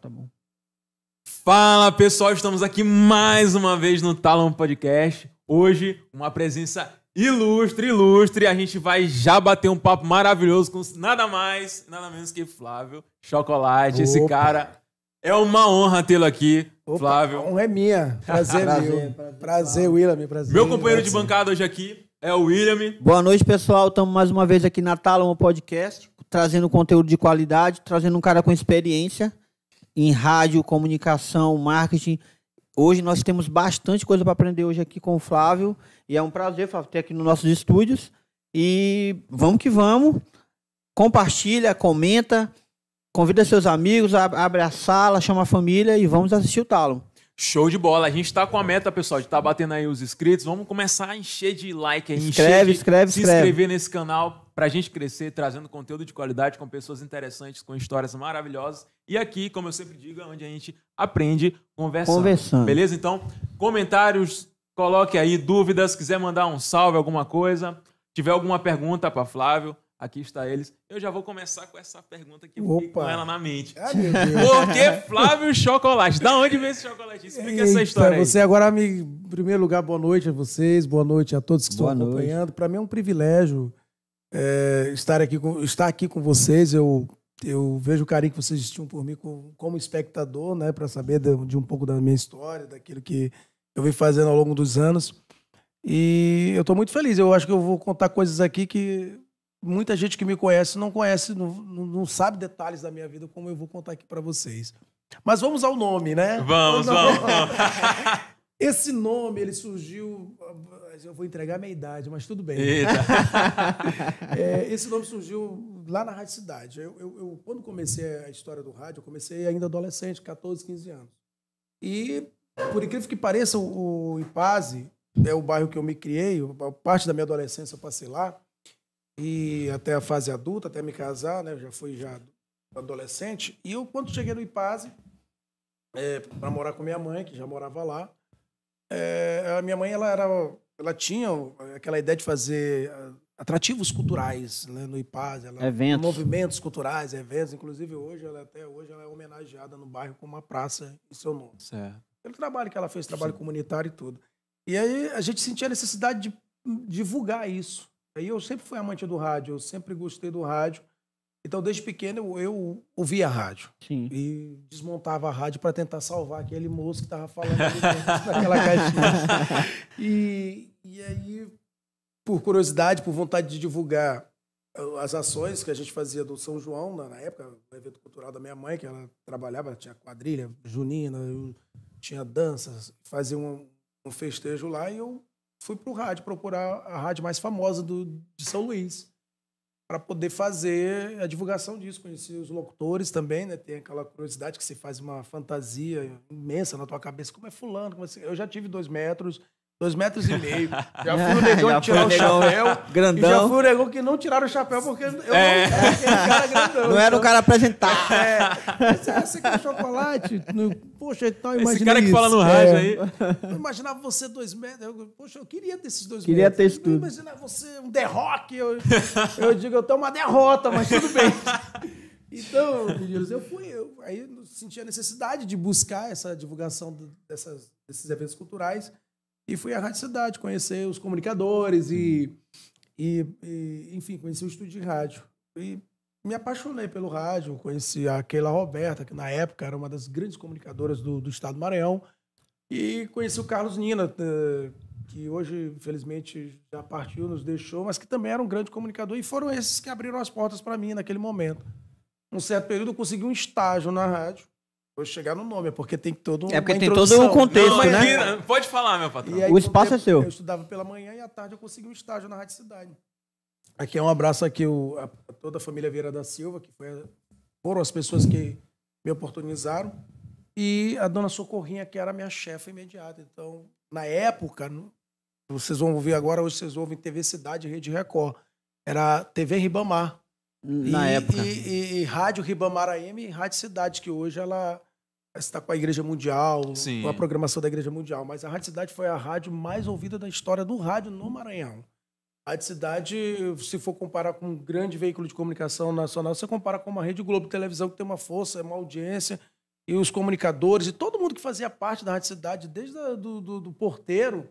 tá bom. Fala pessoal, estamos aqui mais uma vez no Talon Podcast. Hoje, uma presença ilustre, ilustre. A gente vai já bater um papo maravilhoso com nada mais, nada menos que Flávio Chocolate. Opa. Esse cara é uma honra tê-lo aqui, Opa, Flávio. A honra é minha. Prazer, prazer, meu. prazer William. Prazer, meu companheiro prazer. de bancada hoje aqui é o William. Boa noite, pessoal. Estamos mais uma vez aqui na Talon Podcast trazendo conteúdo de qualidade, trazendo um cara com experiência em rádio, comunicação, marketing. Hoje nós temos bastante coisa para aprender hoje aqui com o Flávio e é um prazer Flávio, ter aqui nos nossos estúdios. E vamos que vamos. Compartilha, comenta, convida seus amigos, abre a sala, chama a família e vamos assistir o talo. Show de bola. A gente está com a meta, pessoal, de estar tá batendo aí os inscritos. Vamos começar a encher de like aí, Inscreve, de, inscreve, se inscrever nesse canal para a gente crescer trazendo conteúdo de qualidade com pessoas interessantes, com histórias maravilhosas. E aqui, como eu sempre digo, é onde a gente aprende conversando. Conversando. Beleza? Então, comentários, coloque aí dúvidas, quiser mandar um salve, alguma coisa, tiver alguma pergunta para Flávio, aqui está eles. Eu já vou começar com essa pergunta que Opa. com ela na mente. Ai, Por que Flávio Chocolate? Da onde vem esse chocolate? Explica Eita, essa história aí. Você agora, me... em primeiro lugar, boa noite a vocês, boa noite a todos que boa estão noite. acompanhando. Para mim é um privilégio é, estar aqui com, estar aqui com vocês. Eu, eu vejo o carinho que vocês tinham por mim como, como espectador, né, para saber de, de, um pouco da minha história, daquilo que eu vim fazendo ao longo dos anos. E eu estou muito feliz. Eu acho que eu vou contar coisas aqui que muita gente que me conhece não conhece, não, não sabe detalhes da minha vida como eu vou contar aqui para vocês. Mas vamos ao nome, né? Vamos, vamos. vamos. Esse nome ele surgiu eu vou entregar minha idade, mas tudo bem. é, esse nome surgiu lá na Rádio Cidade. Eu, eu, eu, quando comecei a história do rádio, eu comecei ainda adolescente, 14, 15 anos. E, por incrível que pareça, o, o Ipaze é o bairro que eu me criei, parte da minha adolescência eu passei lá. E até a fase adulta, até me casar, né? Eu já fui já adolescente. E eu, quando cheguei no Ipaze, é, para morar com minha mãe, que já morava lá, é, a minha mãe ela era ela tinha aquela ideia de fazer ah, atrativos culturais né, no IPAS, ela, eventos. movimentos culturais, eventos. Inclusive hoje, ela, até hoje, ela é homenageada no bairro com uma praça em seu nome. Certo. Pelo trabalho que ela fez, trabalho Sim. comunitário e tudo. E aí a gente sentia a necessidade de divulgar isso. Aí eu sempre fui amante do rádio, eu sempre gostei do rádio. Então, desde pequeno, eu, eu ouvia a rádio. Sim. E desmontava a rádio para tentar salvar aquele moço que estava falando naquela caixinha. E, e aí, por curiosidade, por vontade de divulgar ah, as ações que a gente fazia do São João, na, época, no evento cultural da minha mãe, que ela trabalhava, tinha quadrilha junina, tinha danças, fazia um, um, festejo lá e eu fui para o rádio procurar a rádio mais famosa do, de São Luís para poder fazer a divulgação disso, conhecer os locutores também, né? Tem aquela curiosidade que você faz uma fantasia imensa na tua cabeça, como é fulano, como é... eu já tive dois metros, Dois metros e meio. Já fui o negão que tirar o chapéu. Grandão. E já fui o negão que não tiraram o chapéu porque eu é. não era aquele cara grandão. Não era o então. cara apresentar. É. Esse, quer é chocolate. No, poxa, então imagina Esse cara isso. que fala no rádio é. aí. Eu imaginava você dois metros. Eu, poxa, eu queria ter esses dois queria metros. Queria ter isso tudo. Eu imaginava você um derroque. Eu, eu digo, eu tenho uma derrota, mas tudo bem. Então, meninos, eu fui. Eu, aí eu senti a necessidade de buscar essa divulgação dessas, desses eventos culturais e fui à Rádio Cidade conhecer os comunicadores e, e, e enfim, conheci o estúdio de rádio. E me apaixonei pelo rádio, conheci a Keila Roberta, que na época era uma das grandes comunicadoras do, do estado do Maranhão, e conheci o Carlos Nina, eh, que hoje, infelizmente, já partiu, nos deixou, mas que também era um grande comunicador, e foram esses que abriram as portas para mim naquele momento. Um certo período eu consegui um estágio na rádio, Vou chegar no nome, é porque tem todo um. É porque tem introdução. todo o contexto, não, né? Aqui, pode falar, meu patrão. Aí, o espaço é seu. Eu estudava pela manhã e à tarde eu consegui um estágio na Rádio Cidade. Aqui é um abraço aqui o, a, a toda a família Vieira da Silva, que foi, foram as pessoas que me oportunizaram. E a dona Socorrinha, que era minha chefe imediata. Então, na época, não, vocês vão ouvir agora, hoje vocês ouvem TV Cidade Rede Record. Era TV Ribamar. Na e, época. E, e, e Rádio Ribamar AM e Rádio Cidade, que hoje ela está com a Igreja Mundial, Sim. com a programação da Igreja Mundial, mas a Rádio Cidade foi a rádio mais ouvida da história do rádio no Maranhão. A Rádio Cidade, se for comparar com um grande veículo de comunicação nacional, você compara com uma Rede Globo de televisão que tem uma força, uma audiência, e os comunicadores, e todo mundo que fazia parte da Rádio Cidade, desde a, do, do, do porteiro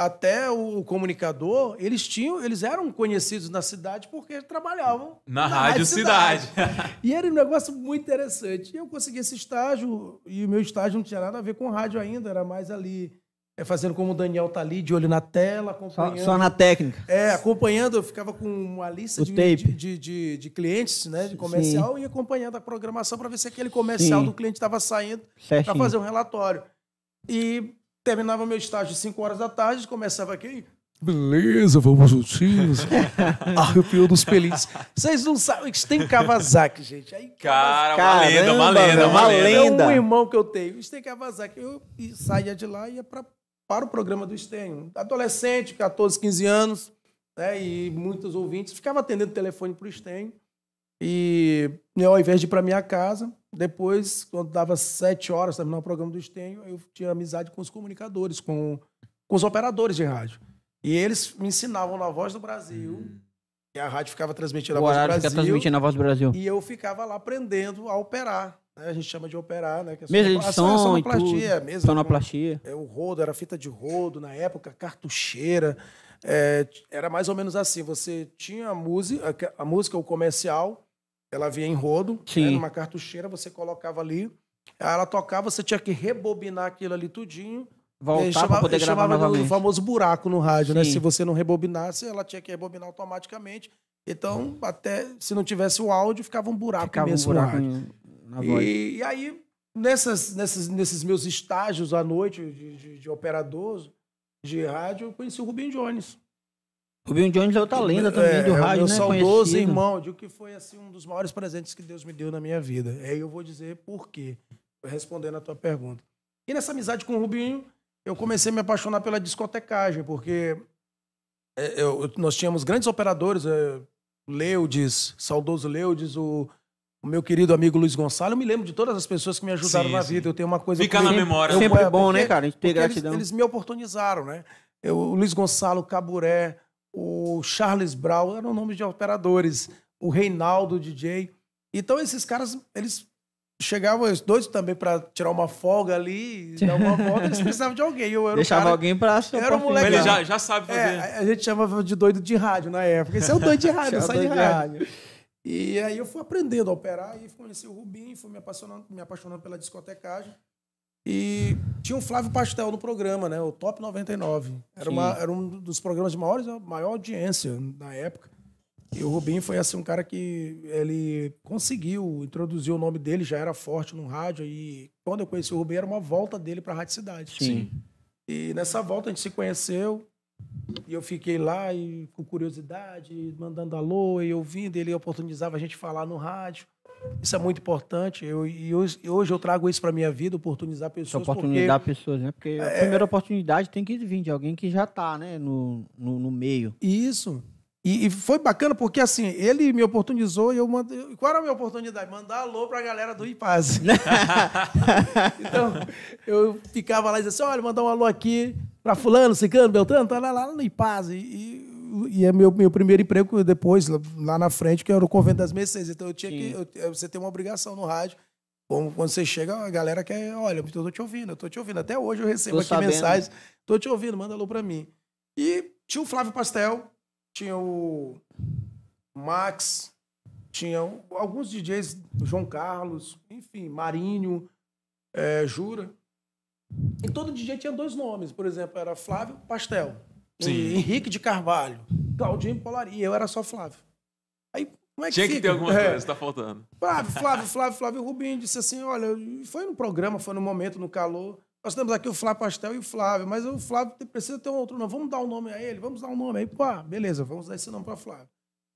até o comunicador, eles tinham, eles eram conhecidos na cidade porque trabalhavam na, na rádio, cidade. cidade. e era um negócio muito interessante. Eu consegui esse estágio e o meu estágio não tinha nada a ver com rádio ainda, era mais ali é fazendo como o Daniel tá ali, de olho na tela, acompanhando. Só, só na técnica. É, acompanhando, eu ficava com uma lista de de, de, de, de, clientes, né, de comercial, Sim. e acompanhando a programação para ver se aquele comercial Sim. do cliente estava saindo para fazer um relatório. E Terminava meu estágio às 5 horas da tarde, começava aqui. Beleza, vamos juntinhos. Arrepiou dos pelinhos. Vocês não sabem que tem Kawasaki, gente. Aí, cara, caramba, uma lenda, uma lenda, uma lenda. É um irmão que eu tenho, Sten Kawasaki. Eu saía de lá e ia pra, para o programa do Sten. Adolescente, 14, 15 anos, né, e muitos ouvintes. Ficava atendendo o telefone para o Sten. E né, ao invés de ir para minha casa, depois, quando dava sete horas, terminava o programa do Estênio, eu tinha amizade com os comunicadores, com, com os operadores de rádio. E eles me ensinavam na Voz do Brasil. Uhum. E a rádio ficava transmitindo a Voz do Brasil. transmitindo a Voz do Brasil. E eu ficava lá aprendendo a operar. Né? A gente chama de operar, né? Que é mesa de som, sonoplastia, e tudo. É né? sonoplastia. é, o rodo, era fita de rodo na época, cartucheira. É, era mais ou menos assim, você tinha a música, a música o comercial, ela vinha em rodo, né, numa cartucheira, você colocava ali, ela tocava, você tinha que rebobinar aquilo ali tudinho. Voltar para poder gravar novamente. o famoso buraco no rádio, né? Sim. né? Se você não rebobinasse, ela tinha que rebobinar automaticamente. Então, hum. até se não tivesse o áudio, ficava um buraco ficava mesmo um buraco no rádio. E, e, aí, nessas, nessas, nesses meus estágios à noite de, de, de operador de rádio, eu conheci o Rubem Jones. O Bill Jones é outra lenda também é, do é rádio, meu né? saudoso Conhecido. irmão, digo que foi assim um dos maiores presentes que Deus me deu na minha vida. E aí eu vou dizer por quê, respondendo a tua pergunta. E nessa amizade com o Rubinho, eu comecei a me apaixonar pela discotecagem, porque é, eu, nós tínhamos grandes operadores, é, Leudes, saudoso Leudes, o, o meu querido amigo Luiz Gonçalo, eu me lembro de todas as pessoas que me ajudaram sim, na vida. Eu tenho uma coisa Fica na memória. Eu, Sempre é bom, né, porque, né, cara? A gente tem gratidão. Eles, eles, me oportunizaram, né? Eu, o Luiz Gonçalo, Caburé, o Charles Brown, eram nomes de operadores, o Reinaldo, o DJ. Então esses caras, eles chegavam os dois também para tirar uma folga ali, dar uma volta, eles precisavam de alguém. Eu era Deixava cara, alguém para Era um moleque. Ele já, já sabe é, fazer. É, a gente chamava de doido de rádio na época. Esse é o doido de rádio, é sai de rádio. E aí eu fui aprendendo a operar e conheci o Rubinho, fui me apaixonando, me apaixonando pela discotecagem. E tinha um Flávio Pastel no programa, né? O Top 99. Era, uma, era um dos programas de maiores, maior audiência na época. E o Rubinho foi assim um cara que ele conseguiu introduzir o nome dele, já era forte no rádio. E quando eu conheci o Rubinho, era uma volta dele para a Rádio Cidade. Sim. E nessa volta a gente se conheceu. E eu fiquei lá e, com curiosidade, mandando alô e ouvindo. Ele oportunizava a gente falar no rádio. Isso é muito importante. Eu, e hoje eu trago isso para minha vida, oportunizar pessoas. Oportunizar porque, pessoas, né? Porque é, a primeira oportunidade tem que vir de alguém que já está né? No, no, no, meio. Isso. E, e, foi bacana porque, assim, ele me oportunizou e eu mandei... Qual era a minha oportunidade? Mandar alô para a galera do IPAS. então, eu ficava lá e dizia assim, olha, mandar um alô aqui para fulano, cicano, beltrano, tá lá, lá no Ipaz. E, e e é meu, meu primeiro emprego depois, lá na frente, que era o convento das Mercedes. Então eu tinha Sim. que. Eu, você tem uma obrigação no rádio. quando você chega, a galera quer, olha, eu tô te ouvindo, eu tô te ouvindo. Até hoje eu recebo tô aqui sabendo. mensagens. Tô te ouvindo, manda alô pra mim. E tinha o Flávio Pastel, tinha o Max, tinha alguns DJs, João Carlos, enfim, Marinho, é, Jura. E todo DJ tinha dois nomes, por exemplo, era Flávio Pastel. Sim. Henrique de Carvalho, Claudinho Polari, e eu era só Flávio. Aí, como é que Tinha fica? que ter alguma é. coisa, está faltando. Flávio, Flávio, Flávio, Flávio Rubinho disse assim: olha, foi no programa, foi no momento, no calor. Nós temos aqui o Flávio Pastel e o Flávio, mas o Flávio precisa ter um outro nome. Vamos dar um nome a ele, vamos dar um nome aí. Pô, ah, beleza, vamos dar esse nome para Flávio.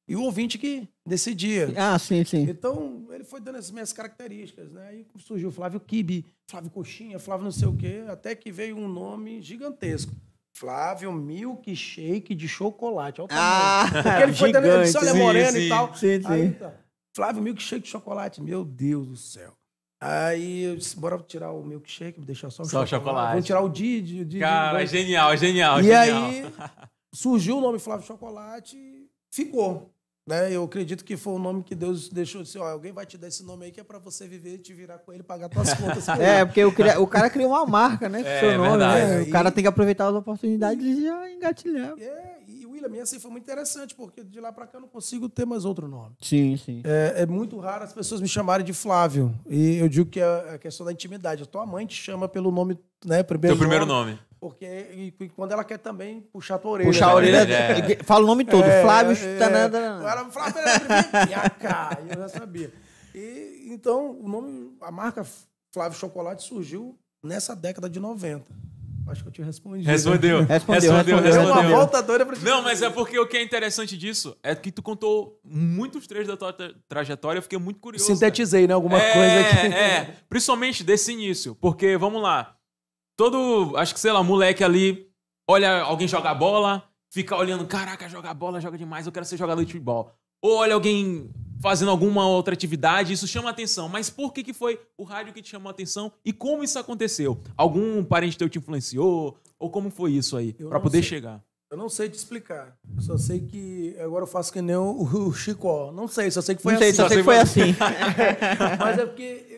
E o ouvinte que decidia. Ah, sim, sim. Então, ele foi dando as minhas características, né? Aí surgiu Flávio Kibe, Flávio Coxinha, Flávio não sei o quê, até que veio um nome gigantesco. Flávio Milk Shake de chocolate. Olha o ah, Porque ele foi gigante, dando edição, ele é moreno sim, e tal. Sim, sim. Aí, tá. Flávio Milk Shake de chocolate. Meu Deus do céu. Aí eu disse, bora tirar o milkshake, deixar só o só chocolate. chocolate. Vamos tirar o Didi. Didi Cara, é genial, é genial. E genial. aí surgiu o nome Flávio Chocolate e ficou. Né? Eu acredito que foi o nome que Deus deixou. Disse, ó, alguém vai te dar esse nome aí que é para você viver, te virar com ele, pagar suas contas. é, porque cria, o cara criou uma marca, né? Com é, seu nome, né? verdade, né? O cara tem que aproveitar as oportunidades e já engatilhar. É, e William, minha assim foi muito interessante, porque de lá para cá eu não consigo ter mais outro nome. Sim, sim. É, é, muito raro as pessoas me chamarem de Flávio. E eu digo que é a questão da intimidade. A tua mãe te chama pelo nome, né? Primeiro Teu nome. primeiro nome. Porque e, e quando ela quer também puxar a tua orelha. Puxar a né? orelha. É. Fala o nome todo. É, Flávio é, Tananda. Tá tá Era Flávio tá cara eu já sabia. E, então, o nome, a marca Flávio Chocolate surgiu nessa década de 90. Acho que eu te respondi. Respondeu. Né? Respondeu, respondeu, respondeu. respondeu. uma volta doida pra te Não, mas é porque o que é interessante disso é que tu contou muitos trechos da tua trajetória. Eu fiquei muito curioso. Sintetizei, né? né? Alguma é, coisa aqui. É, principalmente desse início. Porque, vamos lá todo, acho que sei lá, moleque ali olha alguém jogar bola, fica olhando, caraca, joga bola, joga demais, eu quero ser jogador de futebol. Ou olha alguém fazendo alguma outra atividade, isso chama atenção. Mas por que, que foi o rádio que te chamou atenção e como isso aconteceu? Algum parente teu te influenciou? Ou como foi isso aí, para poder sei. chegar? Eu não sei te explicar. Eu só sei que agora eu faço que nem o, o ó, Não sei, só sei que foi não assim. Não sei, só assim. sei que foi assim. Mas é porque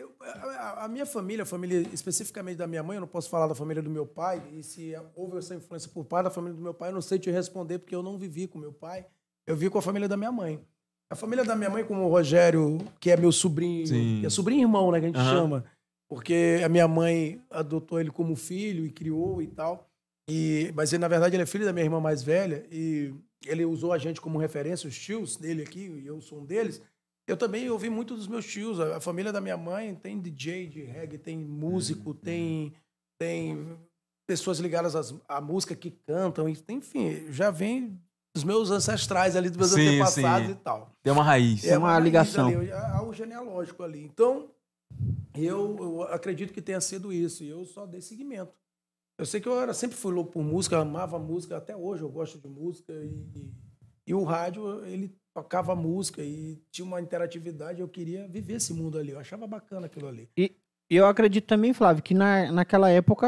a, minha família, a família especificamente da minha mãe, eu não posso falar da família do meu pai, e se houve essa influência por pai da família do meu pai, eu não sei te responder, porque eu não vivi com meu pai, eu vivi com a família da minha mãe. A família da minha mãe, como o Rogério, que é meu sobrinho, que é sobrinho irmão, né, que a gente uhum. chama, porque a minha mãe adotou ele como filho e criou e tal. E, mas ele, na verdade, ele é filho da minha irmã mais velha e ele usou a gente como referência, os tios dele aqui, e eu sou um deles. Eu também ouvi muito dos meus tios. A família da minha mãe tem DJ de reggae, tem músico, uhum, tem, uhum. tem pessoas ligadas às, à música que cantam. Enfim, já vem dos meus ancestrais ali, dos meus sim, antepassados sim. e tal. Tem uma raiz. É uma, uma ligação. Ali, algo é, é genealógico ali. Então, eu, eu, acredito que tenha sido isso. E eu só dei seguimento. Eu sei que eu era, sempre fui louco por música, amava música. Até hoje eu gosto de música. E, e, e o rádio, ele tocava música e tinha uma interatividade. Eu queria viver esse mundo ali. Eu achava bacana aquilo ali. E eu acredito também, Flávio, que na, naquela época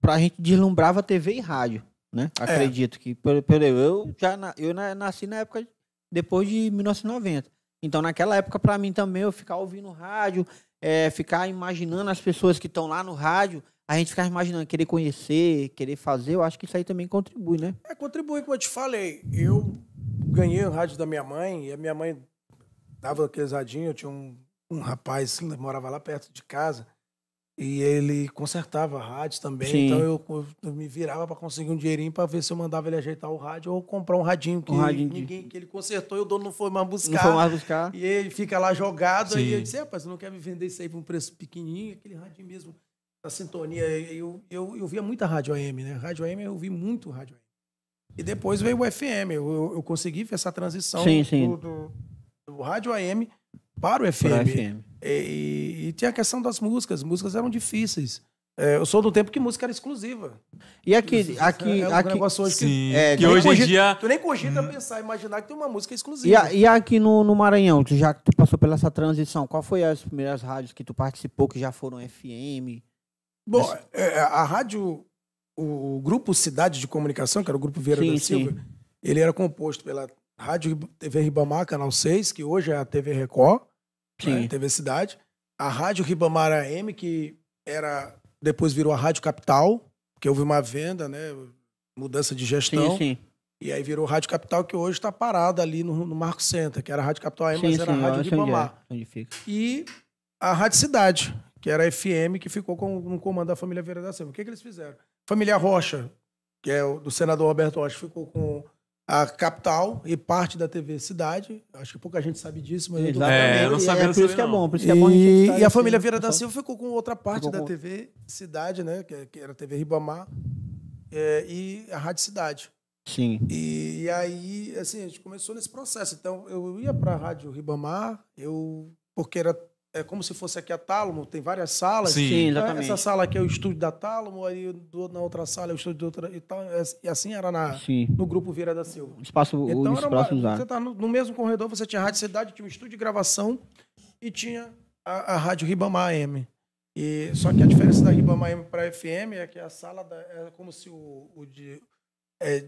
pra gente deslumbrava TV e rádio, né? É. Acredito é. que por, por, eu já na, eu nasci na época depois de 1990. Então naquela época para mim também eu ficar ouvindo rádio, é, ficar imaginando as pessoas que estão lá no rádio, a gente ficava imaginando, querer conhecer, querer fazer, eu acho que isso aí também contribui, né? É, contribui, como eu te falei. Eu ganhei o rádio da minha mãe, e a minha mãe dava aquele radinho, eu tinha um, um rapaz assim, que morava lá perto de casa, e ele consertava rádio também, Sim. então eu, eu, me virava para conseguir um dinheirinho para ver se eu mandava ele ajeitar o rádio ou comprar um radinho que um radinho ninguém de... que ele consertou e o dono não foi mais buscar. Não foi mais buscar. E ele fica lá jogado Sim. e eu disse: "Rapaz, você não quer me vender isso aí por um preço pequenininho, aquele radinho mesmo?" a sintonia. Eu, eu, eu via muita rádio AM, né? Rádio AM eu ouvi muito rádio AM. E depois veio o FM. Eu, eu, eu consegui fazer essa transição sim, sim. Do, do, do, rádio AM para o FM. Para FM. E, e, e, tinha a questão das músicas. Músicas eram difíceis. É, eu sou do tempo que música era exclusiva. E aqui, Isso, aqui, é aqui, negócio hoje sim, que, é, que hoje cogita, em dia tu nem cogita hum. pensar, imaginar que tem uma música exclusiva. E, e aqui no, no Maranhão, já que tu passou pela essa transição, qual foi as primeiras rádios que tu participou que já foram FM? Bom, é, é, a rádio, o grupo Cidade de Comunicação, que era o grupo Vieira sim, da Silva, sim. ele era composto pela Rádio TV Ribamar, Canal 6, que hoje é a TV Record, né, TV Cidade. A Rádio Ribamar AM, que era depois virou a Rádio Capital, porque houve uma venda, né, mudança de gestão. Sim, sim. E aí virou Rádio Capital, que hoje está parada ali no, no Marco Center, que era a Rádio Capital AM, sim, mas era a Rádio é é, Ribamar. É, e a Rádio Cidade, que era a FM, que ficou com, no comando da família Vieira da Silva. O que, que eles fizeram? Família Rocha, que é do senador Roberto Rocha, ficou com a capital e parte da TV Cidade. Acho que pouca gente sabe disso, mas... Exatamente. É, eu não sabia, é, é não sabia, por isso que é bom. e, e a né? família Vieira da Silva ficou com outra parte da TV Cidade, né? Que, é, que era a TV Ribamar é, e a Rádio Cidade. Sim. E, e, aí, assim, a gente começou nesse processo. Então, eu ia para a Rádio Ribamar, eu porque era é como se fosse aqui a Tálamo, tem várias salas. Sim, Sim é, exatamente. Essa sala aqui é o estúdio da Tálamo, aí na outra sala é o estúdio de outra. E, tal, é assim, e assim era na, no grupo Vieira da Silva. Espaço, então, o espaço então, uma, Você tá no, no, mesmo corredor, você tinha a Rádio Cidade, tinha um estúdio de gravação e tinha a, a Rádio Ribamar M. E, só que a diferença da Ribamar M para a FM é que a sala da, é como se o. o de, é,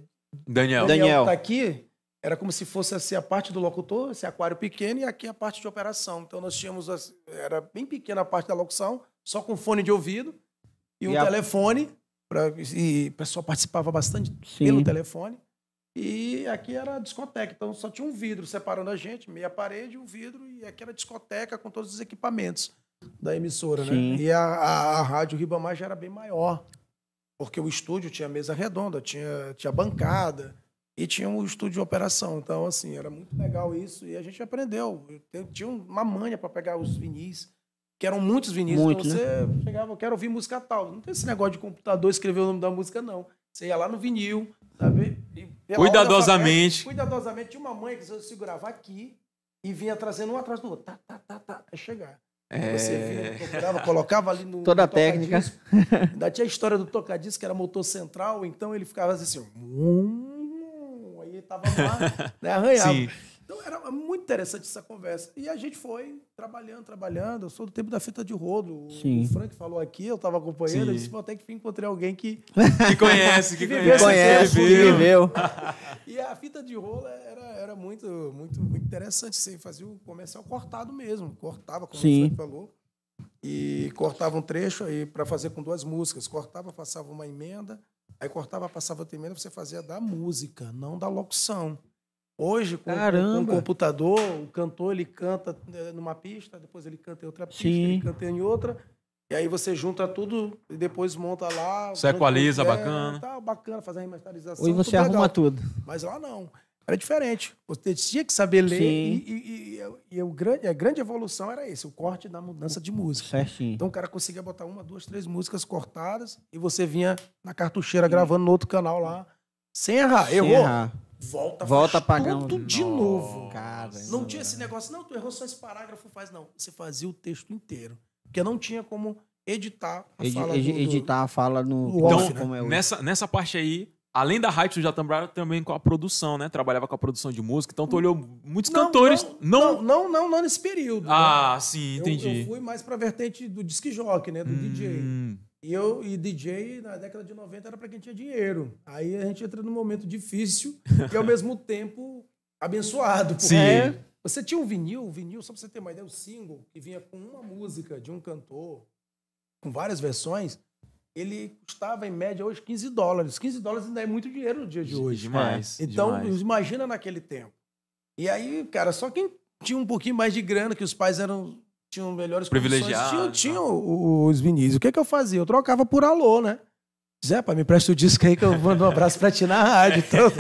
Daniel. Daniel. Daniel tá aqui era como se fosse assim, a parte do locutor, esse aquário pequeno, e aqui a parte de operação. Então nós tínhamos, assim, era bem pequena a parte da locução, só com fone de ouvido e, e um a... telefone, pra, e o pessoal participava bastante Sim. pelo telefone. E aqui era a discoteca, então só tinha um vidro separando a gente, meia parede, um vidro, e aqui era a discoteca com todos os equipamentos da emissora, né? Sim. né? E a, a, a rádio Ribamar já era bem maior, porque o estúdio tinha mesa redonda, tinha, tinha bancada, e tinha um estúdio de operação. Então, assim, era muito legal isso e a gente aprendeu. Eu tinha uma manha para pegar os vinis, que eram muitos vinis. Muito, então, né? você né? chegava, eu quero ouvir música tal. Não tem esse negócio de computador escrever o nome da música, não. Você ia lá no vinil, sabe? cuidadosamente. Hora, é, cuidadosamente. Tinha uma manha que você segurava aqui e vinha trazendo um atrás do outro. Tá, tá, tá, tá, é. Aí chegar. Você vinha, procurava, colocava ali no. Toda a técnica. Ainda tinha a história do tocadisco, que era motor central, então ele ficava assim. Hum, estava lá, né, arranhava. Sim. Então era muito interessante essa conversa. E a gente foi trabalhando, trabalhando. Eu sou do tempo da fita de rodo. Sim. O Frank falou aqui, eu estava acompanhando. Sim. Eu disse, vou até que encontrei alguém que... Que conhece, que, que viveu, conhece. que viveu. e a fita de rolo era, era muito, muito, muito interessante. Você fazia o comercial cortado mesmo. Cortava, como Sim. o Frank falou. E cortava um trecho aí para fazer com duas músicas. Cortava, passava uma emenda Aí cortava, passava temendo, você fazia da música, não da locução. Hoje, com, com computador, o cantor ele canta né, numa pista, depois ele canta em outra pista, Sim. ele canta em outra. E aí você junta tudo e depois monta lá. Você equaliza, bacana. Tá bacana, faz a remasterização. Ou você arruma legal. tudo. Mas lá não era diferente. Você tinha que saber ler e, e, e, e, é, é o grande, a grande evolução era esse, o corte da mudança de música. Certinho. Então o cara conseguia botar uma, duas, três músicas cortadas e você vinha na cartucheira Sim. gravando no outro canal lá, sem errar. Sem Errou. Errar. Volta, Volta pagando tudo de novo. Cara, não, tinha é esse negócio, não, tu errou só esse parágrafo, faz não. Você fazia o texto inteiro. Porque não tinha como editar a Edi, fala. Edi, do, editar a fala no... Então, off, né? é nessa, nessa parte aí, Além da Hype, tu já trabalhava também com a produção, né? Trabalhava com a produção de música, então tu olhou muitos não, cantores. Não não... não não... não, nesse período. Né? Ah, né? sim, entendi. Eu, eu, fui mais pra vertente do disc jockey, né? Do hum. DJ. E eu e DJ na década de 90 era para quem tinha dinheiro. Aí a gente entra num momento difícil e ao mesmo tempo abençoado. Porque Sim. É. você tinha um vinil, um vinil, só pra você ter uma ideia, o um single que vinha com uma música de um cantor, com várias versões, ele custava em média hoje 15 dólares. 15 dólares ainda é muito dinheiro no dia de hoje. Demais. É. Então, demais. imagina naquele tempo. E aí, cara, só quem tinha um pouquinho mais de grana, que os pais eram tinham melhores privilegiados. Tinha, né? os vinis. O que, é que eu fazia? Eu trocava por alô, né? Zé, pá, me presta o disco aí que eu mando um abraço pra ti na rádio. Então,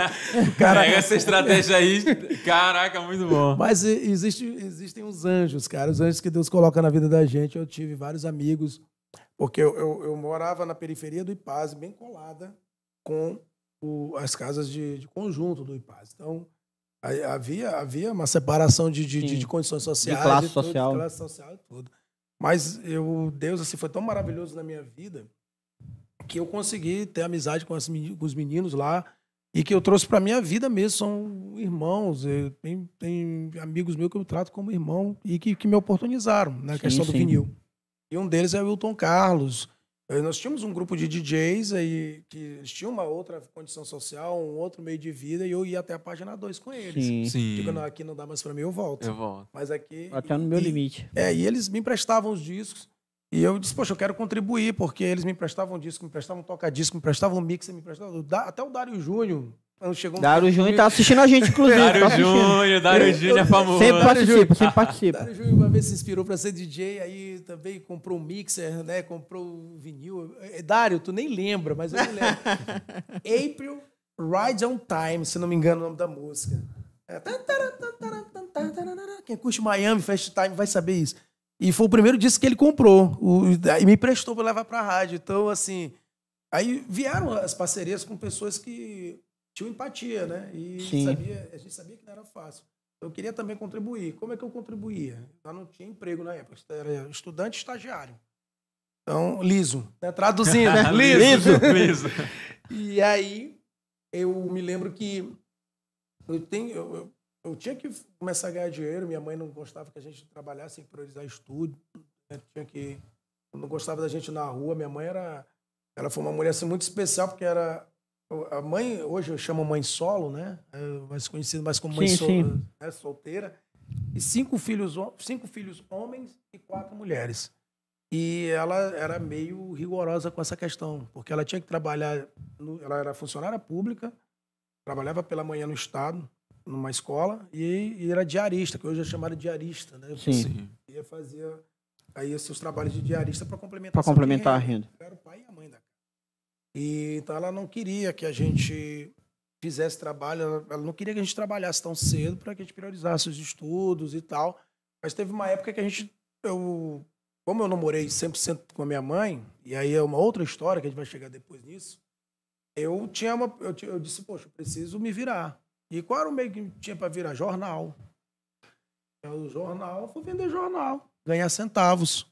cara... essa estratégia aí, caraca, muito bom. Mas eh, existe, existem os anjos, cara, os anjos que Deus coloca na vida da gente. Eu tive vários amigos, porque eu, eu, eu morava na periferia do Ipaz, bem colada com o, as casas de, de conjunto do Ipaz. Então, Havia, havia uma separação de, de, de, de condições sociais. De classe, tudo, social. de classe social. e tudo. Mas eu, Deus assim, foi tão maravilhoso na minha vida que eu consegui ter amizade com, as, com os meninos lá e que eu trouxe para minha vida mesmo. São irmãos. Eh, tem, tem amigos meus que eu trato como irmão e que, que me oportunizaram na né, sim, questão do vinil. E um deles é o Wilton Carlos. Eh, nós tínhamos um grupo de DJs aí que tinham uma outra condição social, um outro meio de vida, e eu ia até a página 2 com eles. Sim. Sim. Digo, não, aqui não dá mais para mim, eu volto. Eu volto. Mas aqui. Até no meu e, limite. É, e eles me emprestavam os discos. E eu disse, poxa, eu quero contribuir, porque eles me emprestavam disco, me emprestavam toca-disco, me emprestavam mixer, me emprestavam. Até o Dário Júnior, chegou um Dário Júnior tá assistindo a gente, inclusive. Dário tá Júnior, Dário Júnior é famoso. Sempre participa, sempre participa. Dário Júnior uma vez se inspirou para ser DJ, aí também comprou um mixer, né? Comprou vinil. É, Dário, tu nem lembra, mas eu me lembro. April Ride on Time, se não me engano é o nome da música. É, Quem curte Miami Fast Time vai saber isso. E foi o primeiro disco que ele comprou. e me emprestou para levar para a rádio. Então, assim... Aí vieram as parcerias com pessoas que tinha empatia, né? E Sim. sabia, a gente sabia que não era fácil. Então, eu queria também contribuir. Como é que eu contribuía? Já não tinha emprego na época, era estudante estagiário. Então, liso, né? traduzindo, né? liso. liso. liso. e aí, eu me lembro que eu, tenho, eu, eu, eu, tinha que começar a ganhar dinheiro. Minha mãe não gostava que a gente trabalhasse sem priorizar estudo. Né? Tinha que, não gostava da gente na rua. Minha mãe era, ela foi uma mulher assim, muito especial, porque era a mãe, hoje eu chamo mãe solo, né? É mais conhecida mais como mãe sim, sol, sim. Né? solteira. E cinco filhos, cinco filhos homens e quatro mulheres. E ela era meio rigorosa com essa questão, porque ela tinha que trabalhar, no, ela era funcionária pública, trabalhava pela manhã no Estado, numa escola, e, e era diarista, que hoje é chamada diarista, né? Sim. E fazia aí seus trabalhos de diarista para complementar. Para complementar a renda. Era o pai e a mãe da casa. E, então ela não queria que a gente fizesse trabalho, ela não queria que a gente trabalhasse tão cedo para que a gente priorizasse os estudos e tal. Mas teve uma época que a gente, eu, como eu não morei 100% com a minha mãe, e aí é uma outra história que a gente vai chegar depois nisso, eu tinha uma, eu, eu disse, poxa, eu preciso me virar. E qual era o meio que tinha para virar? Jornal. O jornal, eu fui vender jornal, ganhar centavos.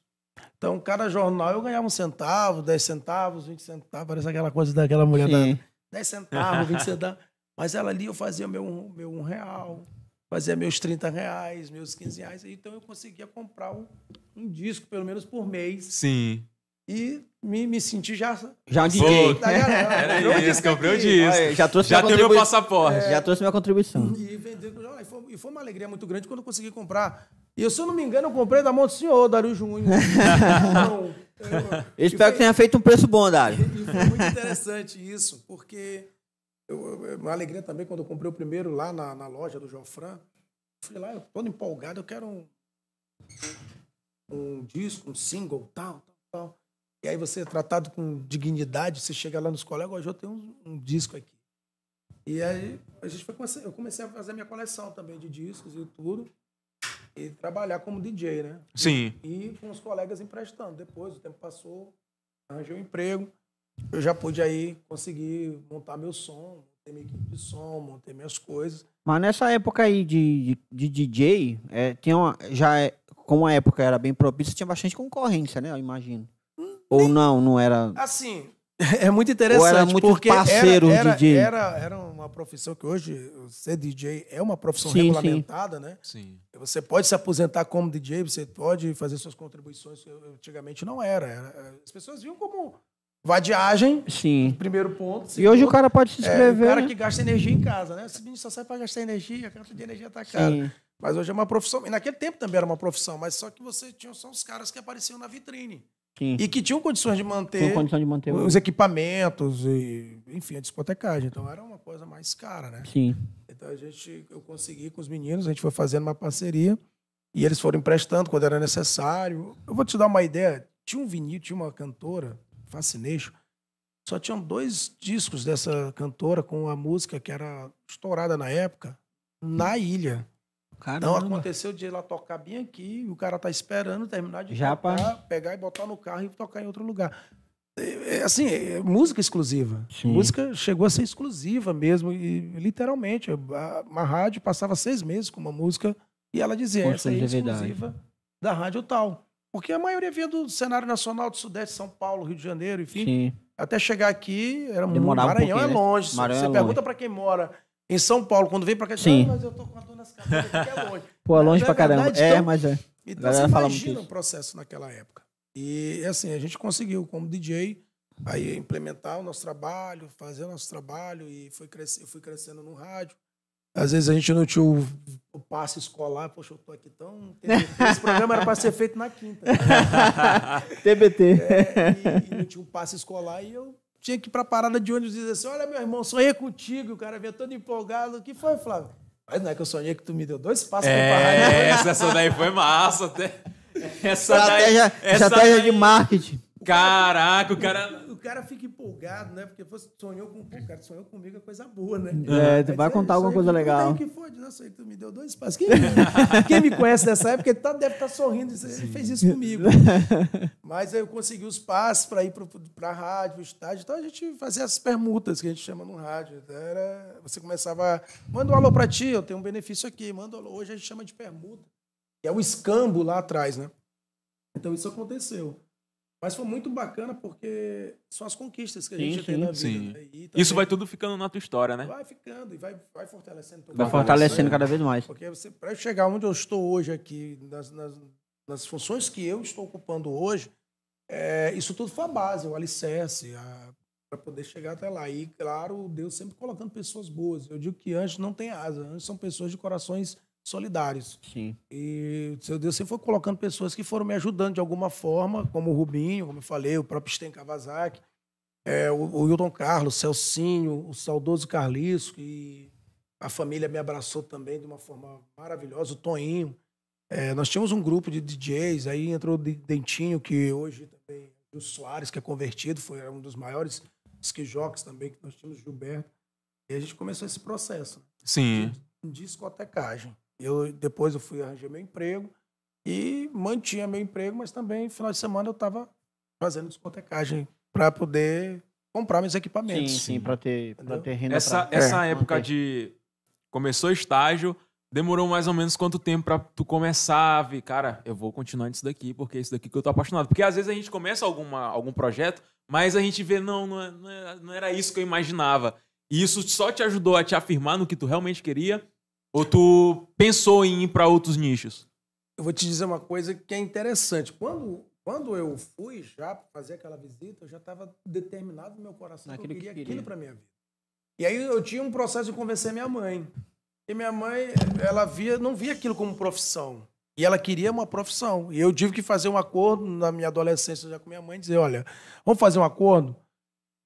Então, cada jornal eu ganhava um centavo, dez centavos, vinte centavos, parece aquela coisa daquela mulher Sim. da. Dez centavos, vinte centavos. Mas ela ali eu fazia meu, meu um real, fazia meus 30 reais, meus 15 reais. Então eu conseguia comprar um, um disco, pelo menos por mês. Sim. E me, me senti já. Já DJ. Da galera. Era isso, comprei o disco. Já, trouxe já meu passaporte. É, já trouxe minha contribuição. E, vendeu, e, foi, e foi uma alegria muito grande quando eu consegui comprar e se eu não me engano, eu comprei da mão do senhor, Dario Junho. então, eu espero foi, que tenha feito um preço bom, Dario. E, e foi muito interessante isso, porque eu, é uma alegria também quando eu comprei o primeiro lá na, na loja do Jofran. Fui lá, eu todo empolgado, eu quero um, um disco, um single, tal, tal, tal. E aí você é tratado com dignidade, você chega lá nos colegas, hoje eu tenho um, um disco aqui. E aí a gente foi, eu comecei a fazer minha coleção também de discos e tudo e trabalhar como DJ, né? Sim. E, e com os colegas emprestando. Depois, o tempo passou, arranjei um emprego, eu já pude aí conseguir montar meu som, montar minha equipe de som, montar minhas coisas. Mas nessa época aí de, de, de DJ, é, tinha uma, já é, como a época era bem propícia, tinha bastante concorrência, né? Eu imagino. Hum, Ou não, não era. Assim, é, é muito interessante. Ou era muito porque parceiro era, era, DJ. Era, era uma profissão que hoje ser DJ é uma profissão sim, regulamentada, sim. né? Sim. Você pode se aposentar como DJ, você pode fazer suas contribuições. Antigamente não era. era é, as pessoas viam como vadiagem. Sim. Primeiro ponto. E hoje ponto. o cara pode se é, inscrever. É, o cara né? que gasta energia em casa, né? Esse menino só sai para gastar energia, a conta de energia tá cara. Sim. Mas hoje é uma profissão. E naquele tempo também era uma profissão, mas só que você tinha só os caras que apareciam na vitrine. Sim. E que tinham condições de manter, condição de manter os o... equipamentos e, enfim, a discotecagem. Então era uma coisa mais cara, né? Sim. Então a gente, eu consegui com os meninos, a gente foi fazendo uma parceria e eles foram emprestando quando era necessário. Eu vou te dar uma ideia. Tinha um vinil, tinha uma cantora, Fascination, só tinham dois discos dessa cantora com a música que era estourada na época, na ilha. Caramba. Não, aconteceu de ela tocar bem aqui, o cara tá esperando terminar de Já tocar, pra... pegar e botar no carro e tocar em outro lugar. É, é assim, é, é música exclusiva. Sim. Música chegou a ser exclusiva mesmo, e literalmente. A, uma rádio passava seis meses com uma música e ela dizia, Poxa, essa é exclusiva da rádio tal. Porque a maioria vinha do cenário nacional do Sudeste, São Paulo, Rio de Janeiro, enfim. Sim. Até chegar aqui, era Demorava muito. Maranhão um é né? longe. Maranhão você é pergunta para quem mora em São Paulo, quando vem pra cá, Sim. Ah, mas eu tô com a dor nas cabeças, é longe. Pô, é longe é pra caramba. Então, é, mas é. Então, você imagina o processo naquela época. E, assim, a gente conseguiu, como DJ, aí implementar o nosso trabalho, fazer o nosso trabalho, e foi crescer, fui crescendo no rádio. Às vezes a gente não tinha o, o passe escolar, poxa, eu tô aqui tão. Esse programa era para ser feito na quinta. TBT. É, e, e, não tinha o passe escolar e eu tinha que ir para a parada de ônibus e dizer assim: Olha, meu irmão, sonhei contigo. O cara vinha todo empolgado. O que foi, Flávio? Mas não é que eu sonhei que tu me deu dois passos é, para Essa, essa daí foi massa. Até. Essa estratégia, daí, essa estratégia daí... de marketing. Caraca, o cara cara fica empolgado, né? Porque você sonhou com. o cara, sonhou comigo é coisa boa, né? É, tu vai é contar alguma coisa que, legal. Que foi? Não, que tu me deu dois passos. Quem, quem me conhece dessa época tá, deve estar tá sorrindo. Ele fez isso comigo. Mas aí eu consegui os passos para ir para a rádio, o estádio. Então a gente fazia as permutas que a gente chama no rádio. Então era, você começava. Manda um alô para ti, eu tenho um benefício aqui. Manda um alô. Hoje a gente chama de permuta. é o escambo lá atrás, né? Então isso aconteceu. Mas foi muito bacana porque são as conquistas que a gente sim, tem na vida. Sim. Também, tá Isso vai tudo ficando na tua história, né? Vai ficando e vai, vai fortalecendo. Vai fortalecendo cada vez mais. Porque você, para chegar onde eu estou hoje aqui, nas, nas, nas funções que eu estou ocupando hoje, é, isso tudo foi a base, o alicerce, para poder chegar até lá. E, claro, Deus sempre colocando pessoas boas. Eu digo que anjos não tem asa, anjos são pessoas de corações solidários. Sim. E, Deus, você foi colocando pessoas que foram me ajudando de alguma forma, como o Rubinho, como eu falei, o próprio Sten Kawasaki, é, o, o Hilton Carlos, o Celcinho, o saudoso Carlisco, e a família me abraçou também de uma forma maravilhosa, o Toinho. É, nós tínhamos um grupo de DJs, aí entrou o Dentinho, que hoje também, o Soares, que é convertido, foi um dos maiores esquijoques também que nós tínhamos, Gilberto. E a gente começou esse processo. Né? Sim. De discotecagem. Eu, depois eu fui arranjar meu emprego e mantinha meu emprego, mas também final de semana eu estava fazendo discotecagem para poder comprar meus equipamentos. Sim, sim, para ter, ter renda. Essa, pra... essa é, época de começou estágio, demorou mais ou menos quanto tempo para tu começar a ver, cara, eu vou continuar nisso daqui, porque é isso daqui que eu tô apaixonado. Porque às vezes a gente começa alguma, algum projeto, mas a gente vê, não, não, é, é, não era isso que eu imaginava. E isso só te ajudou a te afirmar no que tu realmente queria ou tu pensou em ir para outros nichos? Eu vou te dizer uma coisa que é interessante. Quando, quando eu fui já fazer aquela visita, eu já estava determinado no meu coração que eu queria, que queria. aquilo para minha vida. E aí eu tinha um processo de convencer minha mãe. E minha mãe, ela via, não via aquilo como profissão. E ela queria uma profissão. E eu tive que fazer um acordo na minha adolescência já com minha mãe, dizer, olha, vamos fazer um acordo?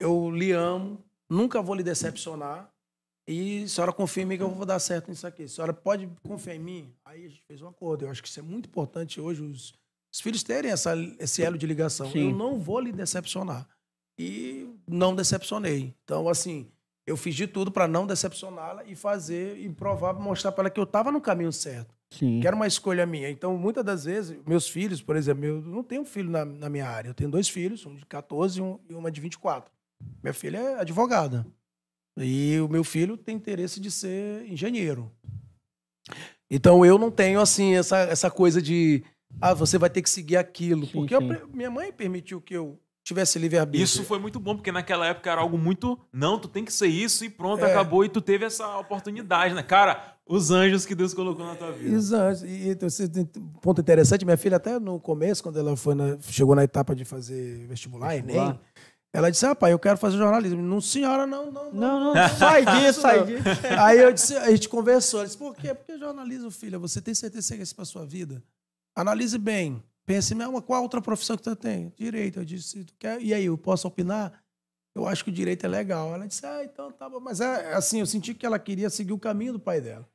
Eu lhe amo, nunca vou lhe decepcionar, e a senhora confia em mim que eu vou dar certo nisso aqui. A senhora pode confiar em mim? Aí a gente fez um acordo. Eu acho que isso é muito importante hoje os, os filhos terem essa, esse elo de ligação. Sim. Eu não vou lhe decepcionar. E não decepcionei. Então, assim, eu fiz de tudo para não decepcioná-la e fazer e provar, mostrar para ela que eu estava no caminho certo. Sim. Que era uma escolha minha. Então, muitas das vezes, meus filhos, por exemplo, eu não tenho um filho na, na minha área. Eu tenho dois filhos, um de 14 e, um, e uma de 24. Minha filha é advogada. E o meu filho tem interesse de ser engenheiro. Então eu não tenho assim essa, essa coisa de ah, você vai ter que seguir aquilo, sim, porque sim. Eu, minha mãe permitiu que eu tivesse livre-arbítrio. Isso foi muito bom, porque naquela época era algo muito, não, tu tem que ser isso e pronto, é. acabou e tu teve essa oportunidade, né? Cara, os anjos que Deus colocou na tua vida. Os anjos. E então, ponto interessante, minha filha até no começo, quando ela foi na, chegou na etapa de fazer vestibular, vestibular. ENEM, ela disse, rapaz, eu quero fazer jornalismo. Não, senhora, não, não. Não, não, não sai disso, sai disso. Aí eu disse, a gente conversou. Ela disse, por quê? Porque jornalismo, filha, você tem certeza que é isso para sua vida? Analise bem. Pense, mesmo, qual outra profissão que você tem? Direito. Eu disse, tu quer? E aí, eu posso opinar? Eu acho que o direito é legal. Ela disse, ah, então tá bom. Mas é, é, assim, eu senti que ela queria seguir o caminho do pai dela.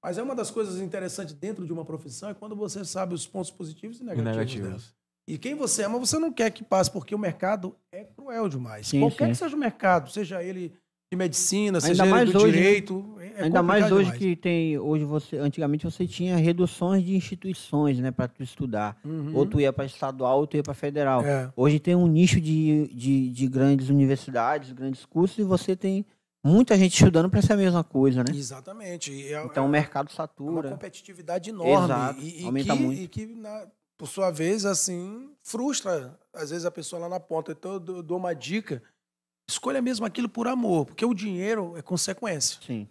Mas é uma das coisas interessantes dentro de uma profissão é quando você sabe os pontos positivos e negativos. negativos. Dela. E quem você ama, você não quer que passe, porque o mercado é cruel demais. Sim, Qualquer sim. que seja o mercado, seja ele de medicina, ainda seja ele do hoje, né? direito. É ainda mais hoje demais. que tem. Hoje você, antigamente você tinha reduções de instituições, né, para tu estudar. Uhum. Ou tu ia para estadual, ou tu ia para federal. É. Hoje tem um nicho de, de, de grandes universidades, grandes cursos, e você tem muita gente estudando para essa mesma coisa, né? Exatamente. É, então o é mercado satura. uma competitividade enorme. Exato, e, e aumenta que, muito. E que na, por sua vez, assim, frustra, às vezes, a pessoa lá na ponta. Então, eu dou uma dica. Escolha mesmo aquilo por amor, porque o dinheiro é consequência. Sim.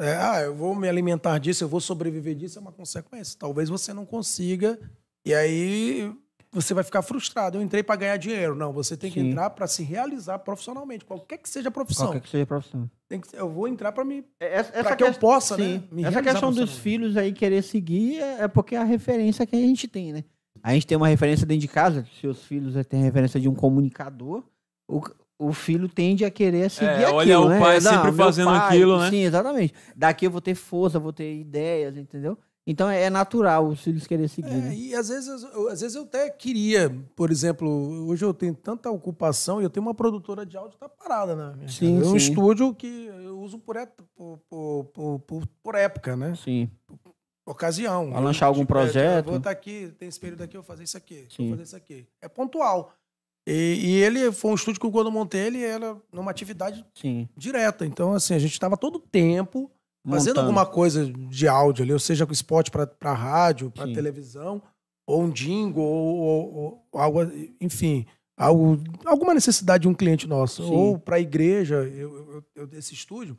É, ah, eu vou me alimentar disso, eu vou sobreviver disso, é uma consequência. Talvez você não consiga, e aí você vai ficar frustrado. Eu entrei para ganhar dinheiro. Não, você tem que Sim. entrar para se realizar profissionalmente, qualquer que seja a profissão. Qualquer que seja a profissão. Tem que, eu vou entrar para é, é, né, me essa, que, eu possa, Sim. né? essa questão dos filhos aí querer seguir é, é porque é a referência que a gente tem, né? A gente tem uma referência dentro de casa, seus filhos têm a referência de um comunicador. O, o filho tende a querer seguir é, aquilo, olha o né? pai Não, sempre fazendo pai, aquilo, né? Sim, exatamente. Daqui eu vou ter força, vou ter ideias, entendeu? Então é natural os filhos querer seguir. É, né? E às vezes, eu, às vezes eu até queria, por exemplo, hoje eu tenho tanta ocupação e eu tenho uma produtora de áudio que está parada, né? Sim, é sim. um estúdio que eu uso por, por, por, por, por época, né? Sim. Por, ocasião. Para lançar algum tipo, é, tipo projeto. vou estar tá aqui, tem esse período aqui, eu vou fazer isso aqui, sim. vou fazer isso aqui. É pontual. E, e, ele foi um estúdio que quando eu montei, ele era numa atividade sim. direta. Então, assim, a gente estava todo tempo fazendo alguma coisa de áudio ali, ou seja, com spot para rádio, para televisão, ou um jingle, ou, ou, ou, algo, enfim, algo, alguma necessidade de um cliente nosso, Sim. ou para a igreja, eu, eu, eu, esse estúdio,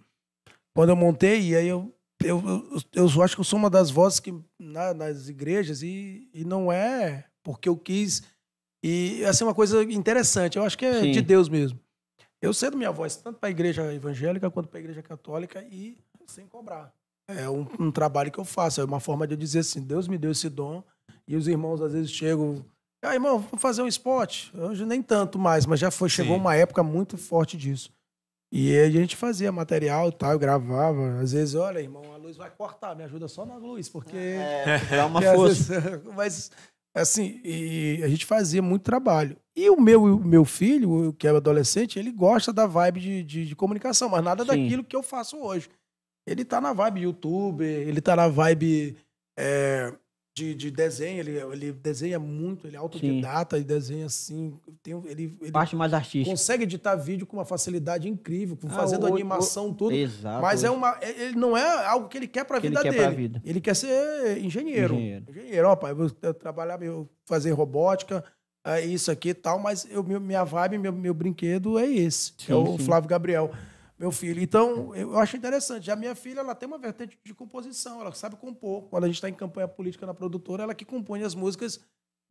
quando eu montei, e aí eu, eu, eu, eu, acho que eu sou uma das vozes que na, nas igrejas, e, e não é porque eu quis, e assim, uma coisa interessante, eu acho que é Sim. de Deus mesmo. Eu cedo minha voz tanto para a igreja evangélica quanto para a igreja católica e sem cobrar. É um, um, trabalho que eu faço, é uma forma de eu dizer assim, Deus me deu esse dom, e os irmãos às vezes chegam, ah, irmão, vamos fazer um esporte? Hoje nem tanto mais, mas já foi, chegou Sim. uma época muito forte disso. E a gente fazia material e tal, eu gravava. Às vezes, olha, irmão, a luz vai cortar, me ajuda só na luz, porque. É, dá uma força. Vezes, mas, assim, e a gente fazia muito trabalho. E o meu, o meu filho, que é adolescente, ele gosta da vibe de, de, de comunicação, mas nada Sim. daquilo que eu faço hoje ele tá na vibe YouTube, ele tá na vibe é, de, de, desenho, ele, ele desenha muito, ele é autodidata e desenha assim. Tem, ele, ele Parte mais artística. Consegue editar vídeo com uma facilidade incrível, ah, fazendo o, animação, o, tudo. Exato. Mas é uma, é, ele não é algo que ele quer pra que vida ele quer dele. Vida. Ele quer ser engenheiro. Engenheiro, engenheiro ó, eu vou trabalhar, eu fazer robótica. É isso aqui e tal, mas eu, minha vibe, meu, meu brinquedo é esse. Sim, é o sim. Flávio Gabriel meu filho. Então, eu acho interessante. A minha filha ela tem uma vertente de composição, ela sabe compor. Quando a gente está em campanha política na produtora, ela que compõe as músicas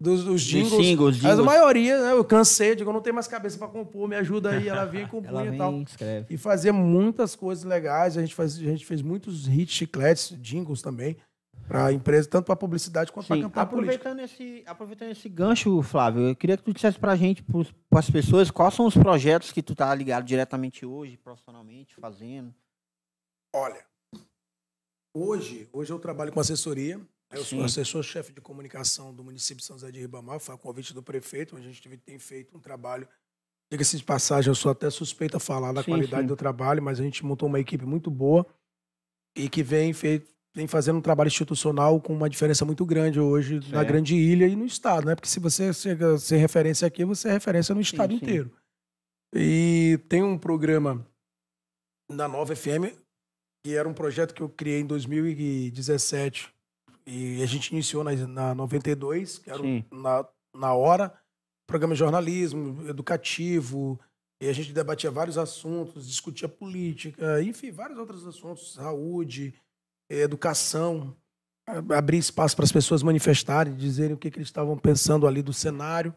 dos, dos jingles. Dos singles, jingles. Mas a maioria, né, eu cansei, digo, eu não tenho mais cabeça para compor, me ajuda aí. Ela vinha e compunha e tal. Escreve. E fazia muitas coisas legais. A gente, faz, a gente fez muitos hits, chicletes, jingles também para a empresa, tanto para a publicidade quanto para a campanha aproveitando política. Esse, aproveitando esse gancho, Flávio, eu queria que tu dissesse para a gente, para as pessoas, quais são os projetos que tu está ligado diretamente hoje, profissionalmente, fazendo? Olha, hoje, hoje eu trabalho com assessoria, né? eu Sim. sou assessor-chefe de comunicação do município de São José de Ribamar, foi a convite do prefeito, a gente tem feito um trabalho Diga-se de passagem, eu sou até suspeita a falar da sim, qualidade sim. do trabalho, mas a gente montou uma equipe muito boa e que vem feito, vem fazendo um trabalho institucional com uma diferença muito grande hoje sim. na grande ilha e no estado, né? Porque se você chega a ser referência aqui, você é referência no estado sim, sim. inteiro. E tem um programa na Nova FM que era um projeto que eu criei em 2017 e a gente iniciou na, na 92, que era um, na, na hora, programa de jornalismo, educativo, e a gente debatia vários assuntos, discutia política, enfim, vários outros assuntos, saúde, é, educação, abrir espaço para as pessoas manifestarem, dizerem o que, que eles estavam pensando ali do cenário.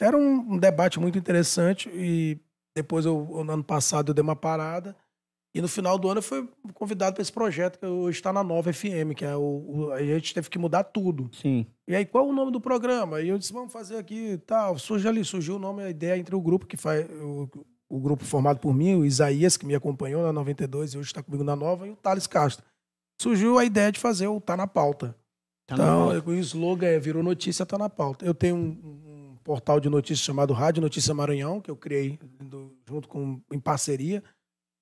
Era um, um debate muito interessante e depois, eu, no ano passado, eu dei uma parada. E no final do ano eu fui convidado para esse projeto que hoje está na Nova FM, que é o, o, a gente teve que mudar tudo. Sim. E aí, qual é o nome do programa? E eu disse, vamos fazer aqui tal. Surge ali, surgiu o nome, a ideia entre o grupo que faz. O, o grupo formado por mim, o Isaías, que me acompanhou na 92 e hoje está comigo na Nova, e o Thales Castro surgiu a ideia de fazer o Tá na Pauta. Tá então, na pauta. o slogan é virou notícia, tá na pauta. Eu tenho um, um portal de notícias chamado Rádio Notícia Maranhão, que eu criei do, junto com em parceria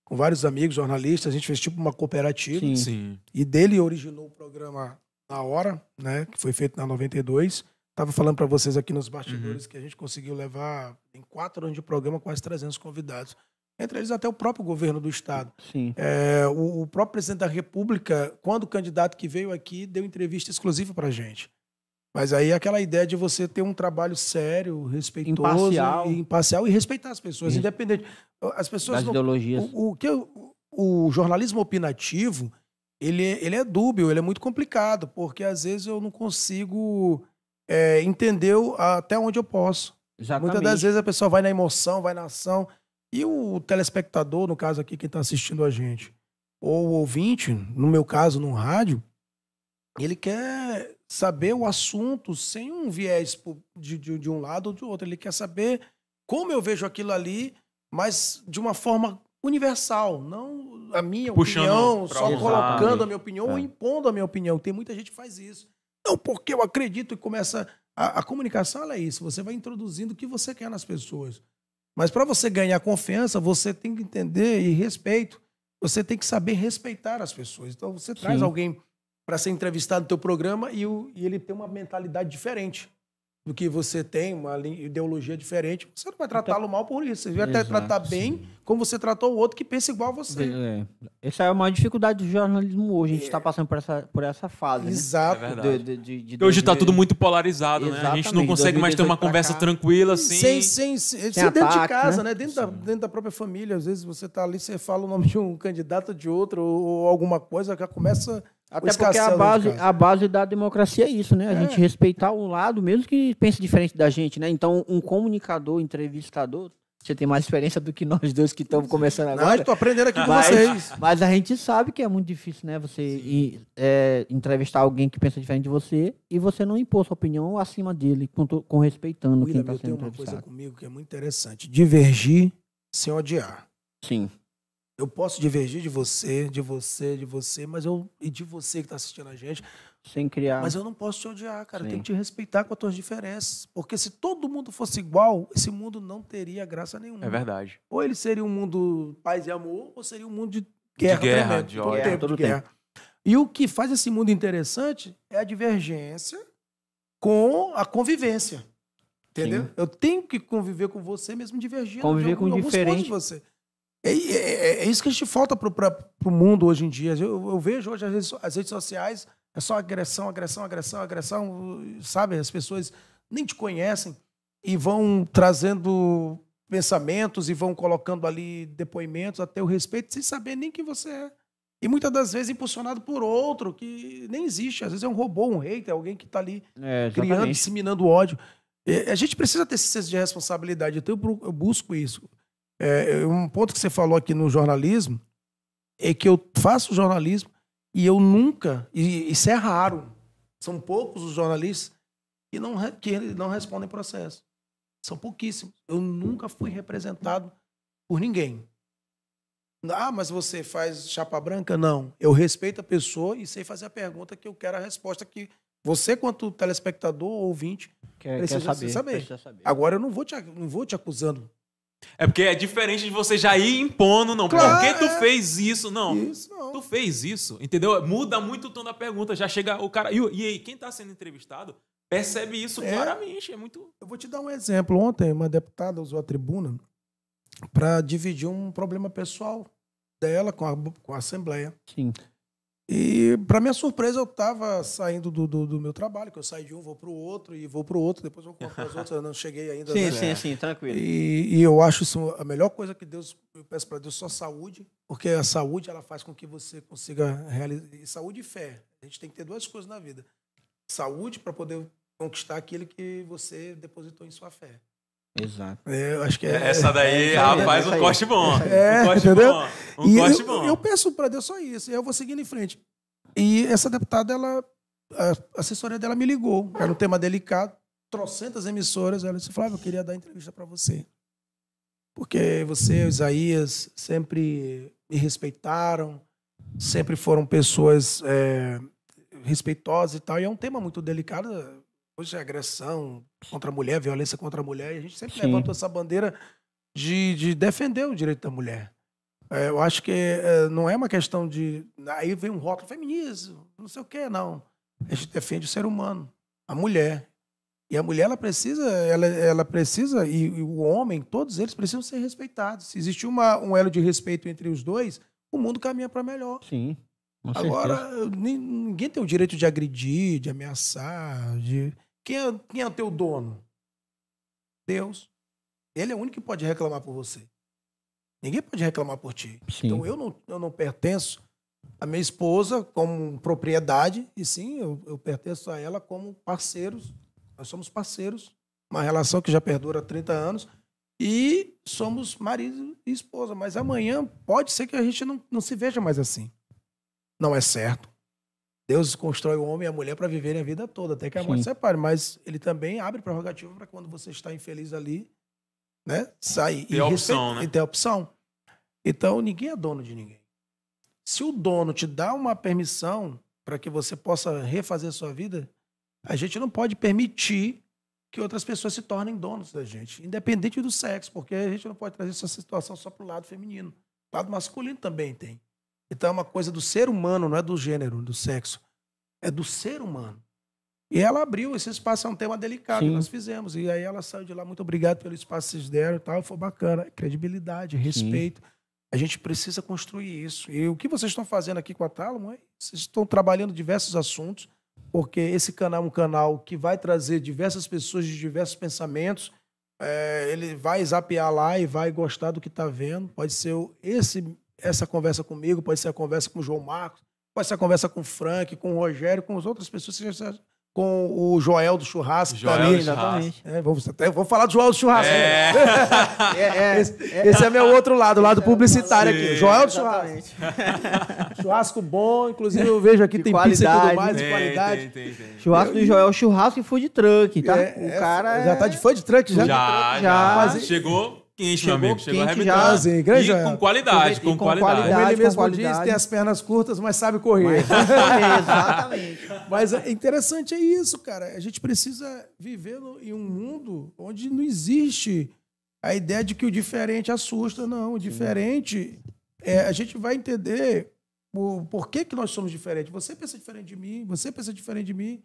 com vários amigos jornalistas, a gente fez tipo uma cooperativa. Sim. Sim. E dele originou o programa Na Hora, né, que foi feito na 92. Tava falando para vocês aqui nos bastidores uhum. que a gente conseguiu levar em quatro anos de programa quase 300 convidados entre eles até o próprio governo do Estado. Sim. É, o, o, próprio presidente da República, quando o candidato que veio aqui, deu entrevista exclusiva para a gente. Mas aí é aquela ideia de você ter um trabalho sério, respeitoso, imparcial e, imparcial, e respeitar as pessoas, Sim. independente. As pessoas ideologias. O, que o, o, jornalismo opinativo ele, ele é dúbio, ele é muito complicado, porque às vezes eu não consigo é, entender até onde eu posso. Exatamente. Muitas das vezes a pessoa vai na emoção, vai na ação. E o telespectador, no caso aqui, quem está assistindo a gente, ou o ouvinte, no meu caso, no rádio, ele quer saber o assunto sem um viés de, de, de um lado ou do outro. Ele quer saber como eu vejo aquilo ali, mas de uma forma universal, não a minha Puxando opinião, só usar, colocando a minha opinião é. ou impondo a minha opinião. Tem muita gente que faz isso. Não, porque eu acredito e começa. A, a comunicação é isso. Você vai introduzindo o que você quer nas pessoas. Mas para você ganhar confiança, você tem que entender e respeito. Você tem que saber respeitar as pessoas. Então você traz Sim. alguém para ser entrevistado no teu programa e, o, e ele tem uma mentalidade diferente do que você tem, uma ideologia diferente, você não vai então tratá-lo mal por isso. Você vai até tratar bem sim. como você tratou o outro que pensa igual a você. É. Essa é a maior dificuldade do jornalismo hoje. A gente está é. Tá passando por essa, por essa fase. Né? Exato. Né? É de, de, de, hoje está tudo muito polarizado, Exatamente. né? A gente não consegue mais ter uma conversa tranquila assim. Sem, sem, sem, sem dentro ataque, de né? casa, né? né? Dentro, da, dentro, da, própria família. Às vezes você está ali, você fala o nome de um candidato de outro ou, ou alguma coisa, que começa até porque a é base, a base da democracia é isso, né? A é. gente respeitar um lado, mesmo que pense diferente da gente, né? Então, um comunicador, entrevistador, você tem mais experiência do que nós dois que estamos começando agora. Não, estou aprendendo aqui com mas, vocês. Mas a gente sabe que é muito difícil, né? Você ir, é, entrevistar alguém que pensa diferente de você e você não impor sua opinião acima dele, com, com respeitando William, quem está sendo eu tenho uma coisa comigo que é muito interessante. Divergir sem odiar. Sim. Eu posso divergir de você, de você, de você, mas eu e de você que está assistindo a gente. Sem criar. Mas eu não posso te odiar, cara. Sim. Eu tenho que te respeitar com as tuas diferenças. Porque se todo mundo fosse igual, esse mundo não teria graça nenhuma. É verdade. Ou ele seria um mundo paz e amor, ou seria um mundo de guerra. De guerra, de ódio. Todo, tempo, é, todo guerra. Tempo. E o que faz esse mundo interessante é a divergência com a convivência. Entendeu? Sim. Eu tenho que conviver com você mesmo divergindo. Conviver de algum, com diferente. você. É, é, é, é, isso que a gente falta para o mundo hoje em dia. Eu, eu vejo hoje as redes, as redes, sociais, é só agressão, agressão, agressão, agressão, sabe? As pessoas nem te conhecem e vão trazendo pensamentos e vão colocando ali depoimentos a teu respeito sem saber nem quem você é. E muitas das vezes impulsionado por outro que nem existe. Às vezes é um robô, um hater, alguém que está ali é, criando, disseminando ódio. É, a gente precisa ter esse senso de responsabilidade. Então eu busco isso. É, um ponto que você falou aqui no jornalismo é que eu faço jornalismo e eu nunca, e isso é raro, são poucos os jornalistas que não, que não respondem processo. São pouquíssimos. Eu nunca fui representado por ninguém. Ah, mas você faz chapa branca? Não. Eu respeito a pessoa e sei fazer a pergunta que eu quero a resposta que você, quanto telespectador ou ouvinte, quer, precisa, quer saber, saber. precisa, saber, Agora eu não vou te, não vou te acusando é porque é diferente de você já ir impondo, não. Claro, Por que tu é. fez isso? Não. isso? não. Tu fez isso, entendeu? Muda muito o tom da pergunta. Já chega o cara. E, e aí, quem está sendo entrevistado percebe isso é. claramente. É muito. Eu vou te dar um exemplo. Ontem, uma deputada usou a tribuna para dividir um problema pessoal dela com a, com a Assembleia. Sim. E, para minha surpresa, eu estava saindo do, do, do, meu trabalho, que eu saí de um, vou para o outro, e vou para o outro, depois vou para os outros, eu não cheguei ainda. Sim, né? sim, sim, tranquilo. E, e, eu acho isso a melhor coisa que Deus, eu peço para Deus, só saúde, porque a saúde ela faz com que você consiga realizar. E saúde e fé. A gente tem que ter duas coisas na vida: saúde para poder conquistar aquilo que você depositou em sua fé. Exato. eu acho que é, é essa é, daí, é, rapaz, é, um corte bom. É, um corte entendeu? bom. Um e corte eu, bom. Eu peço para Deus só isso. E eu vou seguindo em frente. E essa deputada, ela, a assessoria dela me ligou. Era um tema delicado. Trocentas emissoras. Ela disse, Flávio, eu queria dar entrevista para você. Porque você, o Isaías, sempre me respeitaram. Sempre foram pessoas é, respeitosas e tal. E é um tema muito delicado hoje é agressão contra a mulher, violência contra a mulher, e a gente sempre Sim. levantou essa bandeira de, de defender o direito da mulher. É, eu acho que é, não é uma questão de. Aí vem um rótulo feminismo, não sei o quê, não. A gente defende o ser humano, a mulher. E a mulher, ela precisa, ela, ela precisa, e, e o homem, todos eles precisam ser respeitados. Se existe uma, um elo de respeito entre os dois, o mundo caminha para melhor. Sim. Com Agora, ninguém tem o direito de agredir, de ameaçar. De... Quem, é, quem é o teu dono? Deus. Ele é o único que pode reclamar por você. Ninguém pode reclamar por ti. Sim. Então eu não, eu não pertenço à minha esposa como propriedade, e sim, eu, eu pertenço a ela como parceiros. Nós somos parceiros. Uma relação que já perdura 30 anos. E somos marido e esposa. Mas amanhã pode ser que a gente não, não se veja mais assim. Não é certo. Deus constrói o homem e a mulher para viverem a vida toda, até que a Sim. morte separe. Mas ele também abre prerrogativa para quando você está infeliz ali, né? Sair. E, e, opção, né? e ter opção. Então, ninguém é dono de ninguém. Se o dono te dá uma permissão para que você possa refazer a sua vida, a gente não pode permitir que outras pessoas se tornem donos da gente, independente do sexo, porque a gente não pode trazer essa situação só para o lado feminino. O lado masculino também tem. Então é uma coisa do ser humano, não é do gênero, do sexo. É do ser humano. E ela abriu, esse espaço é um tema delicado, nós fizemos. E aí ela saiu de lá, muito obrigado pelo espaço que vocês deram e tal, foi bacana. Credibilidade, respeito. Sim. A gente precisa construir isso. E o que vocês estão fazendo aqui com a Talamo é, vocês estão trabalhando diversos assuntos, porque esse canal é um canal que vai trazer diversas pessoas de diversos pensamentos, é, ele vai zapear lá e vai gostar do que está vendo. Pode ser esse essa conversa comigo, pode ser a conversa com o João Marcos, pode ser a conversa com o Frank, com o Rogério, com as outras pessoas, com o Joel do Churrasco. Joel também, do né? Churrasco. É, vou, até, vou falar do Joel do Churrasco. É. É, é, esse, esse, é meu outro lado, o lado é publicitário aqui. Joel do Exatamente. Churrasco. churrasco bom, inclusive eu vejo aqui, de tem pizza e tudo mais, tem, de qualidade. Tem, tem, churrasco do Joel, churrasco e food truck, tá? É, o cara já tá de fã de truck, já? Já, já. já. Mas, Chegou quente, chegou meu amigo. Chegou quente já, assim, e com qualidade, com, com, qualidade. qualidade. Como ele mesmo qualidade. diz, tem as pernas curtas, mas sabe correr. Mas, exatamente. mas é interessante é isso, cara. A gente precisa viver em um mundo onde não existe a ideia de que o diferente assusta, não. O diferente, é, a gente vai entender o porquê que nós somos diferentes. Você pensa diferente de mim, você pensa diferente de mim.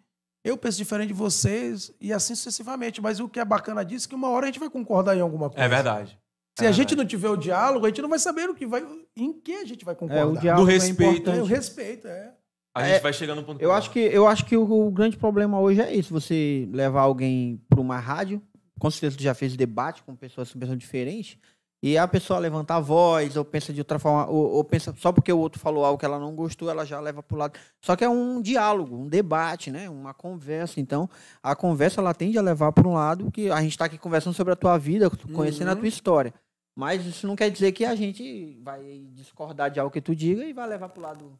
Eu penso diferente de vocês e assim sucessivamente. Mas o que é bacana disso é que uma hora a gente vai concordar em alguma coisa. É verdade. Se é a verdade. gente não tiver o diálogo, a gente não vai saber o que vai, em que a gente vai concordar. É, o diálogo Do é respeito. É o respeito, é. A gente é, vai chegando no ponto. Eu acho que eu acho que o, o, grande problema hoje é isso. Você levar alguém para uma rádio, com certeza tu já fez debate com pessoas com pensão diferente. E a pessoa levanta a voz, ou pensa de outra forma, ou, ou, pensa só porque o outro falou algo que ela não gostou, ela já leva para o lado. Só que é um diálogo, um debate, né? uma conversa. Então, a conversa ela tende a levar para um lado que a gente está aqui conversando sobre a tua vida, conhecendo uhum. a tua história. Mas isso não quer dizer que a gente vai discordar de algo que tu diga e vai levar para o lado,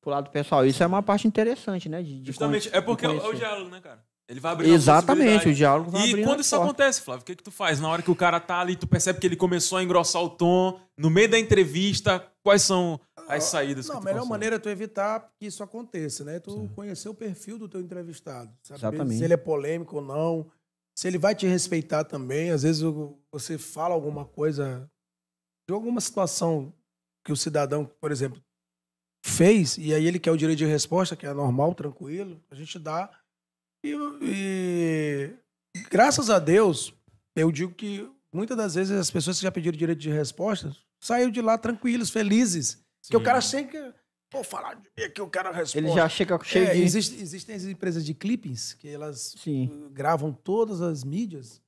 pro lado pessoal. Isso é uma parte interessante, né? De, de Justamente, é porque é o diálogo, né, cara? Ele vai abrir Exatamente, o diálogo vai E quando isso porta. acontece, Flávio, o que, que tu faz? Na hora que o cara tá ali, tu percebe que ele começou a engrossar o tom, no meio da entrevista, quais são as ah, saídas? Não, a melhor consegue? maneira é tu evitar que isso aconteça, né? Tu Sim. conhecer o perfil do teu entrevistado. Saber Exatamente. se ele é polêmico ou não, se ele vai te respeitar também. Às vezes você fala alguma coisa de alguma situação que o cidadão, por exemplo, fez, e aí ele quer o direito de resposta, que é normal, tranquilo, a gente dá e, e graças a Deus, eu digo que muitas das vezes as pessoas que já pediram direito de resposta saíram de lá tranquilos, felizes. porque Que o cara sempre. Pô, falar de mim que o cara responde. Ele já chega é, cheio é, de... existe, Existem as empresas de clippings, que elas Sim. Uh, gravam todas as mídias.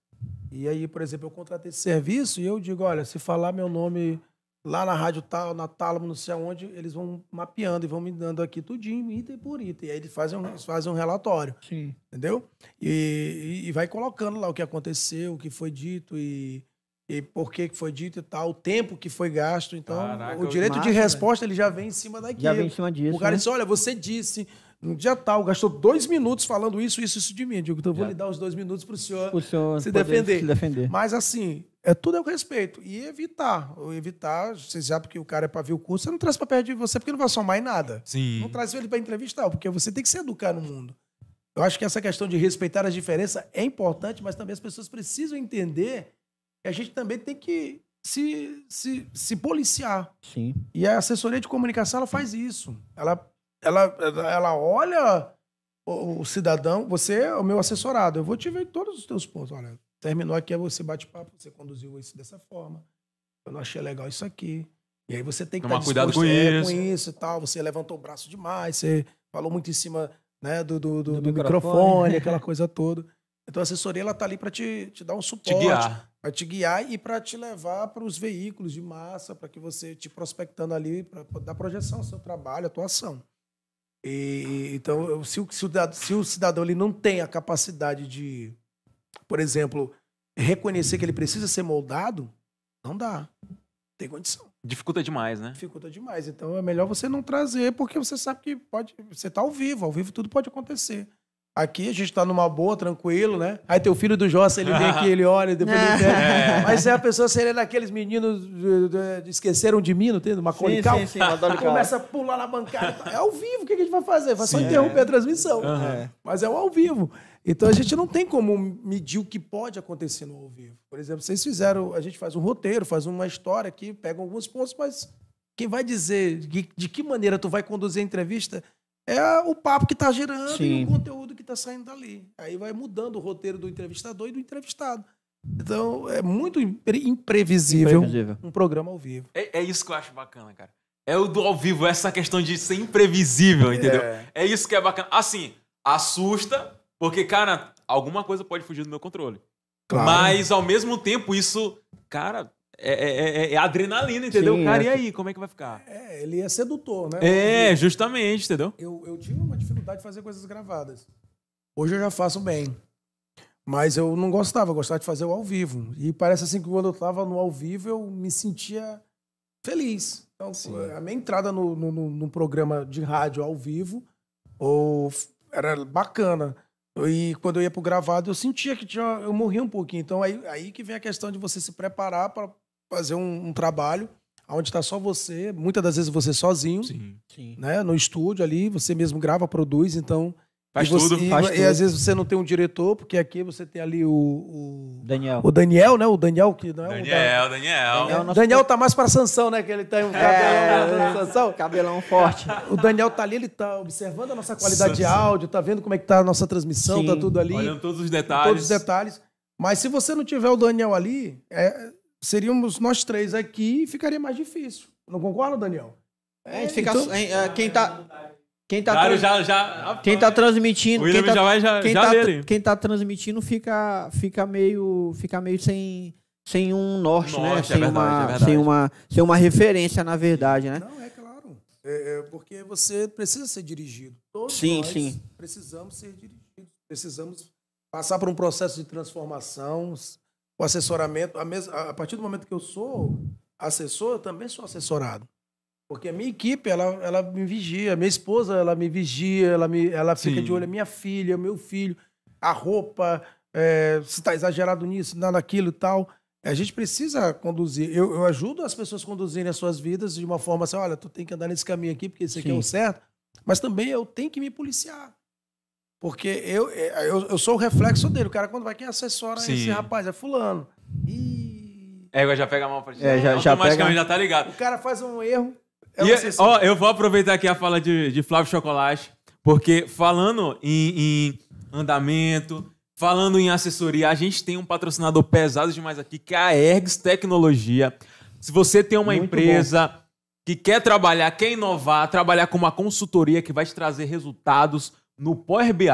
E aí, por exemplo, eu contratei esse serviço e eu digo, olha, se falar meu nome lá na rádio tal, na Tálamo, não sei aonde, eles vão mapeando e vão me dando aqui tudinho, item por item. E aí eles fazem um, eles fazem um relatório. Sim. Entendeu? E, e, e, vai colocando lá o que aconteceu, o que foi dito e, e por que foi dito e tal, o tempo que foi gasto. Então, Caraca, o direito de resposta né? ele já vem em cima daqui Já vem em cima disso. O cara né? olha, você disse no dia tal, gastou dois minutos falando isso, isso, isso de mim. Eu digo, então eu vou lhe dar os dois minutos para o senhor, se, defender. se defender. Mas assim, é tudo é o respeito. E evitar. Ou evitar, você já porque o cara é para ver o curso, você não traz para perto de você porque não vai somar em nada. Sim. Não traz ele para entrevistar, porque você tem que se educar no mundo. Eu acho que essa questão de respeitar as diferenças é importante, mas também as pessoas precisam entender que a gente também tem que se, se, se policiar. Sim. E a assessoria de comunicação ela faz isso. Ela ela, ela olha o, o, cidadão, você é o meu assessorado, eu vou te ver em todos os teus pontos. Olha, terminou aqui, é você bate papo, você conduziu isso dessa forma, eu não achei legal isso aqui. E aí você tem que Tomar tá cuidado é, com isso. com isso e tal, você levantou o braço demais, você falou muito em cima né, do, do, do, do microfone, microfone, aquela coisa toda. Então a assessoria ela tá ali para te, te dar um suporte, para te guiar e para te levar para os veículos de massa, para que você te prospectando ali, para dar projeção ao seu trabalho, à tua ação. E, então, se o, cidadão, se o cidadão ele não tem a capacidade de, por exemplo, reconhecer que ele precisa ser moldado, não dá. Tem condição. Dificulta demais, né? Dificulta demais. Então é melhor você não trazer, porque você sabe que pode. Você está ao vivo, ao vivo tudo pode acontecer. Aqui a gente tá numa boa, tranquilo, né? Aí teu filho do Jossa, ele vem aqui, ele olha, depois ele é. pega. Mas é a pessoa seria é daqueles meninos de, eh, de, eh, esqueceram de mim, não tem? colical. sim, sim, sim, Começa a pular na bancada. É ao vivo, o que a gente vai fazer? Vai só interromper a transmissão. Uhum. Mas é o ao vivo. Então a gente não tem como medir o que pode acontecer no ao vivo. Por exemplo, vocês fizeram, a gente faz um roteiro, faz uma história aqui, pega alguns pontos, mas quem vai dizer de, de que maneira tu vai conduzir a entrevista é o papo que está gerando Sim. e o conteúdo que está saindo dali. Aí vai mudando o roteiro do entrevistador e do entrevistado. Então, é muito impre imprevisível, imprevisível, um programa ao vivo. É, é, isso que eu acho bacana, cara. É o do ao vivo, essa questão de ser imprevisível, é. entendeu? É, é isso que é bacana. Assim, assusta, porque, cara, alguma coisa pode fugir do meu controle. Claro. Mas, ao mesmo tempo, isso, cara, é é, é, é, é, adrenalina, entendeu? Sim, cara, é. e aí, como é que vai ficar? É, ele é sedutor, né? É, eu, justamente, entendeu? Eu, eu tinha uma dificuldade de fazer coisas gravadas. Hoje eu já faço bem. Mas eu não gostava, eu gostava de fazer o ao vivo. E parece assim que quando eu estava no ao vivo, eu me sentia feliz. Então, Sim. É. a minha entrada no, no, no, programa de rádio ao vivo ou, era bacana. E quando eu ia pro gravado, eu sentia que tinha, eu morria um pouquinho. Então, aí, aí que vem a questão de você se preparar para fazer um, um trabalho onde está só você, muitas das vezes você sozinho, Sim. Sim. né? No estúdio ali, você mesmo grava, produz, então Faz e você, tudo. E, faz e tudo. às vezes você não tem um diretor, porque aqui você tem ali o. o Daniel. O Daniel, né? O Daniel que não é Daniel, o. Daniel, Daniel. É é Daniel tá mais pra Sansão, né? Que ele tem um é, cabelão, é, Sansão. Cabelão forte. O Daniel tá ali, ele tá observando a nossa qualidade Sansão. de áudio, tá vendo como é que tá a nossa transmissão, tá Sim. tá tudo ali. Olhando todos os detalhes. Todos os detalhes. Mas se você não tiver o Daniel ali, é, seríamos nós três aqui e ficaria mais difícil. Não concorda, Daniel? É, fica. Então... É, quem tá. Quem tá, claro, já, já... quem tá transmitindo. Quem tá, já vai, já, quem, já tá, quem tá transmitindo fica, fica meio, fica meio sem, sem um norte, né? norte né? É sem, verdade, uma, é sem, uma, sem uma referência, na verdade, né? Não, é claro. É, é, porque você precisa ser dirigido. Todos sim, nós sim. precisamos ser dirigidos. Precisamos passar por um processo de transformação, assessoramento, a, mes, a partir do momento que eu sou assessor, eu também sou assessorado. Porque a minha equipe, ela, ela me vigia, minha esposa, ela me vigia, ela, me, ela fica Sim. de olho, minha filha, meu filho, a roupa, é, se está exagerado nisso, naquilo e tal. A gente precisa conduzir. Eu, eu, ajudo as pessoas a conduzirem as suas vidas de uma forma assim: olha, tu tem que andar nesse caminho aqui, porque esse aqui Sim. é o certo. Mas também eu tenho que me policiar. Porque eu, é, eu, eu sou o reflexo dele. O cara, quando vai, quem assessora é Sim. esse rapaz? É fulano. E... É, já pega a mão pra gente. É, já, já pega... já tá ligado. O cara faz um erro. É e, é, ó, eu vou aproveitar aqui a fala de, de Flávio Chocolate, porque falando em, em andamento, falando em assessoria, a gente tem um patrocinador pesado demais aqui, que é a Ergs Tecnologia. Se você tem uma Muito empresa... Bom que quer trabalhar, quer inovar, trabalhar com uma consultoria que vai te trazer resultados no Power BI,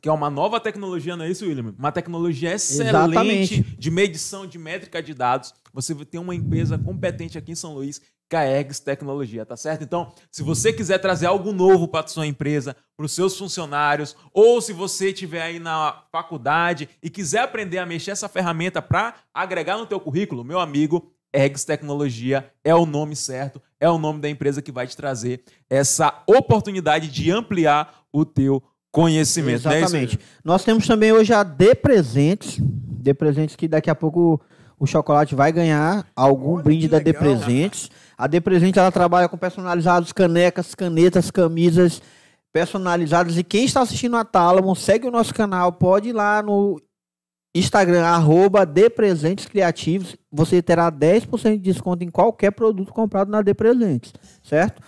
que é uma nova tecnologia, não é isso, William? Uma tecnologia excelente Exatamente. de medição de métrica de dados. Você tem uma empresa competente aqui em São Luís, é Ergs Tecnologia, tá certo? Então, se você quiser trazer algo novo para sua empresa, para os seus funcionários, ou se você estiver aí na faculdade e quiser aprender a mexer essa ferramenta para agregar no teu currículo, meu amigo, Ergs Tecnologia é o nome certo, é o nome da empresa que vai te trazer essa oportunidade de ampliar o teu conhecimento. É Exatamente. Né? Nós temos também hoje a De Presentes. De Presentes que daqui a pouco o chocolate vai ganhar algum Olha, brinde da legal, De Presentes. A De Presentes ela trabalha com personalizados, canecas, canetas, camisas personalizadas. E quem está assistindo a Talamon, segue o nosso canal, pode ir lá no Instagram, arroba de Presentes Criativos. Você terá 10% de desconto em qualquer produto comprado na De Presentes, certo?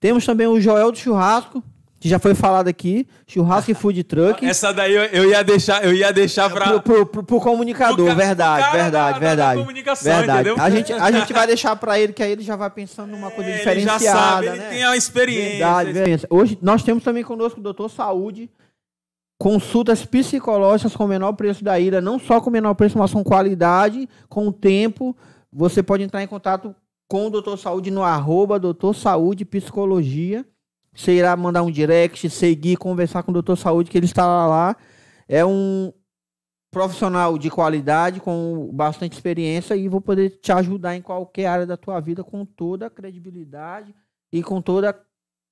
Temos também o Joel do Churrasco, que já foi falado aqui, churrasco e food truck. Essa daí eu, eu, ia deixar, eu ia deixar para Pro, pro, pro, pro comunicador, pro verdade, cara, verdade, da, verdade. Da comunicação, verdade. Entendeu? A gente, a gente vai deixar para ele, que aí ele já vai pensando numa coisa é, diferenciada, ele já sabe, né? ele tem a experiência. Verdade, verdade. Hoje nós temos também conosco o doutor Saúde, consultas psicológicas com o menor preço da ilha, não só com o menor preço, mas com qualidade, com o tempo. Você pode entrar em contato com o Doutor Saúde no arroba Doutor Saúde Psicologia. Você irá mandar um direct, seguir, conversar com o doutor Saúde, que ele está lá. É um profissional de qualidade, com bastante experiência, e vou poder te ajudar em qualquer área da tua vida com toda a credibilidade e com toda a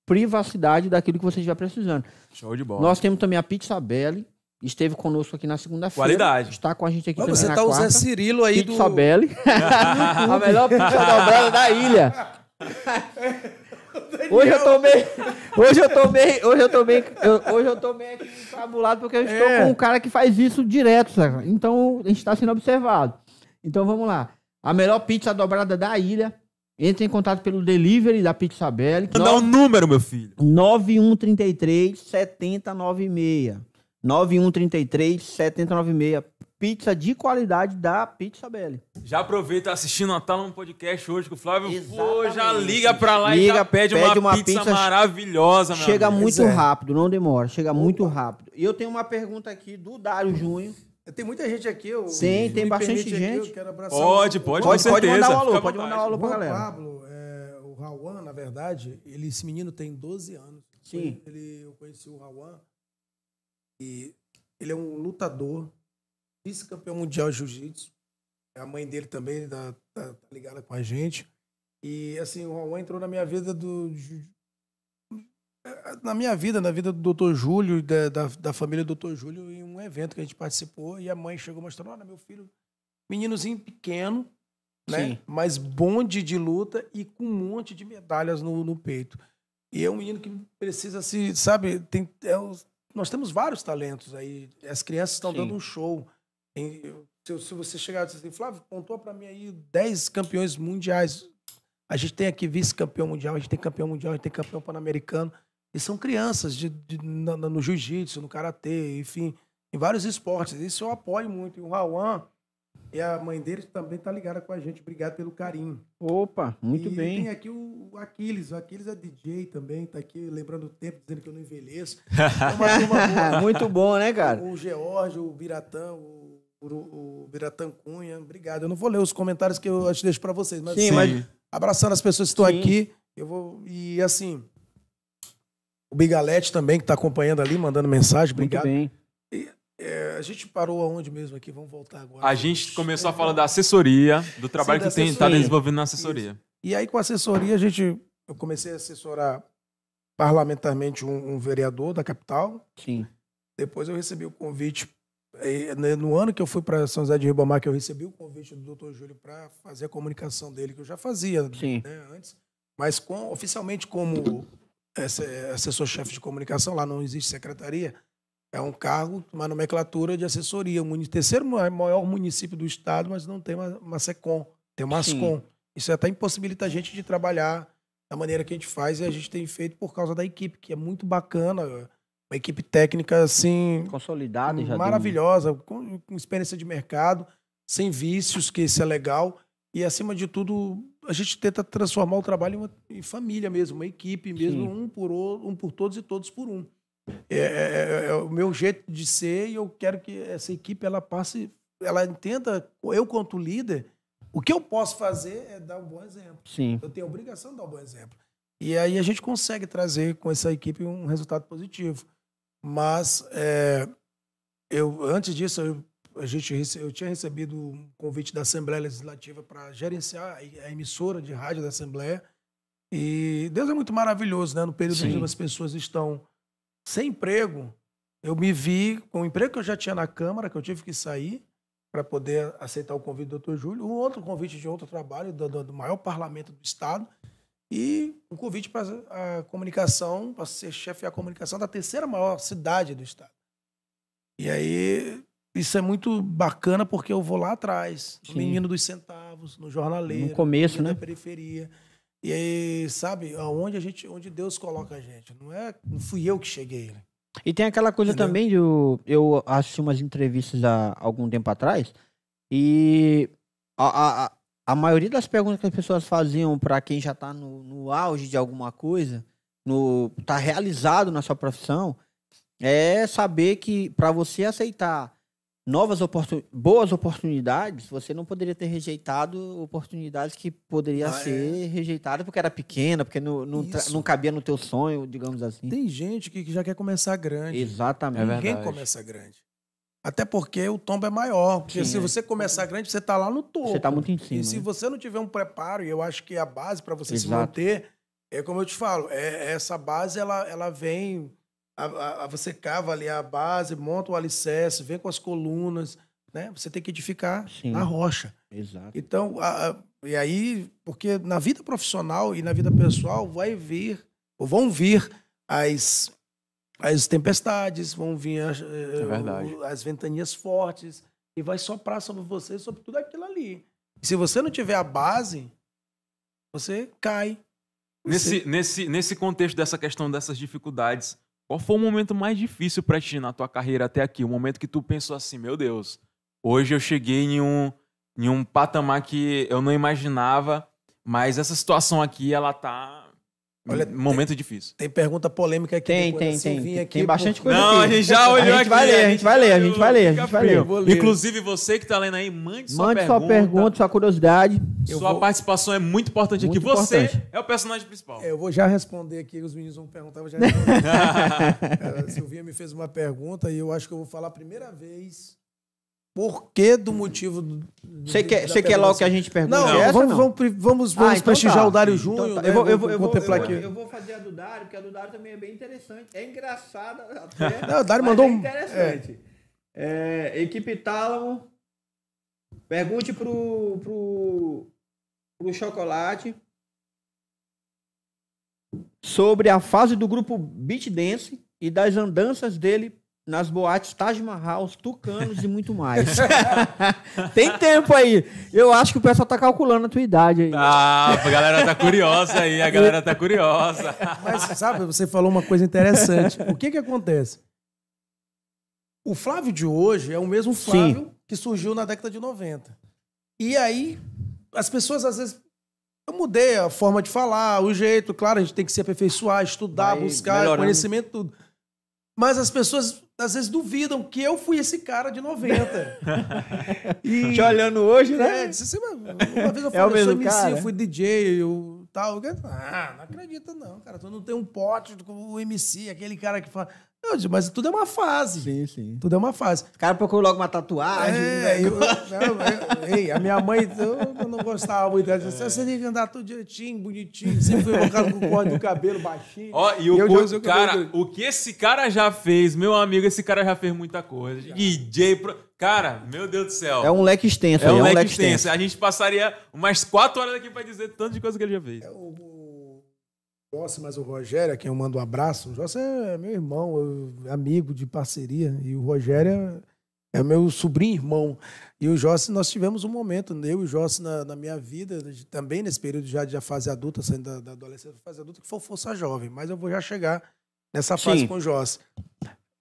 privacidade daquilo que você estiver precisando. Show de bola. Nós temos também a Pizza Belli, esteve conosco aqui na segunda-feira. Qualidade. Está com a gente aqui Mas também você tá na quarta. Você está o Zé Cirilo aí pizza do... Pizza Belli. a melhor pizza dobrada da ilha. Hoje eu tomei. Hoje eu tomei. Hoje eu tomei. hoje eu tomei aqui encabulado porque eu estou é. com um cara que faz isso direto, sabe? Então a gente está sendo observado. Então vamos lá. A melhor pizza dobrada da ilha. Entre em contato pelo delivery da Pizza Belli. Manda o um número, meu filho. 9133 7096. 9133 7096 pizza de qualidade da Pizza Belli. Já aproveita assistindo Natal no podcast hoje com o Flávio. Exatamente. Pô, já liga pra lá liga, e já pede, pede uma, uma pizza, pizza, maravilhosa, meu Chega amigo. muito é. rápido, não demora. Chega Opa. muito rápido. E eu tenho uma pergunta aqui do Dário Junho. Tem muita gente aqui. Eu, Sim, tem bastante gente. Aqui, eu pode, pode, pode, pode mandar um alô, pode mandar um alô pra galera. O Pablo, é, o Rawan, na verdade, ele, esse menino tem 12 anos. Sim. Ele, eu conheci o Rawan e ele é um lutador vice-campeão mundial de jiu-jitsu. É a mãe dele também tá, tá, tá, ligada com a gente. E assim, o Raul entrou na minha vida do. Na minha vida, na vida do doutor Júlio, da, da, da família do doutor Júlio, em um evento que a gente participou, e a mãe chegou mostrando: olha, meu filho, meninozinho pequeno, né? Sim. Mas bonde de luta e com um monte de medalhas no, no peito. E é um menino que precisa se, sabe, tem, é, nós temos vários talentos aí. As crianças estão Sim. dando um show. Se você chegar e dizer assim, Flávio, contou para mim aí 10 campeões mundiais. A gente tem aqui vice-campeão mundial, a gente tem campeão mundial, a gente tem campeão pan-americano. E são crianças de, de no, no jiu-jitsu, no karatê, enfim, em vários esportes. Isso eu apoio muito. E o Rawan e a mãe dele também tá ligada com a gente. Obrigado pelo carinho. Opa, muito e bem. E tem aqui o Aquiles. O Aquiles é DJ também, tá aqui lembrando o tempo, dizendo que eu não envelheço. É uma, muito bom, né, cara? O George, o Biratã, o por o, o Biratan Cunha. Obrigado. Eu não vou ler os comentários que eu te deixo para vocês, mas, Sim, mas abraçando as pessoas que estão Sim. aqui. Eu vou. E assim. O Bigalete também, que está acompanhando ali, mandando mensagem. Obrigado. Muito bem. é, a gente parou aonde mesmo aqui? Vamos voltar agora. A gente começou a falar da assessoria, do trabalho Sim, que tem está desenvolvendo na assessoria. Isso. E aí, com a assessoria, a gente. Eu comecei a assessorar parlamentarmente um, um vereador da capital. Sim. Depois eu recebi o convite é, né, no ano que eu fui para São José de Ribamar, que eu recebi o convite do Dr. Júlio para fazer a comunicação dele, que eu já fazia né, né antes, mas com, oficialmente como é, é, assessor-chefe de comunicação, lá não existe secretaria, é um cargo, uma nomenclatura de assessoria, o terceiro maior município do estado, mas não tem uma, uma SECOM, tem uma ASCOM. Isso até impossibilita a gente de trabalhar da maneira que a gente faz e a gente tem feito por causa da equipe, que é muito bacana uma equipe técnica assim consolidada, maravilhosa, com, com, experiência de mercado, sem vícios, que isso é legal. E acima de tudo, a gente tenta transformar o trabalho em, uma, em família mesmo, uma equipe mesmo, Sim. um por outro, um por todos e todos por um. É é, é, é, é, o meu jeito de ser e eu quero que essa equipe ela passe, ela entenda eu quanto líder o que eu posso fazer é dar um bom exemplo. Sim. Eu tenho a obrigação de dar um bom exemplo. E aí a gente consegue trazer com essa equipe um resultado positivo. Mas é, eu, antes disso, eu, a gente, eu tinha recebido um convite da Assembleia Legislativa para gerenciar a emissora de rádio da Assembleia. E Deus é muito maravilhoso, né? No período Sim. em que as pessoas estão sem emprego, eu me vi com o emprego que eu já tinha na Câmara, que eu tive que sair para poder aceitar o convite do Dr. Júlio, um outro convite de outro trabalho do, do maior parlamento do Estado. E um convite para a comunicação, para ser chefe da comunicação da terceira maior cidade do estado. E aí, isso é muito bacana porque eu vou lá atrás, Sim. no Menino dos Centavos, no Jornaleiro, no começo, né? na periferia. E aí, sabe, onde a gente, onde Deus coloca a gente. Não é, não fui eu que cheguei. Né? E tem aquela coisa Entendeu? também, eu, eu assisti umas entrevistas há algum tempo atrás, e a, a, a maioria das perguntas que as pessoas faziam para quem já está no, no, auge de alguma coisa, no está realizado na sua profissão, é saber que para você aceitar novas oportun, boas oportunidades, você não poderia ter rejeitado oportunidades que poderia ah, é. ser é. rejeitada porque era pequena, porque não, não, não, cabia no teu sonho, digamos assim. Tem gente que já quer começar grande. Exatamente. É Ninguém começa grande. Até porque o tombo é maior. Porque Sim, se é. você começar grande, você está lá no topo. Você está muito em cima. E se né? você não tiver um preparo, e eu acho que é a base para você Exato. se manter, é como eu te falo, é, é, essa base ela, ela vem. A, a, a você cava ali a base, monta o alicerce, vem com as colunas, né? Você tem que edificar Sim. na rocha. Exato. Então, a, e aí, porque na vida profissional e na vida pessoal vai vir, ou vão vir as as tempestades, vão vir as, eh, é as ventanias fortes e vai soprar sobre você, sobre tudo aquilo ali. E se você não tiver a base, você cai. Nesse, nesse, nesse contexto dessa questão dessas dificuldades, qual foi o momento mais difícil para ti na tua carreira até aqui? O momento que tu pensou assim, meu Deus, hoje eu cheguei em um, em um patamar que eu não imaginava, mas essa situação aqui, ela tá Olha, hum, momento tem, difícil. Tem pergunta polêmica aqui. Tem, tem, assim, tem. Aqui, tem bastante por... coisa. Não, aqui. a gente já olhou a gente Vai aqui, ler, a gente vai ler, a gente vai ler, a gente vai ler. Inclusive, você que está lendo aí, mande sua pergunta. Mande sua pergunta, sua curiosidade. Eu sua vou... participação é muito importante muito aqui. Você importante. é o personagem principal. É, eu vou já responder aqui, os meninos vão perguntar, eu já responder. a Silvinha me fez uma pergunta e eu acho que eu vou falar a primeira vez porquê do motivo Você quer, você quer logo que a gente pergunte? Não, essa, vamos, não? vamos, vamos, vamos ah, então prestigiar tá. o Dário então Júnior. Então tá. né? eu, vou, eu, vou, eu, vou, eu, vou, fazer a do Dário, porque a do Dário também é bem interessante. É engraçada até. não, o Dário mandou é interessante. Um... É. É, equipe Tálamo. Pergunte pro, pro, pro Chocolate sobre a fase do grupo Beat Dance e das andanças dele nas boates Taj Mahal, tucanos e muito mais. Tem tempo aí. Eu acho que o pessoal tá calculando a tua idade aí. Ah, a galera tá curiosa aí, a galera tá curiosa. Mas sabe, você falou uma coisa interessante. O que que acontece? O Flávio de hoje é o mesmo Flávio Sim. que surgiu na década de 90. E aí as pessoas às vezes eu mudei a forma de falar, o jeito, claro, a gente tem que se aperfeiçoar, estudar, Vai buscar melhorando. conhecimento tudo. Mas as pessoas às vezes duvidam que eu fui esse cara de 90. e, Te olhando hoje, né? É, assim, uma vez eu fui, é eu sou MC, cara, eu fui DJ, eu tal. Ah, não acredita, não, cara. Tu não tem um pote com o MC, aquele cara que fala. mas tudo é uma fase. Sim, sim. Tudo é uma fase. O cara procurou logo uma tatuagem. É, um eu, eu, ei, a minha mãe, eu não gostava muito dela. É. Você tem que andar tudo direitinho, bonitinho. Sempre foi colocado com o corte do cabelo baixinho. Ó, e, e o, o cara, o que esse cara já fez, meu amigo, esse cara já fez muita coisa. Já. DJ, pro... Cara, meu Deus do céu. É um leque extenso. É um, é um leque, leque extenso. extenso. A gente passaria umas quatro horas aqui para dizer tanto de coisa que ele já fez. É o Jossi, mas o Rogério, a quem eu mando um abraço. O Jossi é meu irmão, amigo de parceria. E o Rogério é, é meu sobrinho irmão. E o Jossi, nós tivemos um momento, eu e o Jossi, na, na minha vida, também nesse período já de fase adulta, saindo da, da adolescência fase adulta, que foi Força Jovem. Mas eu vou já chegar nessa fase Sim. com o Jossi.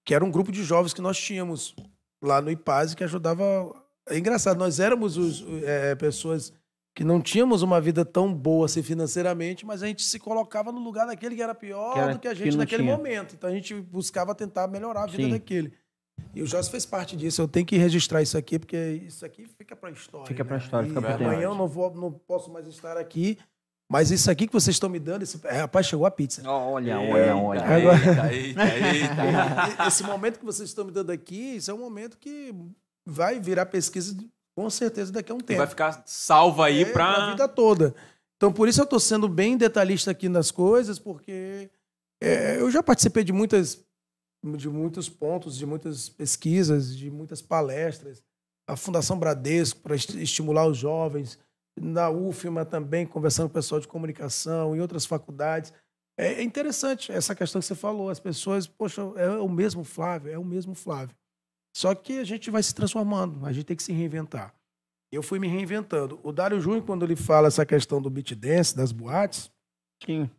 Que era um grupo de jovens que nós tínhamos lá no IPASE que ajudava. É engraçado, nós éramos os, é, pessoas que não tínhamos uma vida tão boa assim financeiramente, mas a gente se colocava no lugar daquele que era pior que era, do que a gente que naquele tinha. momento. Então a gente buscava tentar melhorar a vida Sim. daquele. E o Jorge fez parte disso. Eu tenho que registrar isso aqui, porque isso aqui fica para a história. Fica né? para a história, fica para Amanhã eu não, vou, não posso mais estar aqui, mas isso aqui que vocês estão me dando, esse... É, rapaz, chegou a pizza. É, olha, olha, olha. Agora... Eita, eita, eita. Esse momento que vocês estão me dando aqui, isso é um momento que vai virar pesquisa com certeza daqui a um tempo. E vai ficar salva aí é, para a vida toda. Então, por isso eu estou sendo bem detalhista aqui nas coisas, porque é, eu já participei de muitas de muitos pontos, de muitas pesquisas, de muitas palestras. A Fundação Bradesco para estimular os jovens, na UFMA também, conversando com o pessoal de comunicação, em outras faculdades. É, é interessante essa questão que você falou. As pessoas, poxa, é o mesmo Flávio, é o mesmo Flávio. Só que a gente vai se transformando, a gente tem que se reinventar. Eu fui me reinventando. O Dário Júnior, quando ele fala essa questão do beat dance, das boates, Sim.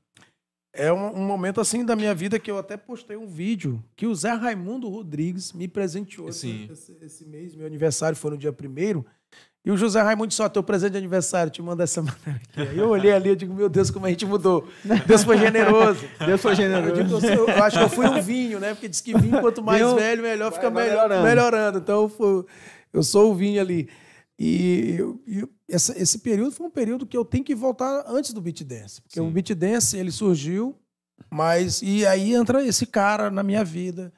é um, um, momento assim da minha vida que eu até postei um vídeo que o Zé Raimundo Rodrigues me presenteou. Esse, esse, mês, meu aniversário foi no dia primeiro. E o José Raimundo só, teu presente de aniversário, te manda essa maneira aqui. Eu olhei ali e digo, meu Deus, como a gente mudou. Deus foi generoso. Deus foi generoso. Eu, digo, eu, acho que eu fui um vinho, né? Porque diz que vinho, quanto mais velho, melhor fica melhorando. melhorando. Então eu, fui, eu sou o vinho ali. E essa, esse período foi um período que eu tenho que voltar antes do beat dance. Porque Sim. o beat dance, ele surgiu, mas... E aí entra esse cara na minha vida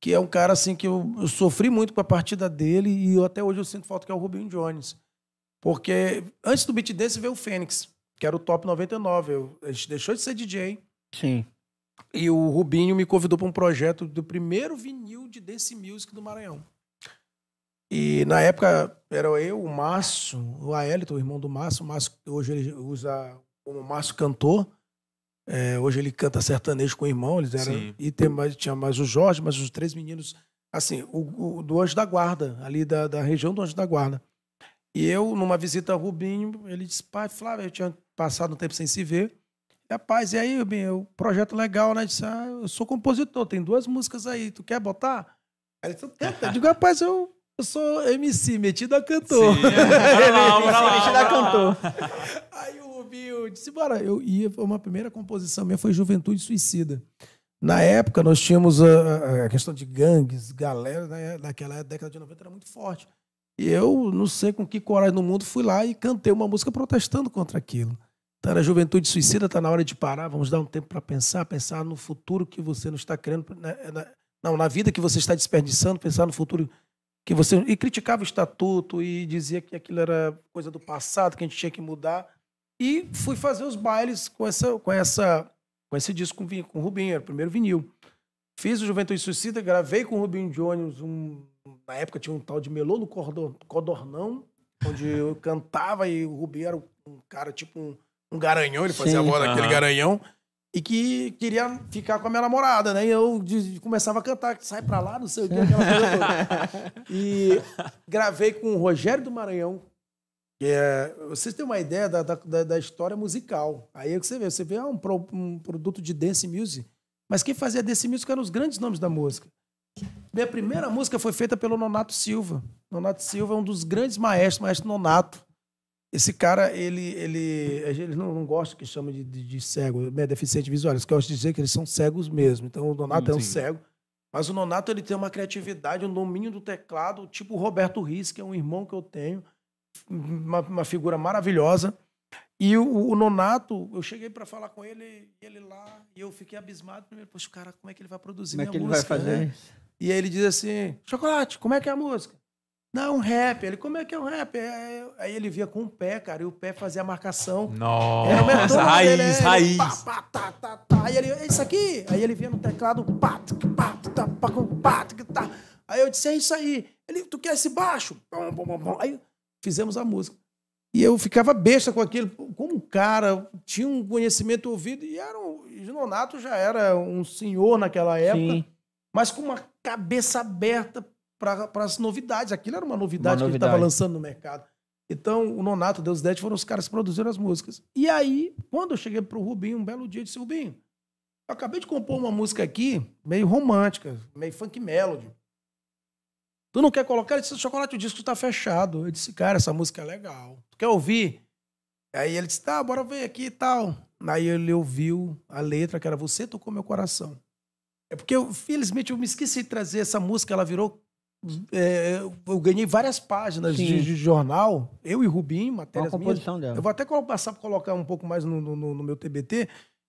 que é um cara assim que eu, eu sofri muito com a partida dele e eu, até hoje eu sinto falta que é o Rubinho Jones. Porque antes do beat dance veio o Fênix, que era o top 99. Eu, a gente deixou de ser DJ. Sim. E o Rubinho me convidou para um projeto do primeiro vinil de dance music do Maranhão. E na época era eu, o Márcio, o Aelito, o irmão do Márcio. O Márcio hoje ele usa como Márcio Cantor. É, hoje ele canta sertanejo com o irmão, eles eram, Sim. e tem mais, tinha mais o Jorge, mas os três meninos, assim, o, o, do Anjo da Guarda, ali da, da região do Anjo da Guarda. E eu, numa visita ao Rubinho, ele disse, pai, Flávio, eu tinha passado um tempo sem se ver. Rapaz, e aí, Rubinho, o é projeto legal, né? Eu disse, ah, eu sou compositor, tem duas músicas aí, tu quer botar? Aí ele disse, tenta. Eu digo, rapaz, eu eu sou MC, metido a cantor. Sim, é. ele, lá, MC, metido a cantor. Aí o build. bora Eu ia, foi uma primeira composição minha foi Juventude Suicida. Na época, nós tínhamos a, a questão de gangues, galera, né? naquela década de 90 era muito forte. E eu, não sei com que coragem no mundo, fui lá e cantei uma música protestando contra aquilo. Então, na juventude suicida está na hora de parar, vamos dar um tempo para pensar, pensar no futuro que você não está querendo, né, é, não, na vida que você está desperdiçando, pensar no futuro que você... E criticava o estatuto e dizia que aquilo era coisa do passado, que a gente tinha que mudar. E fui fazer os bailes com essa com essa com esse disco com, com o Rubinho, era o primeiro vinil. Fiz o Juventude Suicida, gravei com o Rubinho Jones, um, na época tinha um tal de Melô no Codornão, onde eu cantava e o Rubinho era um cara tipo um, um garanhão, ele fazia Sim, a voz daquele uh -huh. garanhão e que queria ficar com a minha namorada, né? E eu de, começava a cantar, sai pra lá, não sei o que, aquela coisa toda. E gravei com o Rogério do Maranhão, é, vocês têm uma ideia da, da, da, história musical. Aí é que você vê, você vê ah, um, pro, um, produto de dance music, mas quem fazia dance music eram os grandes nomes da música. Minha primeira música foi feita pelo Nonato Silva. Nonato Silva é um dos grandes maestros, maestro Nonato. Esse cara, ele, ele, eles não, não gostam que chamem de, de, de cego, né, deficiente visual. Eles querem dizer que eles são cegos mesmo. Então, o Nonato é um cego. Mas o Nonato ele tem uma criatividade, um domínio do teclado, tipo o Roberto Riz, que é um irmão que eu tenho uma, uma figura maravilhosa. E o, o, Nonato, eu cheguei para falar com ele, ele lá, e eu fiquei abismado primeiro. Poxa, cara, como é que ele vai produzir como é que ele música, Vai fazer? Né? E aí ele diz assim: Chocolate, como é que é a música? Não, um rap. Ele, como é que é um rap? É, é, aí ele via com o pé, cara, e o pé fazia a marcação. Nossa, raiz, dele, raiz. Pá, pá, tá, tá, tá. Aí ele, é isso aqui? Aí ele via no teclado, pato, pato, tá, pato, pato, tá. Aí eu disse, é isso aí. Ele, tu quer esse baixo? Aí fizemos a música. E eu ficava besta com aquilo. Como um cara tinha um conhecimento ouvido e era um, Nonato já era um senhor naquela época, Sim. mas com uma cabeça aberta para as novidades. Aquilo era uma novidade uma que novidade. ele estava lançando no mercado. Então, o Nonato, Deus Dete, foram os caras que produziram as músicas. E aí, quando eu cheguei para o Rubinho, um belo dia, eu disse, Rubinho, eu acabei de compor uma música aqui, meio romântica, meio funk melody. Tu não quer colocar? Ele disse, Chocolate, o disco tá fechado. Eu disse, cara, essa música é legal. Tu quer ouvir? Aí ele disse, tá, bora ver aqui e tal. Aí ele ouviu a letra que era Você Tocou Meu Coração. É porque, eu, felizmente, eu me esqueci de trazer essa música, ela virou. É, eu ganhei várias páginas de, de, jornal, eu e Rubim, matérias Uma minhas. Dela. Eu vou até passar para colocar um pouco mais no, no, no meu TBT,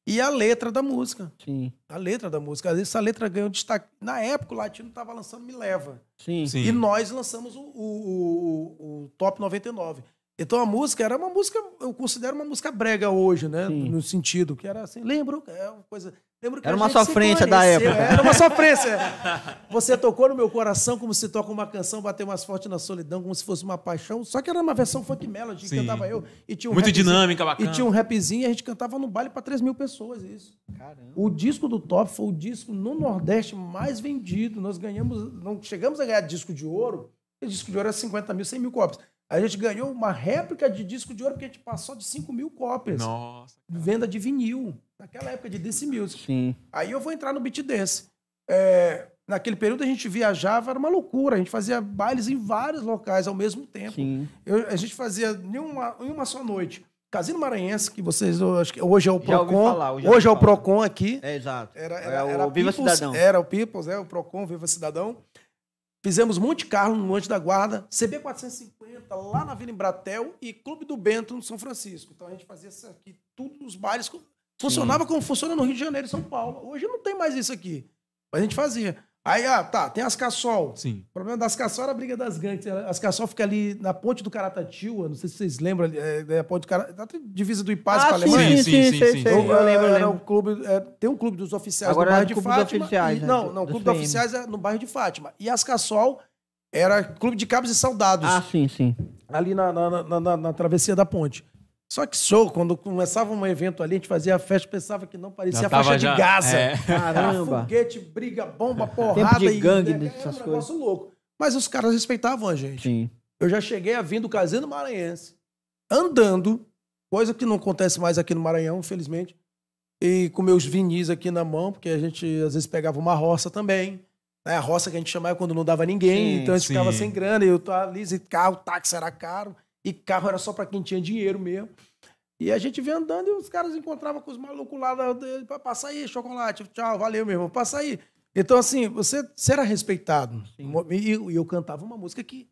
e a letra da música. Sim. A letra da música. essa letra ganhou destaque. Na época, o Latino estava lançando Me Leva. Sim. Sim. E nós lançamos o, o, o, o, Top 99. Então a música era uma música, eu considero uma música brega hoje, né? Sim. No sentido que era assim, lembro, é uma coisa Lembro que era uma sofrência da época. Era uma sofrência. É. Você tocou no meu coração como se toca uma canção, bateu mais forte na solidão, como se fosse uma paixão. Só que era uma versão funk melody, Sim. que cantava eu. E tinha um Muito dinâmica, bacana. E tinha um rapzinho e a gente cantava no baile para 3 mil pessoas, isso. Caramba. O disco do Top foi o disco no Nordeste mais vendido. Nós ganhamos, não chegamos a ganhar disco de ouro. O disco de ouro era 50 mil, 100 mil cópias. A gente ganhou uma réplica de disco de ouro porque a gente passou de 5 mil cópias. Nossa. Cara. Venda de vinil. Naquela época de Dance Music. Sim. Aí eu vou entrar no beat dance. É, naquele período a gente viajava, era uma loucura. A gente fazia bailes em vários locais ao mesmo tempo. Sim. Eu, a gente fazia em uma, em uma só noite. Casino Maranhense, que vocês hoje, é é hoje é o Procon. Falar, hoje, hoje é o Procon aqui. É, exato. Era, era, é era, era o Viva Peoples, Cidadão. Era o Peoples, é, o Procon, Viva Cidadão. Fizemos Monte Carlo no Monte da Guarda, CB 450 lá na Vila Embratel e Clube do Bento no São Francisco. Então a gente fazia isso aqui, tudo nos bailes. Funcionava Sim. como funciona no Rio de Janeiro e São Paulo. Hoje não tem mais isso aqui, mas a gente fazia. Aí, ah, tá, tem as Sim. O problema das caçol era a briga das gangues. As fica ali na ponte do Caratatiua, não sei se vocês lembram, ali, é, é a ponte do Car... da divisa do Ipaz ah, com a Alemanha. Sim, sim, sim. sim, sim, sim eu, eu, lembro, eu lembro. Um clube, é, tem um clube dos oficiais Agora no bairro é de clube Fátima. oficiais, e, né? não, não, o clube dos oficiais é no bairro de Fátima. E as era clube de cabos e soldados. Ah, sim, sim. Ali na, na, na, na, na travessia da ponte. Só que show, quando começava um evento ali, a gente fazia a festa, pensava que não parecia a faixa já... de Gaza. É. Caramba. foguete, briga, bomba, porrada. Tempo de gangue, e, essas é, é um coisas. louco. Mas os caras respeitavam a gente. Sim. Eu já cheguei a vir do Casino Maranhense, andando, coisa que não acontece mais aqui no Maranhão, infelizmente, e com meus vinis aqui na mão, porque a gente às vezes pegava uma roça também. Né? A roça que a gente chamava quando não dava ninguém, sim, então a gente sim. ficava sem grana, e eu tava ali, carro, táxi era caro. E carro era só para quem tinha dinheiro mesmo. E a gente vinha andando e os caras encontravam com os malucos lá, para passar aí, chocolate, tchau, valeu, mesmo passa aí. Então, assim, você, você era respeitado. E, eu, eu cantava uma música que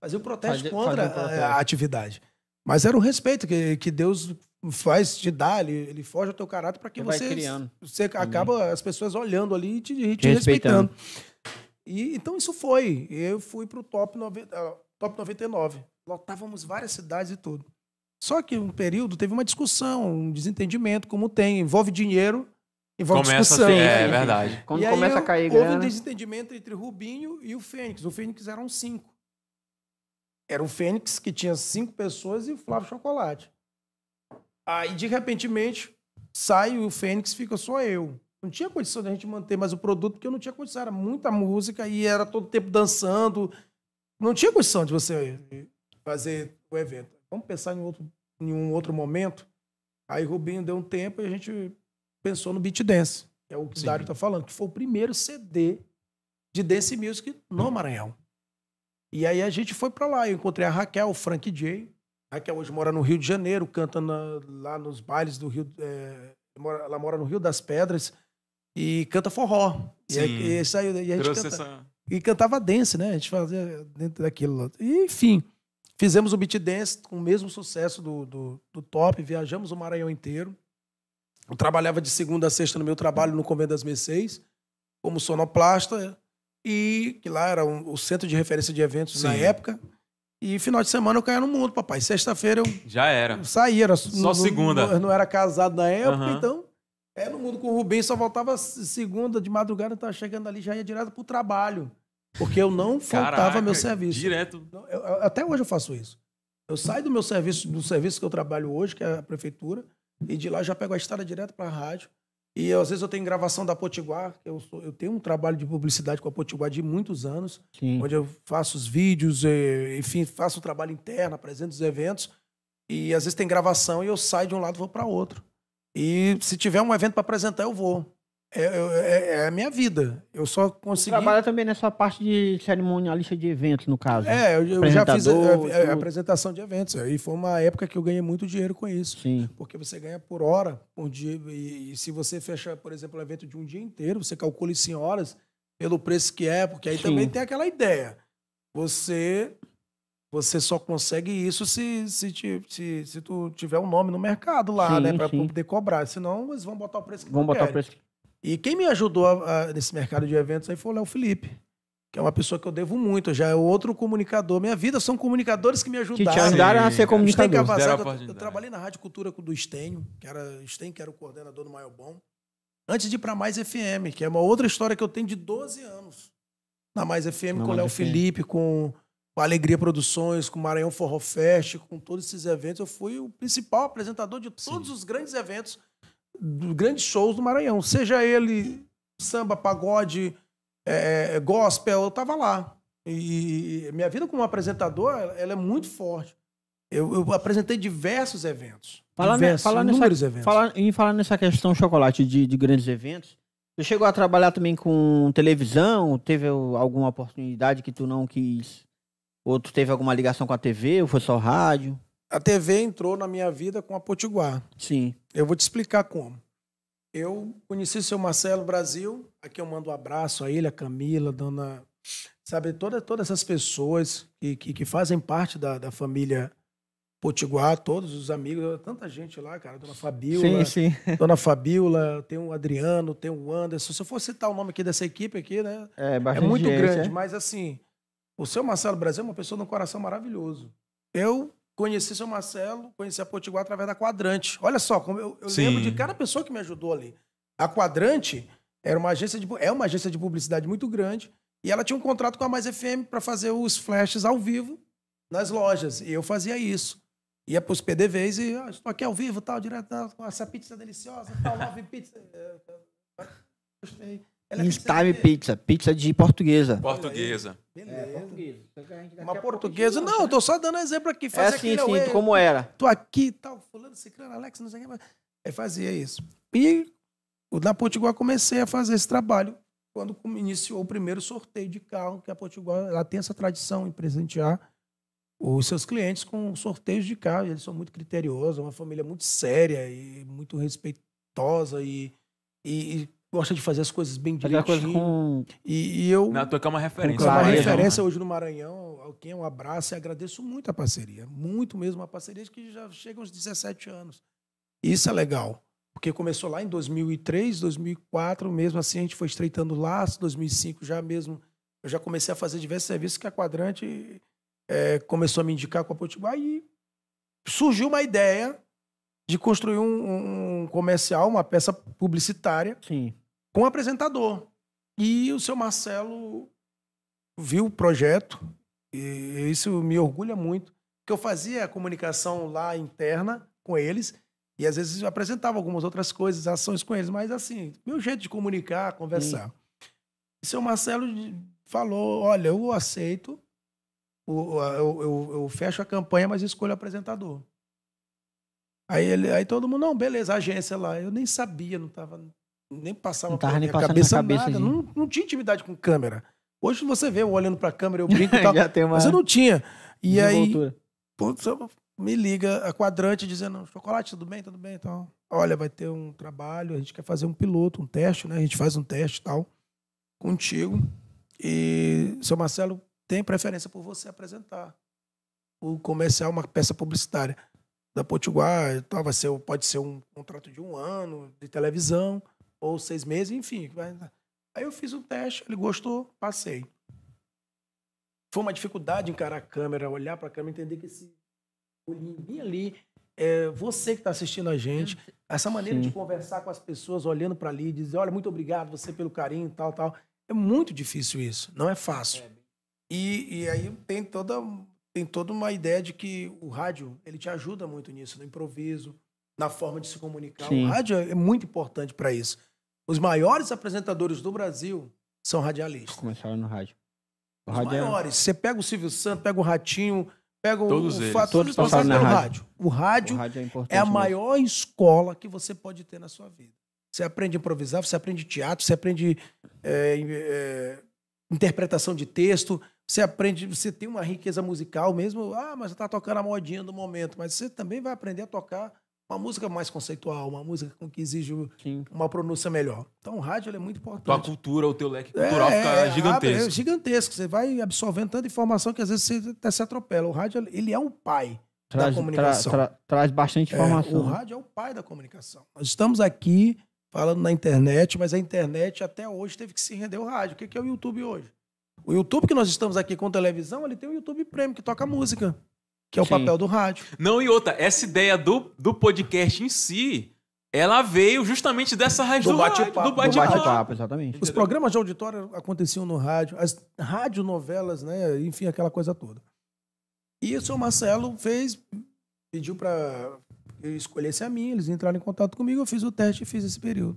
fazia o um protesto fazia, contra fazia um protesto. Eh, a atividade. Mas era o respeito que, que Deus faz te dar, ele, ele foge ao teu caráter para que você, você, criando. você uhum. acaba as pessoas olhando ali e te, te, te respeitando. respeitando. E, então isso foi. Eu fui para o top, nove, top 99. Lotávamos várias cidades e tudo. Só que um período teve uma discussão, um desentendimento, como tem, envolve dinheiro, envolve começa discussão. A ter, é, é verdade. Quando e começa aí, a cair houve grana. um desentendimento entre Rubinho e o Fênix. O Fênix eram cinco. Era o Fênix que tinha cinco pessoas e o Flávio Chocolate. Aí, de repentemente, sai o Fênix, fica só eu. Não tinha condição de a gente manter mais o produto, porque eu não tinha condição. Era muita música e era todo tempo dançando. Não tinha condição de você fazer o evento. Vamos pensar em, outro, em um outro momento. Aí Rubinho deu um tempo e a gente pensou no Beat Dance, que é o que o Dário está falando, que foi o primeiro CD de Dance Music no hum. Maranhão. E aí a gente foi para lá. Eu encontrei a Raquel, o Frank J. Raquel hoje mora no Rio de Janeiro, canta na, lá nos bailes do Rio. É, ela mora no Rio das Pedras e canta forró. Sim. E, e, e, e a gente canta, essa... e cantava dance, né? A gente fazia dentro daquilo. E, enfim. Fizemos o beat dance com o mesmo sucesso do, do, do top, viajamos o Maranhão inteiro. Eu trabalhava de segunda a sexta no meu trabalho no Convento das Mercedes, como sonoplasta, e que lá era um, o centro de referência de eventos Sim. na época. E final de semana eu caía no mundo, papai. Sexta-feira eu. Já era. Eu saía, era. Só no, segunda. Não, não era casado na época, uhum. então. É no mundo com o Rubens, só voltava segunda de madrugada, estava chegando ali, já ia direto pro trabalho. Porque eu não faltava Caraca, meu serviço. Direto. Eu, eu, até hoje eu faço isso. Eu saio do meu serviço, do serviço que eu trabalho hoje, que é a prefeitura, e de lá já pego a estrada direto para a rádio. E eu, às vezes eu tenho gravação da Potiguar, eu, sou, eu tenho um trabalho de publicidade com a Potiguar de muitos anos, Sim. onde eu faço os vídeos, e, enfim, faço o trabalho interno, apresento os eventos. E às vezes tem gravação e eu saio de um lado e vou para outro. E se tiver um evento para apresentar, eu vou. É, é, é, a minha vida. Eu só consegui. Trabalha também nessa parte de cerimonialista de eventos, no caso. Né? É, eu, eu já fiz a, a, a, apresentação de eventos. E foi uma época que eu ganhei muito dinheiro com isso. Sim. Porque você ganha por hora, por dia. E, e se você fecha, por exemplo, um evento de um dia inteiro, você calcula isso em horas pelo preço que é, porque aí Sim. também tem aquela ideia. Você você só consegue isso se, se, se, se tu tiver um nome no mercado lá, sim, né? Pra sim. poder cobrar. Senão eles vão botar o preço que vão botar o preço que e quem me ajudou a, a, nesse mercado de eventos aí foi o Léo Felipe, que é uma pessoa que eu devo muito, já é outro comunicador. Minha vida são comunicadores que me ajudaram. Que te ajudaram Sim, a ser comunicador. Eu, eu, trabalhei na Rádio Cultura do Estênio, que era Estênio, que era o coordenador do Maio Bom, antes de ir para Mais FM, que é uma outra história que eu tenho de 12 anos. Na Mais FM, Não, com o Léo Felipe, com, a Alegria Produções, com Maranhão Forró Fest, com todos esses eventos. Eu fui o principal apresentador de todos Sim. os grandes eventos grandes shows do Maranhão, seja ele samba, pagode, é, é, é gospel, eu tava lá. E minha vida como apresentador, ela é muito forte. Eu, eu apresentei diversos eventos. Falar, diversos, inúmeros nessa, eventos. Falar, em falar nessa questão chocolate de, de grandes eventos, tu chegou a trabalhar também com televisão? Teve alguma oportunidade que tu não quis? Ou tu teve alguma ligação com a TV? Ou foi só rádio? A TV entrou na minha vida com a Potiguar. Sim. Eu vou te explicar como. Eu conheci o seu Marcelo Brasil, aqui eu mando um abraço a ele, a Camila, a dona. Sabe, toda, todas essas pessoas que, que, que fazem parte da, da família Potiguar, todos os amigos, tanta gente lá, cara. Dona Fabiola. Sim, sim. Dona Fabiola, tem o Adriano, tem o Anderson. Se eu for citar o nome aqui dessa equipe aqui, né? É, é muito gente, grande, é? mas assim, o seu Marcelo Brasil é uma pessoa de um coração maravilhoso. Eu conheci seu Marcelo, conheci a Potiguar através da Quadrante. Olha só, como eu, eu lembro de cada pessoa que me ajudou ali. A Quadrante era uma agência de, é uma agência de publicidade muito grande e ela tinha um contrato com a Mais FM para fazer os flashes ao vivo nas lojas. E eu fazia isso. Ia para os PDVs e ah, estou aqui ao vivo, tal, direto, com essa pizza deliciosa, tal, love pizza. Eh, eh, gostei. Ela é Instame pizza, pizza de portuguesa. Portuguesa. É, beleza. É, portuguesa. Uma portuguesa. Não, eu né? tô só dando exemplo aqui. Faz é assim, sim, como era. Tô aqui, tal, fulano, ciclano, Alex, não sei o que. Aí fazia isso. E na Portugal comecei a fazer esse trabalho quando iniciou o primeiro sorteio de carro, que a Portugal ela tem essa tradição em presentear os seus clientes com sorteios de carro. Eles são muito criteriosos, é uma família muito séria e muito respeitosa e, e, gosta de fazer as coisas bem direitinho. Coisa com... e, e eu... Não, tu é uma referência. É uma referência hoje no Maranhão, alguém quem um abraço e agradeço muito a parceria. Muito mesmo, a parceria que já chega uns 17 anos. Isso é legal, porque começou lá em 2003, 2004, mesmo assim a gente foi estreitando laço, 2005 já mesmo, eu já comecei a fazer diversos serviços que a Quadrante é, começou a me indicar com a Potiguar e surgiu uma ideia de construir um, um comercial, uma peça publicitária. Sim com o apresentador. E o seu Marcelo viu o projeto, e isso me orgulha muito, que eu fazia a comunicação lá interna com eles, e às vezes eu apresentava algumas outras coisas, ações com eles, mas assim, meu jeito de comunicar, conversar. Sim. seu Marcelo falou: olha, eu aceito, eu, eu, eu, fecho a campanha, mas escolho o apresentador. Aí, ele, aí todo mundo, não, beleza, agência lá. Eu nem sabia, não estava nem passava não tava nem cabeça, cabeça nada, não, não, tinha intimidade com câmera. Hoje você vê eu olhando pra câmera, eu brinco e tal, uma... mas eu não tinha. E aí, pô, me liga a quadrante dizendo, chocolate, tudo bem, tudo bem, então Olha, vai ter um trabalho, a gente quer fazer um piloto, um teste, né? A gente faz um teste e tal, contigo. E, seu Marcelo, tem preferência por você apresentar o comercial, uma peça publicitária da Potiguar, tal, vai ser, pode ser um contrato de um ano de televisão ou seis meses, enfim. Aí eu fiz um teste, ele gostou, passei. Foi uma dificuldade encarar a câmera, olhar para a câmera, entender que esse olhinho bem ali é você que está assistindo a gente, uhum. essa maneira Sim. de conversar com as pessoas, olhando para ali, dizer, olha, muito obrigado você pelo carinho, tal, tal. É muito difícil isso, não é fácil. É e, e aí tem toda, tem toda uma ideia de que o rádio, ele te ajuda muito nisso, no improviso, na forma de se comunicar. Sim. O rádio é muito importante para isso. Os maiores apresentadores do Brasil são radialistas. Começaram no rádio. O Os rádio é maiores. É... Você pega o Silvio Santos, pega o Ratinho, pega Todos o eles. Fato, Todos passaram no rádio. rádio. O rádio, o rádio é, é, a maior mesmo. escola que você pode ter na sua vida. Você aprende a improvisar, você aprende teatro, você aprende é, é interpretação de texto, você aprende, você tem uma riqueza musical mesmo. Ah, mas você está tocando a modinha do momento, mas você também vai aprender a tocar uma música mais conceitual, uma música que exige Sim. uma pronúncia melhor. Então, o rádio é muito importante. Tua cultura, o teu leque é, cultural é, fica é, gigantesco. É gigantesco. Você vai absorvendo tanta informação que às vezes você até se atropela. O rádio, ele é o pai traz, da comunicação. Tra, tra, traz bastante é, informação. É, o rádio é o pai da comunicação. Nós estamos aqui falando na internet, mas a internet até hoje teve que se render ao rádio. O que é o YouTube hoje? O YouTube que nós estamos aqui com televisão, ele tem o YouTube Premium, que toca música. Que é o Sim. papel do rádio. Não, e outra, essa ideia do, do podcast em si, ela veio justamente dessa raiz do, do bate-papo. Do bate-papo, bate exatamente. Os programas de auditório aconteciam no rádio, as rádionovelas, né? Enfim, aquela coisa toda. E o seu Marcelo fez, pediu para eu escolhesse a mim, eles entraram em contato comigo, eu fiz o teste e fiz esse período.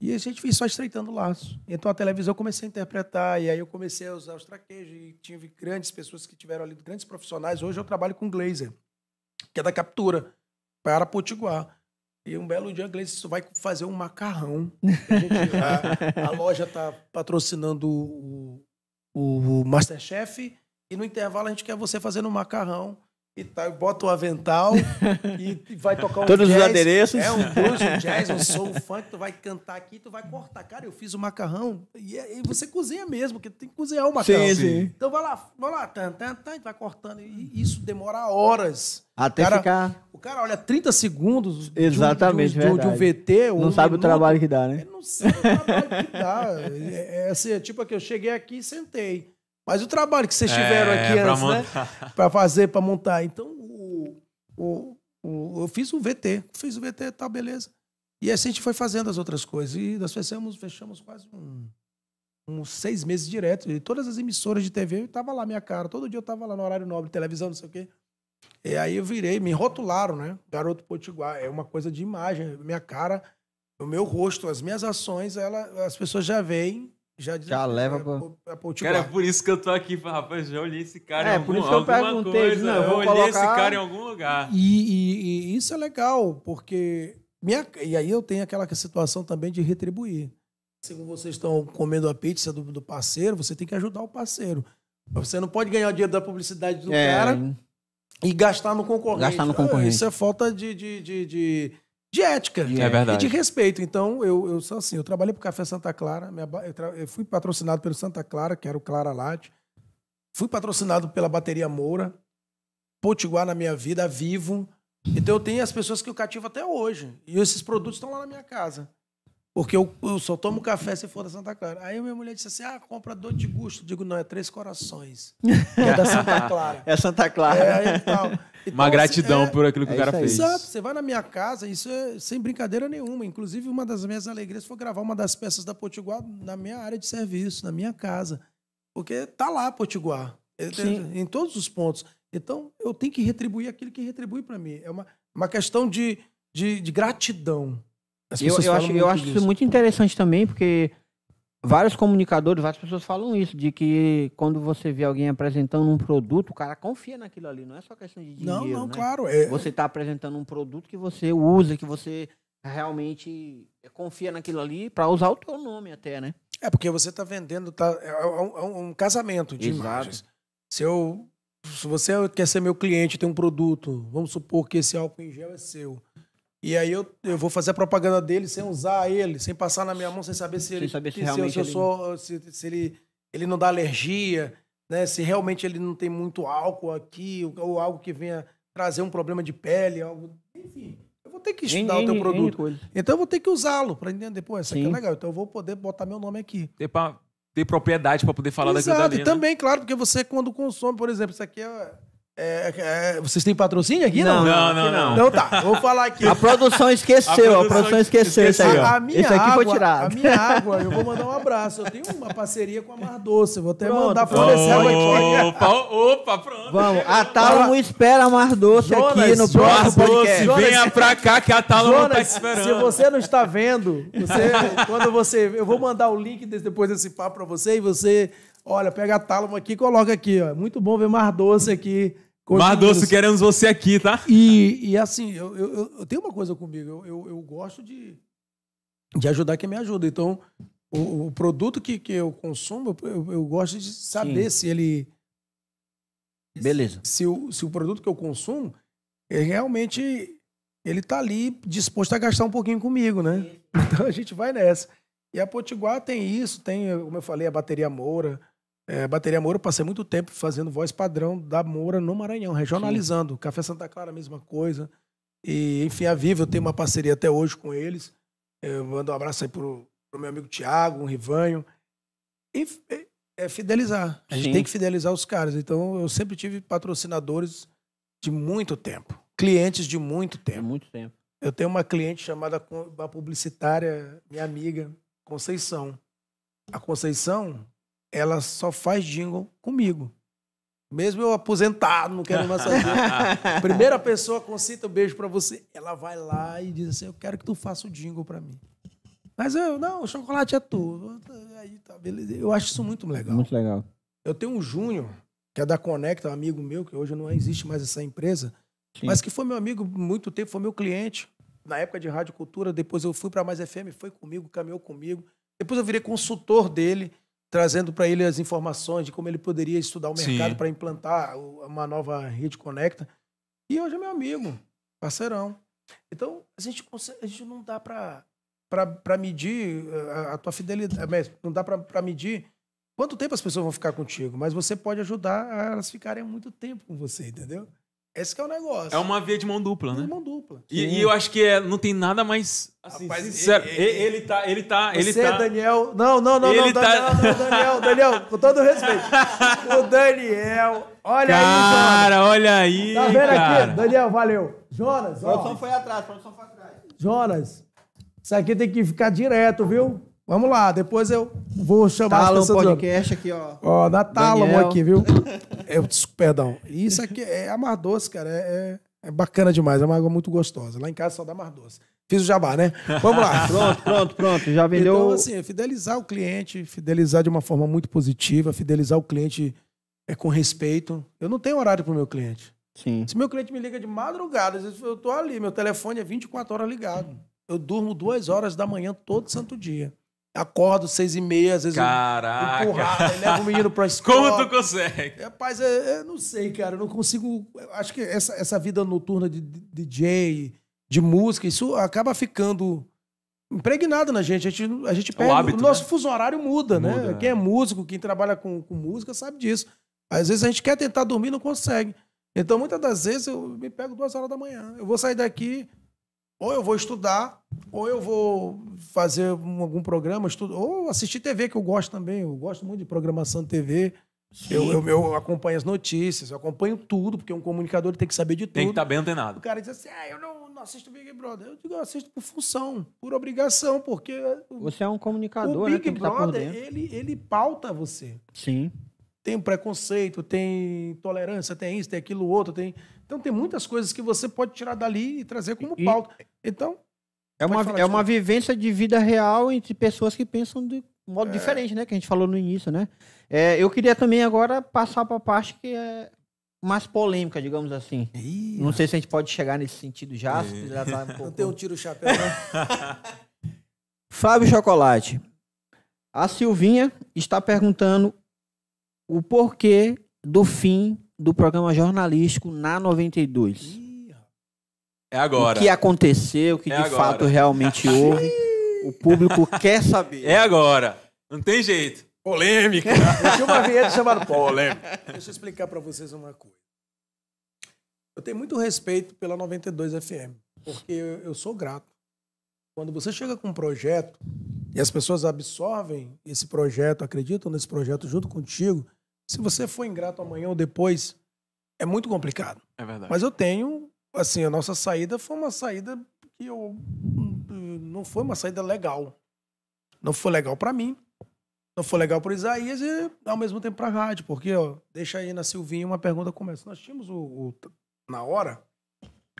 E a gente fez só estreitando o laço. Então a televisão eu comecei a interpretar, e aí eu comecei a usar os traquejos, e tive grandes pessoas que tiveram ali, grandes profissionais. Hoje eu trabalho com Glazer, que é da captura, para Potiguar. E um belo dia, Gleice vai fazer um macarrão. A, a, loja está patrocinando o, o, o Masterchef. E no intervalo, a gente quer você fazendo um macarrão e tal, tá, bota o avental e vai tocar um Todos jazz, os adereços. É, um blues, um jazz, um soul, um funk, tu vai cantar aqui, tu vai cortar. Cara, eu fiz o macarrão e, é, e você cozinha mesmo, porque tem que cozinhar o macarrão. Sim, sim. Então vai lá, vai lá, tan, tan, tan, vai cortando. E isso demora horas. Até cara, ficar... O cara olha 30 segundos Exatamente, de, um, de, um, de um VT... Um não sabe minuto, o trabalho que dá, né? Ele é, não sabe o trabalho que dá. É, é assim, é tipo que eu cheguei aqui e sentei. Mas o trabalho que vocês tiveram é, aqui antes, né? Para fazer, para montar. Então, o, o, o, eu fiz o VT. Fiz o VT, tá, beleza. E assim a gente foi fazendo as outras coisas. E nós fechamos, fechamos quase um, uns seis meses direto. E todas as emissoras de TV, eu tava lá, minha cara. Todo dia eu tava lá no horário nobre, televisão, não sei o quê. E aí eu virei, me rotularam, né? Garoto Potiguar. É uma coisa de imagem. Minha cara, o meu rosto, as minhas ações, ela, as pessoas já veem já já leva é, pra... É Apple Cara, é por isso que eu tô aqui. Rapaz, já olhei esse cara é, em algum, por isso que eu perguntei, coisa. Não, eu, eu olhei colocar... esse cara em algum lugar. E, e, e, isso é legal, porque... Minha... E aí eu tenho aquela situação também de retribuir. Se vocês estão comendo a pizza do, do parceiro, você tem que ajudar o parceiro. Você não pode ganhar o dinheiro da publicidade do é. cara e gastar no concorrente. Gastar no concorrente. Ah, isso é falta de, de, de, de de ética é e de respeito. Então, eu, eu sou assim, eu trabalhei para o Café Santa Clara, minha, eu, tra, eu, fui patrocinado pelo Santa Clara, que era o Clara Latte, fui patrocinado pela Bateria Moura, Potiguar na minha vida, Vivo. Então, eu tenho as pessoas que eu cativo até hoje. E esses produtos estão lá na minha casa. Porque eu, eu só tomo café se for da Santa Clara. Aí minha mulher disse assim: ah, compra dor de gosto. digo, não, é três corações. é da Santa Clara. É Santa Clara. É, então, uma assim, gratidão assim, é, por aquilo que é o cara fez. Exato, você vai na minha casa, isso é sem brincadeira nenhuma. Inclusive, uma das minhas alegrias foi gravar uma das peças da Potiguar na minha área de serviço, na minha casa. Porque tá lá Potiguar. É, é, Sim. Em todos os pontos. Então, eu tenho que retribuir aquilo que retribui para mim. É uma, uma questão de, de, de gratidão eu, eu acho, eu acho disso. isso muito interessante também, porque vários comunicadores, várias pessoas falam isso, de que quando você vê alguém apresentando um produto, o cara confia naquilo ali, não é só questão de dinheiro. Não, não, né? claro. É... Você está apresentando um produto que você usa, que você realmente confia naquilo ali para usar o teu nome até, né? É, porque você está vendendo, tá, é, é um, é um casamento de Exato. imagens. Se eu se você quer ser meu cliente, tem um produto, vamos supor que esse álcool em gel é seu. E aí eu, eu vou fazer a propaganda dele sem usar ele, sem passar na minha mão, sem saber se sem ele saber se, se, se, ele... Sou, se, se ele, ele não dá alergia, né? Se realmente ele não tem muito álcool aqui ou, ou algo que venha trazer um problema de pele, algo, enfim. Eu vou ter que estudar nem, o teu nem, produto. Nem então eu vou ter que usá-lo para entender, pô, essa Sim. aqui é legal, então eu vou poder botar meu nome aqui. Ter, pra, ter propriedade para poder falar Exato, daquilo dali, e também, né? claro, porque você quando consome, por exemplo, isso aqui é é, é, vocês têm patrocínio aqui? Não, não, não. não, não. Então tá, vou falar aqui. A produção esqueceu, a produção, esqueceu, Isso, aí, a, a minha Esse aqui água, foi tirado. A minha água, eu vou mandar um abraço. Eu tenho uma parceria com a Mar Doce, vou até pronto. mandar fornecer água aqui. Opa, opa, pronto. Vamos, a Tálamo espera a Mar Doce Jonas, aqui no próximo podcast. Doce, venha pra cá que a Tálamo tá esperando. se você não está vendo, você, quando você... Eu vou mandar o link depois desse papo pra você e você... Olha, pega a tálamo aqui e coloca aqui, ó. Muito bom ver Mar Doce aqui Mar Doce, queremos você aqui, tá? E, e assim, eu, eu, eu tenho uma coisa comigo, eu, eu, eu, gosto de, de ajudar quem me ajuda. Então, o, o produto que, que eu consumo, eu, eu gosto de saber Sim. se ele. Beleza. Se, se, o, se o produto que eu consumo, é realmente ele tá ali disposto a gastar um pouquinho comigo, né? Então a gente vai nessa. E a Potiguar tem isso, tem, como eu falei, a bateria Moura, é, bateria Moura, passei muito tempo fazendo voz padrão da Moura no Maranhão, regionalizando. Sim. Café Santa Clara, a mesma coisa. E, enfim, a Viva, eu tenho uma parceria até hoje com eles. Eu mando um abraço aí pro, pro meu amigo Tiago, um Rivanho. E é fidelizar. A gente Sim. tem que fidelizar os caras. Então, eu sempre tive patrocinadores de muito tempo. Clientes de muito tempo. De muito tempo. Eu tenho uma cliente chamada, uma publicitária, minha amiga, Conceição. A Conceição, ela só faz jingle comigo. Mesmo eu aposentado, não quero mais fazer. Primeira pessoa concita um beijo para você, ela vai lá e diz assim: "Eu quero que tu faça o jingle para mim". Mas eu, não, o chocolate é tu. Aí tá beleza. Eu acho isso muito legal. Muito legal. Eu tenho um Júnior, que é da Conecta, um amigo meu, que hoje não existe mais essa empresa, Sim. mas que foi meu amigo muito tempo, foi meu cliente na época de Rádio Cultura, depois eu fui para Mais FM, foi comigo, caminhou comigo. Depois eu virei consultor dele trazendo para ele as informações de como ele poderia estudar o mercado para implantar uma nova rede conecta. E hoje é meu amigo, parceirão. Então, a gente, consegue, a gente não dá para medir eh, a, a, tua fidelidade, é não dá para medir quanto tempo as pessoas vão ficar contigo, mas você pode ajudar a elas ficarem muito tempo com você, entendeu? Esse que é o negócio. É uma via de mão dupla, né? De mão dupla. E, e, eu acho que é, não tem nada mais. Assim, Rapaz, sincero. Ele, ele, ele, tá. Ele tá ele é tá... Daniel. Não, não, não, ele não, tá... Daniel, não, Daniel, Daniel, com todo respeito. o Daniel. Olha cara, aí, Cara, olha aí. Tá vendo cara. aqui? Daniel, valeu. Jonas, ó. A foi atrás, a foi atrás. Jonas, isso aqui tem que ficar direto, viu? Vamos lá, depois eu vou chamar Talon as pessoas. podcast aqui, ó. Ó, na Talon aqui, viu? Eu, perdão. Isso aqui é amar doce, cara. É, é, é, bacana demais. É uma água muito gostosa. Lá em casa só dá amar doce. Fiz o jabá, né? Vamos lá. pronto, pronto, pronto. Já vendeu. Então, assim, é fidelizar o cliente, fidelizar de uma forma muito positiva, fidelizar o cliente é com respeito. Eu não tenho horário para o meu cliente. Sim. Se meu cliente me liga de madrugada, às vezes eu tô ali, meu telefone é 24 horas ligado. Eu durmo duas horas da manhã todo santo dia. Acordo seis e meia, às vezes Caraca. eu empurrado, levo o menino pra escola. Como tu consegue? Rapaz, eu, é, eu, é, não sei, cara, eu não consigo... Eu acho que essa, essa vida noturna de, de DJ, de música, isso acaba ficando impregnado na gente. A gente, a gente perde... O, hábito, o nosso né? fuso horário muda, né? muda né? Quem é músico, quem trabalha com, com música sabe disso. Às vezes a gente quer tentar dormir e não consegue. Então, muitas das vezes, eu me pego duas horas da manhã. Eu vou sair daqui ou eu vou estudar, ou eu vou fazer algum programa, estudo, ou assistir TV, que eu gosto também. Eu gosto muito de programação de TV. Eu, eu, eu, acompanho as notícias, eu acompanho tudo, porque um comunicador tem que saber de tudo. Tem que estar tá bem antenado. O cara diz assim: ah, eu não, não assisto Big Brother. Eu digo, eu assisto por função, por obrigação, porque. Você é um comunicador. O né, Big né? Brother, ele, ele pauta você. Sim. Tem preconceito, tem tolerância, tem isso, tem aquilo outro, tem então tem muitas coisas que você pode tirar dali e trazer como pauta. Então. É uma, é uma vivência de vida real entre pessoas que pensam de modo é. diferente, né? Que a gente falou no início, né? É, eu queria também agora passar para a parte que é mais polêmica, digamos assim. Ih, não sei se a gente pode chegar nesse sentido já. É. já tá um pouco... Não tem um tiro-chapéu, né? Fábio Chocolate. A Silvinha está perguntando o porquê do fim do programa jornalístico na 92. É agora. O que aconteceu, o que é de agora. fato realmente houve. o público quer saber. É agora. Não tem jeito. Polêmica. Eu tinha uma vinheta chamada Polêmica. Deixa eu explicar para vocês uma coisa. Eu tenho muito respeito pela 92 FM, porque eu sou grato. Quando você chega com um projeto e as pessoas absorvem esse projeto, acreditam nesse projeto junto contigo, se você for ingrato amanhã ou depois, é muito complicado. É verdade. Mas eu tenho, assim, a nossa saída foi uma saída que eu não foi uma saída legal. Não foi legal para mim, não foi legal para Isaías e ao mesmo tempo para a rádio, porque ó, deixa aí na Silvinha uma pergunta começa. Nós tínhamos o, o, na hora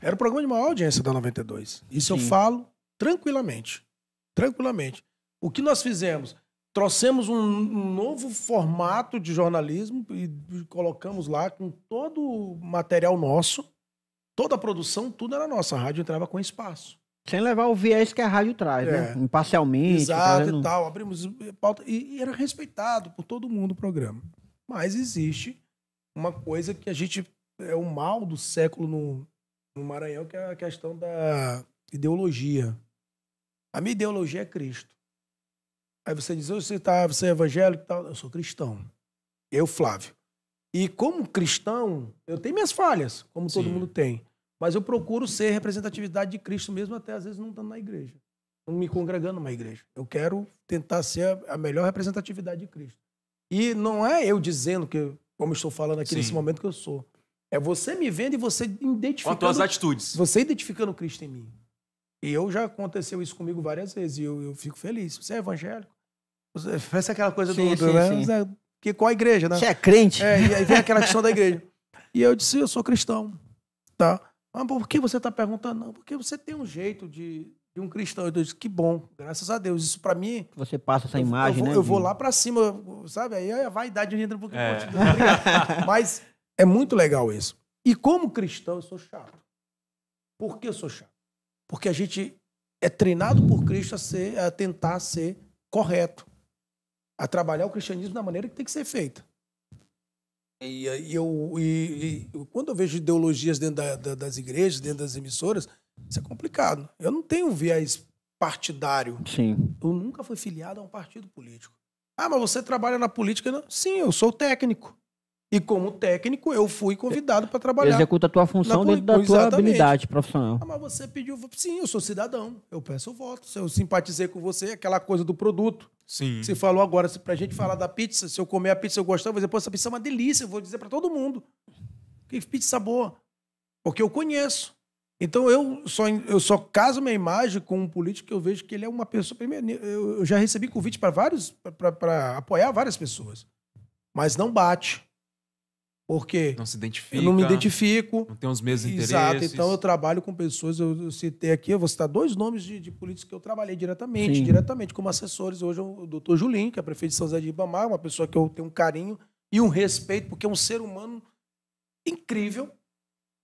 era o programa de maior audiência da 92. Isso Sim. eu falo tranquilamente, tranquilamente. O que nós fizemos? trouxemos um novo formato de jornalismo e colocamos lá com todo o material nosso, toda a produção, tudo era nossa. A rádio entrava com espaço. Sem levar o viés que a rádio traz, né? é. né? Imparcialmente. Exato e tal. Abrimos pauta. E, e era respeitado por todo mundo o programa. Mas existe uma coisa que a gente. É o mal do século no, no Maranhão, que é a questão da ideologia. A minha ideologia é Cristo. Aí você diz, você, tá, você é evangélico tal. Eu sou cristão. Eu, Flávio. E como cristão, eu tenho minhas falhas, como Sim. todo mundo tem. Mas eu procuro ser representatividade de Cristo mesmo, até às vezes não estando na igreja. Não me congregando numa igreja. Eu quero tentar ser a melhor representatividade de Cristo. E não é eu dizendo que, como estou falando aqui Sim. nesse momento que eu sou. É você me vendo e você identificando... Com as tuas atitudes. Você identificando Cristo em mim. E eu já aconteceu isso comigo várias vezes e eu, eu fico feliz. Você é evangélico? Parece aquela coisa sim, do. do sim, né? Sim. Né? Que, qual a igreja, né? Você é crente? É, e aí vem aquela questão da igreja. E eu disse, eu sou cristão. Tá? Mas por que você está perguntando? Não, porque você tem um jeito de, de um cristão. Eu disse, que bom, graças a Deus. Isso para mim. Você passa essa eu, imagem, eu vou, né? Eu vou lá para cima, sabe? Aí a vaidade entra um pouquinho. É. Tá Mas é muito legal isso. E como cristão, eu sou chato. Por que eu sou chato? Porque a gente é treinado por Cristo a, ser, a tentar ser correto a trabalhar o cristianismo da maneira que tem que ser feita. E, e eu, e, e, quando eu vejo ideologias dentro da, da, das igrejas, dentro das emissoras, isso é complicado. Eu não tenho viés partidário. Sim. Eu nunca fui filiado a um partido político. Ah, mas você trabalha na política? Não. Sim, eu sou técnico. E como técnico, eu fui convidado para trabalhar. Executa a tua função dentro da tua Exatamente. habilidade profissional. Ah, mas você pediu. Sim, eu sou cidadão. Eu peço voto. Se eu simpatizei com você, aquela coisa do produto. Sim. Você falou agora, para a gente falar da pizza, se eu comer a pizza, eu gostar, eu vou dizer, pô, essa pizza é uma delícia, eu vou dizer para todo mundo. Que pizza boa. Porque eu conheço. Então eu só, eu só caso minha imagem com um político que eu vejo que ele é uma pessoa. Primeiro, eu já recebi convite para vários, para apoiar várias pessoas. Mas não bate. Porque não se identifica, eu não me identifico. Não tem os mesmos interesses. Exato, então eu trabalho com pessoas, eu, citei aqui, eu vou citar dois nomes de, de políticos que eu trabalhei diretamente, Sim. diretamente como assessores. Hoje é o doutor Julinho, que é prefeito de São José de Ibamar, uma pessoa que eu tenho um carinho e um respeito, porque é um ser humano incrível,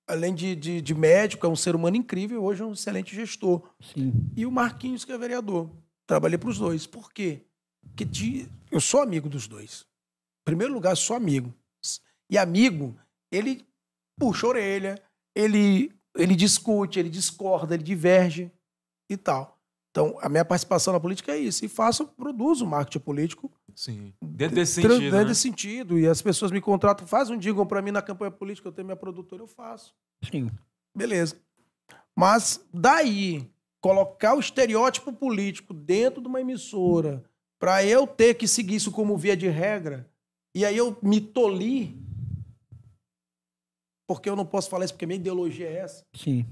além de, de, de médico, é um ser humano incrível, hoje é um excelente gestor. Sim. E o Marquinhos, que é vereador. Trabalhei para os dois. Por quê? Porque de, eu sou amigo dos dois. Em primeiro lugar, sou amigo e amigo, ele puxa a orelha, ele, ele discute, ele discorda, ele diverge e tal. Então, a minha participação na política é isso. E faço, produzo marketing político. Sim. Dentro desse sentido. Dentro né? desse sentido. E as pessoas me contratam, fazem um digam para mim na campanha política, eu tenho minha produtora, eu faço. Sim. Beleza. Mas daí, colocar o estereótipo político dentro de uma emissora para eu ter que seguir isso como via de regra, e aí eu me tolir porque eu não posso falar isso, porque minha ideologia é essa. Sim.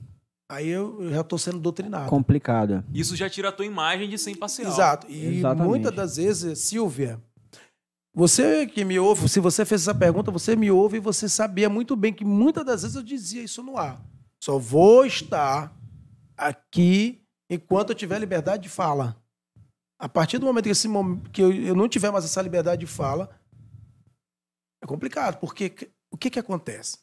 Aí eu, já estou sendo doutrinado. Complicado. Isso já tira a tua imagem de sem parcial. Exato. E Exatamente. muitas das vezes, Silvia, você que me ouve, se você fez essa pergunta, você me ouve e você sabia muito bem que muitas das vezes eu dizia isso no ar. Só vou estar aqui enquanto eu tiver liberdade de fala. A partir do momento que, esse, que eu, eu não tiver mais essa liberdade de fala, é complicado, porque o que, que acontece?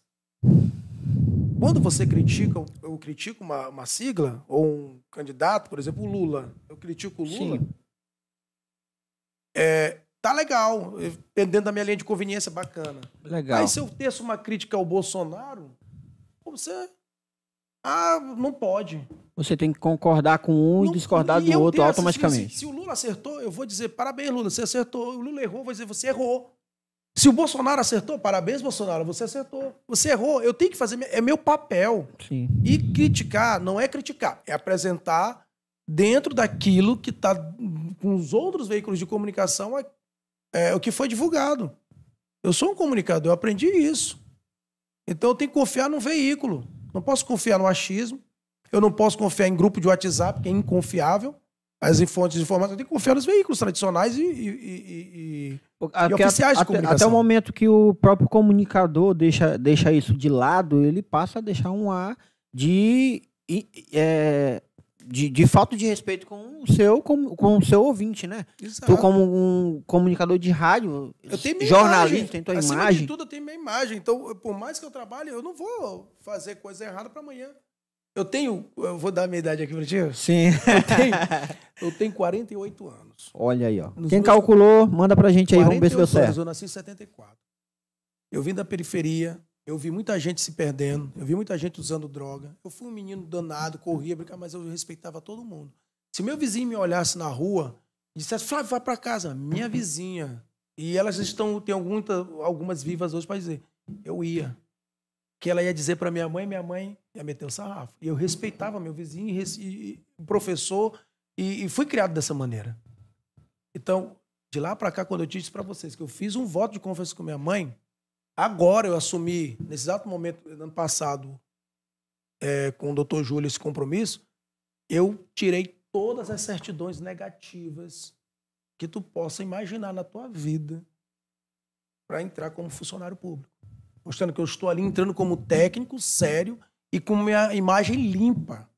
Quando você critica, eu critico uma, uma sigla ou um candidato, por exemplo, o Lula. Eu critico o Lula. Sim. É, tá legal, dependendo da minha linha de conveniência, bacana. Legal. Mas se eu teço uma crítica ao Bolsonaro, você. Ah, não pode. Você tem que concordar com um não, e discordar e do outro automaticamente. Se, se, se, o Lula acertou, eu vou dizer parabéns, Lula, você acertou. O Lula errou, eu vou dizer você errou. Se o Bolsonaro acertou, parabéns, Bolsonaro, você acertou. Você errou, eu tenho que fazer, é meu papel. Sim. E criticar não é criticar, é apresentar dentro daquilo que está com os outros veículos de comunicação, é, é, o que foi divulgado. Eu sou um comunicador, eu aprendi isso. Então eu tenho que confiar num veículo. Não posso confiar no achismo, eu não posso confiar em grupo de WhatsApp, que é inconfiável as fontes de informação, tem que confiar nos veículos tradicionais e, e, e, e oficiais de até, comunicação. Até o momento que o próprio comunicador deixa, deixa isso de lado, ele passa a deixar um ar de, é, de, de falta de respeito com o seu, com, com o seu ouvinte, né? Exato. Tu como um comunicador de rádio, jornalista, tem tua Acima imagem. de tudo eu tenho minha imagem, então por mais que eu trabalhe, eu não vou fazer coisa errada para amanhã. Eu tenho. Eu vou dar a minha idade aqui pra ti? Sim. Eu tenho, eu tenho 48 anos. Olha aí, ó. Nos Quem meus... calculou, manda pra gente aí, vamos ver se deu certo. eu nasci em 74. Eu vim da periferia, eu vi muita gente se perdendo, eu vi muita gente usando droga. Eu fui um menino danado, corria, brincava, mas eu respeitava todo mundo. Se meu vizinho me olhasse na rua e dissesse, Flávio, vai para casa, minha vizinha. E elas estão, tem algumas vivas hoje para dizer, eu ia que ela ia dizer para minha mãe, minha mãe ia meter o sarrafo. E eu respeitava meu vizinho, e, o professor, e, e fui criado dessa maneira. Então, de lá para cá, quando eu disse para vocês que eu fiz um voto de confiança com minha mãe, agora eu assumi, nesse exato momento, ano passado, é, com o doutor Júlio, esse compromisso, eu tirei todas as certidões negativas que tu possa imaginar na tua vida para entrar como funcionário público mostrando que eu estou ali entrando como técnico sério e com minha imagem limpa.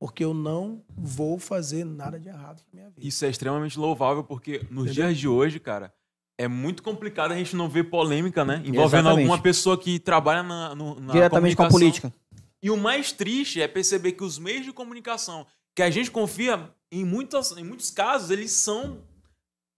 Porque eu não vou fazer nada de errado na minha vida. Isso é extremamente louvável, porque nos Entendeu? dias de hoje, cara, é muito complicado a gente não ver polêmica, né? Envolvendo Exatamente. alguma pessoa que trabalha na, no, na Diretamente com a política. E o mais triste é perceber que os meios de comunicação que a gente confia, em, muitas, em muitos casos, eles são.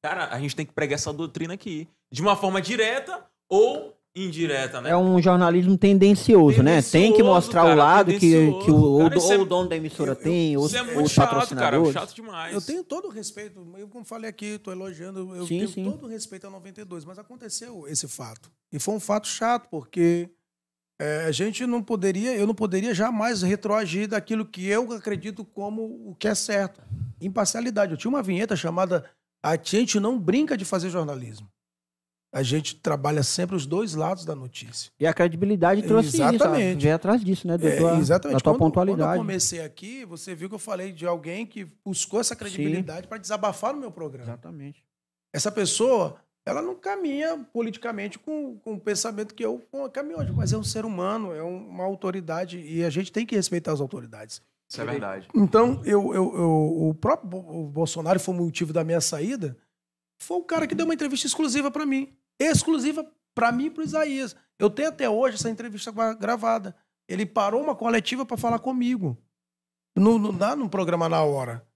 Cara, a gente tem que pregar essa doutrina aqui. De uma forma direta, ou indireta, né? É um jornalismo tendencioso, tendencioso né? Tem que mostrar cara, o lado que, que o, cara, o, é, o dono da emissora eu, tem, ou é os chato, patrocinadores. Cara, chato demais. Eu tenho todo o respeito, eu como falei aqui, estou elogiando, eu sim, tenho sim. todo o respeito a 92, mas aconteceu esse fato. E foi um fato chato, porque é, a gente não poderia, eu não poderia jamais retroagir daquilo que eu acredito como o que é certo. Imparcialidade. Eu tinha uma vinheta chamada A gente não brinca de fazer jornalismo. A gente trabalha sempre os dois lados da notícia. E a credibilidade trouxe exatamente. isso. Vem atrás disso, né? Do é, tua, é, exatamente. Da tua quando, pontualidade. Quando eu comecei aqui, você viu que eu falei de alguém que buscou essa credibilidade para desabafar no meu programa. Exatamente. Essa pessoa, ela não caminha politicamente com, com o pensamento que eu caminho hoje, é mas é um ser humano, é uma autoridade e a gente tem que respeitar as autoridades. Isso é verdade. Então, eu, eu, eu o próprio Bolsonaro foi o motivo da minha saída. Foi o cara que deu uma entrevista exclusiva para mim exclusiva para mim e para o Isaías. Eu tenho até hoje essa entrevista gravada. Ele parou uma coletiva para falar comigo. No, no programa Na Hora.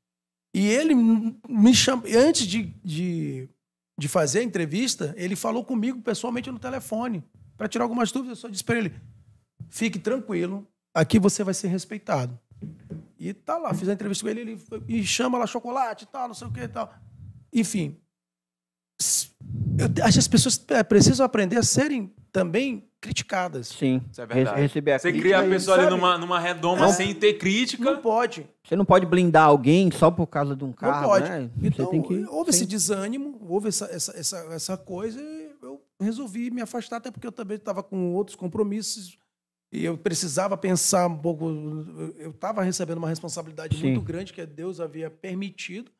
E ele me chama. Antes de, de, de, fazer a entrevista, ele falou comigo pessoalmente no telefone. Para tirar algumas dúvidas, eu só disse para ele: fique tranquilo, aqui você vai ser respeitado. E tá lá, fiz a entrevista com ele, ele foi, e chama lá chocolate e tal, não sei o que e tal. Enfim, eu acho que as pessoas é, precisam aprender a serem também criticadas. Sim. Isso é verdade. Receber a Você cria a pessoa ali numa, numa redoma é. sem ter crítica. Não pode. Você não pode blindar alguém só por causa de um carro. Não pode. Né? Então, que... houve Sim. esse desânimo, houve essa, essa, essa, essa coisa e eu resolvi me afastar, até porque eu também estava com outros compromissos e eu precisava pensar um pouco. Eu estava recebendo uma responsabilidade Sim. muito grande que Deus havia permitido,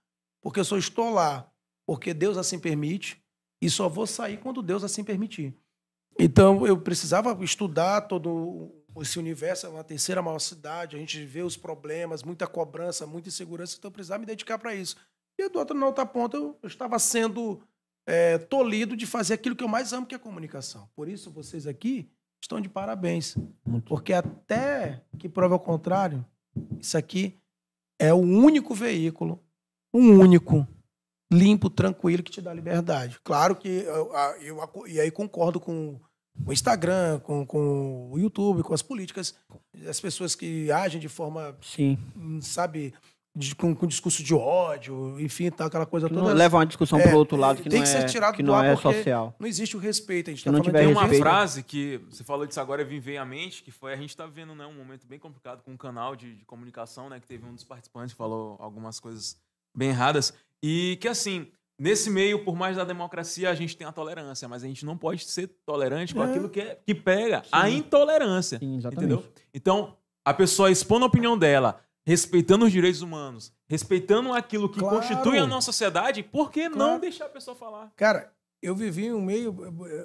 porque eu só estou lá porque Deus assim permite, e só vou sair quando Deus assim permitir. Então eu precisava estudar todo esse universo, é uma terceira maior cidade, a gente vê os problemas, muita cobrança, muita insegurança, então eu precisava me dedicar para isso. E do outro, na outra ponta, eu, estava sendo é, tolhido de fazer aquilo que eu mais amo, que é a comunicação. Por isso, vocês aqui estão de parabéns. Muito. Porque até que prova o contrário, isso aqui é o único veículo, um único, limpo, tranquilo, que te dá liberdade. Claro que eu, eu, eu e aí concordo com o Instagram, com, com o YouTube, com as políticas, as pessoas que agem de forma, Sim. Hum, sabe, de, com, com discurso de ódio, enfim, tá, aquela coisa que toda. Não leva uma discussão é, para o outro lado que tem não que é, ser tirado que não é social. Não existe o respeito. A gente tá não tiver tem uma respeito. frase que você falou disso agora me veio à mente que foi a gente está vendo né, um momento bem complicado com um canal de, de comunicação né que teve um dos participantes que falou algumas coisas bem erradas e que, assim, nesse meio, por mais da democracia, a gente tem a tolerância, mas a gente não pode ser tolerante com é. aquilo que, é, que pega Sim. a intolerância. Sim, entendeu? Então, a pessoa expondo a opinião dela, respeitando os direitos humanos, respeitando aquilo que claro. constitui a nossa sociedade, por que claro. não deixar a pessoa falar? Cara, eu vivi um meio.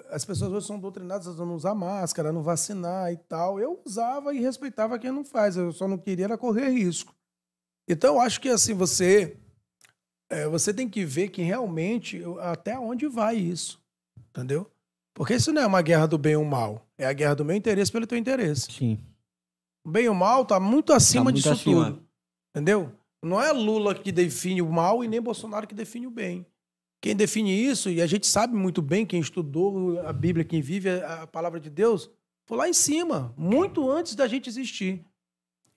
As pessoas hoje são doutrinadas a não usar máscara, não vacinar e tal. Eu usava e respeitava quem não faz. Eu só não queria correr risco. Então, acho que assim, você é, você tem que ver que realmente até onde vai isso, entendeu? Porque isso não é uma guerra do bem ou mal, é a guerra do meu interesse pelo teu interesse. Sim. O bem ou mal tá muito acima tá muito disso acima. tudo, entendeu? Não é Lula que define o mal e nem Bolsonaro que define o bem. Quem define isso, e a gente sabe muito bem, quem estudou a Bíblia, quem vive a palavra de Deus, foi lá em cima, muito antes da gente existir.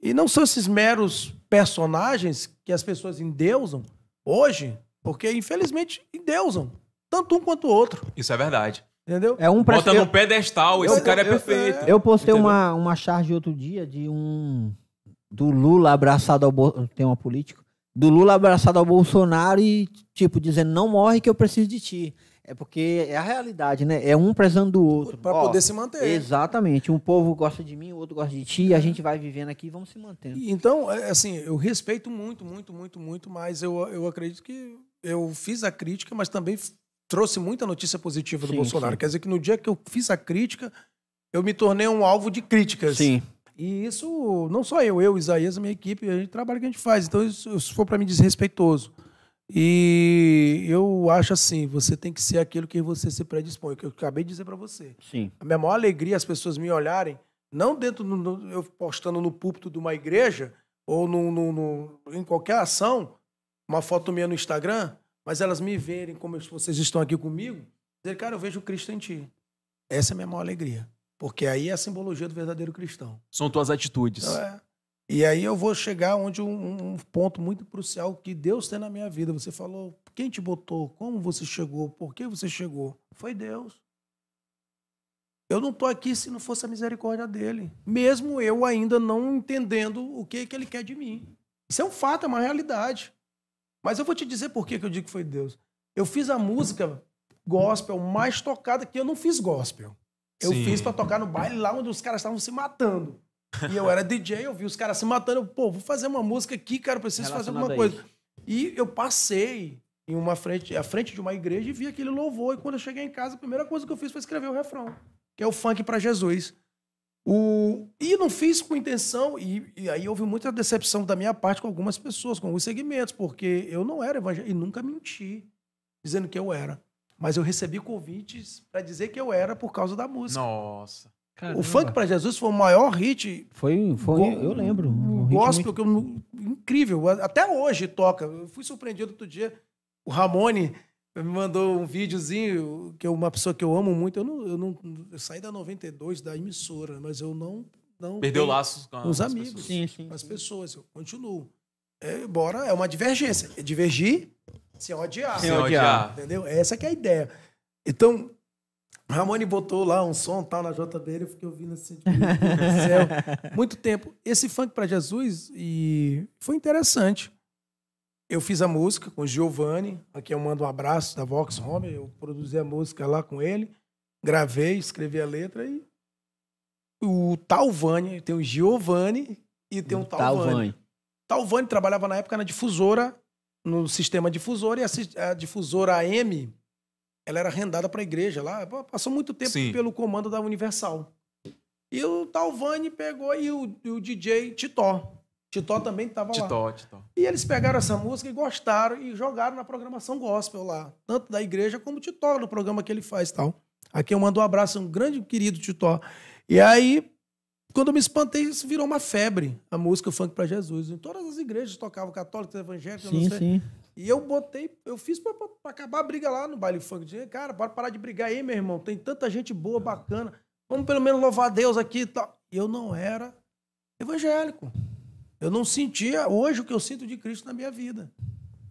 E não são esses meros personagens que as pessoas endeusam, Hoje, porque infelizmente endeusam. Tanto um quanto o outro. Isso é verdade. Entendeu? É um Bota no pedestal, esse eu, cara é eu, é perfeito. Eu postei uma, uma charge outro dia de um. Do Lula abraçado ao. Tem uma política. Do Lula abraçado ao Bolsonaro e, tipo, dizendo: não morre que eu preciso de ti. É porque é a realidade, né? É um prezando do outro. Para poder se manter. Exatamente. Um povo gosta de mim, o outro gosta de ti, e a gente vai vivendo aqui e vamos se mantendo. Então, é, assim, eu respeito muito, muito, muito, muito, mas eu, eu acredito que eu fiz a crítica, mas também trouxe muita notícia positiva do sim, Bolsonaro. Sim. Quer dizer que no dia que eu fiz a crítica, eu me tornei um alvo de críticas. Sim. E isso, não só eu, eu, Isaías, a minha equipe, a gente trabalha que a gente faz. Então, isso, isso foi para mim desrespeitoso. E eu acho assim, você tem que ser aquilo que você se predispõe, que eu acabei de dizer para você. Sim. A minha maior alegria é as pessoas me olharem, não dentro do, eu postando no púlpito de uma igreja ou no, no, no, em qualquer ação, uma foto minha no Instagram, mas elas me verem como vocês estão aqui comigo, dizer, cara, eu vejo Cristo em ti. Essa é a minha maior alegria. Porque aí é a simbologia do verdadeiro cristão. São tuas atitudes. Então, é. E aí eu vou chegar onde um, um, ponto muito crucial que Deus tem na minha vida. Você falou, quem te botou? Como você chegou? Por que você chegou? Foi Deus. Eu não estou aqui se não fosse a misericórdia dele. Mesmo eu ainda não entendendo o que, que ele quer de mim. Isso é um fato, é uma realidade. Mas eu vou te dizer por que, que eu digo que foi Deus. Eu fiz a música gospel mais tocada que eu não fiz gospel. Eu Sim. fiz para tocar no baile lá onde os caras estavam se matando. E eu era DJ, eu vi os caras se matando. Eu, pô, vou fazer uma música aqui, cara, preciso fazer alguma coisa. E eu passei em uma frente, à frente de uma igreja e vi aquele louvor. E quando eu cheguei em casa, a primeira coisa que eu fiz foi escrever o refrão, que é o funk para Jesus. O... E não fiz com intenção, e, e, aí houve muita decepção da minha parte com algumas pessoas, com alguns segmentos, porque eu não era evangélico e nunca menti dizendo que eu era. Mas eu recebi convites para dizer que eu era por causa da música. Nossa. Caramba. O Funk para Jesus foi o maior hit. Foi, foi go, eu lembro. Um gospel muito... que eu, incrível. Até hoje toca. Eu fui surpreendido outro dia. O Ramone me mandou um videozinho, que é uma pessoa que eu amo muito. Eu, não, eu, não, eu saí da 92, da emissora, mas eu não. não Perdeu laços com os amigos, pessoas. Sim, sim, com as pessoas. Eu continuo. É, bora, é uma divergência. É divergir sem odiar. Sem odiar. Entendeu? Essa é a ideia. Então, Ramone botou lá um som tal na JBL, eu fiquei ouvindo assim, tipo, meu Deus do céu. Muito tempo. Esse funk para Jesus e foi interessante. Eu fiz a música com o Giovanni, aqui eu mando um abraço da Vox Home, eu produzi a música lá com ele, gravei, escrevi a letra e o Talvani, tem o Giovanni e tem o um Talvani. Talvani trabalhava na época na difusora, no sistema difusora, e a, a difusora AM ela era arrendada para a igreja lá. Passou muito tempo Sim. pelo comando da Universal. E o Talvani pegou e o, o DJ Titó. Titó também estava lá. Titó, Titó. E eles pegaram essa música e gostaram e jogaram na programação gospel lá. Tanto da igreja como Titó, no programa que ele faz tal. Aqui eu mando um abraço, um grande querido Titó. E aí, quando eu me espantei, isso virou uma febre, a música Funk para Jesus. Em todas as igrejas tocavam católicos, evangélicos, sim, não sei. Sim. E eu botei, eu fiz pra, pra, pra, acabar a briga lá no baile funk. Dizia, cara, para parar de brigar aí, meu irmão. Tem tanta gente boa, é. bacana. Vamos pelo menos louvar Deus aqui e tal. Eu não era evangélico. Eu não sentia hoje o que eu sinto de Cristo na minha vida.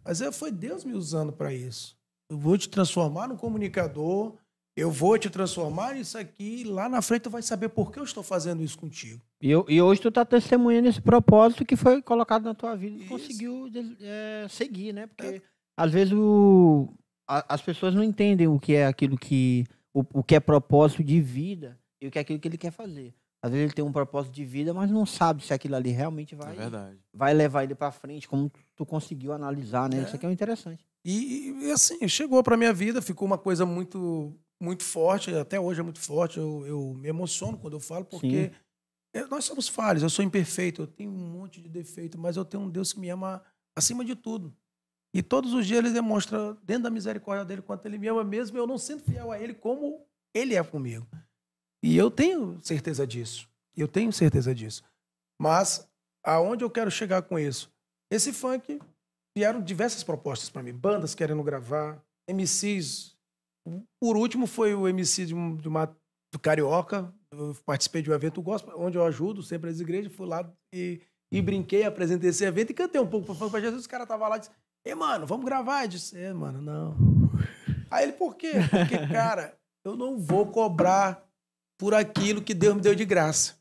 Mas foi Deus me usando para isso. Eu vou te transformar num comunicador, eu vou te transformar nisso aqui, e lá na frente tu vai saber por que eu estou fazendo isso contigo. E, e hoje tu está testemunhando esse propósito que foi colocado na tua vida e conseguiu é, seguir, né? Porque é. às vezes o, a, as pessoas não entendem o que é aquilo que. O, o que é propósito de vida e o que é aquilo que ele quer fazer. Às vezes ele tem um propósito de vida, mas não sabe se aquilo ali realmente vai, é vai levar ele para frente, como tu conseguiu analisar, né? É. Isso aqui é interessante. E, e assim, chegou para minha vida, ficou uma coisa muito muito forte, até hoje é muito forte. Eu, eu me emociono quando eu falo, porque Sim. Eu, nós somos falhos, eu sou imperfeito, eu tenho um monte de defeito, mas eu tenho um Deus que me ama acima de tudo. E todos os dias ele demonstra, dentro da misericórdia dele, quanto ele me ama mesmo, eu não sinto fiel a ele como ele é comigo. E eu tenho certeza disso. Eu tenho certeza disso. Mas aonde eu quero chegar com isso? Esse funk vieram diversas propostas para mim, bandas querendo gravar, MCs. Por último foi o MC de uma do Carioca. Eu participei de um evento gospel, onde eu ajudo sempre as igrejas. Fui lá e, e uhum. brinquei, apresentei esse evento e cantei um pouco para Jesus. Os cara tava lá e disse, Ei, mano, vamos gravar? Eu disse, é, mano, não. Aí ele, por quê? Porque, cara, eu não vou cobrar por aquilo que Deus me deu de graça.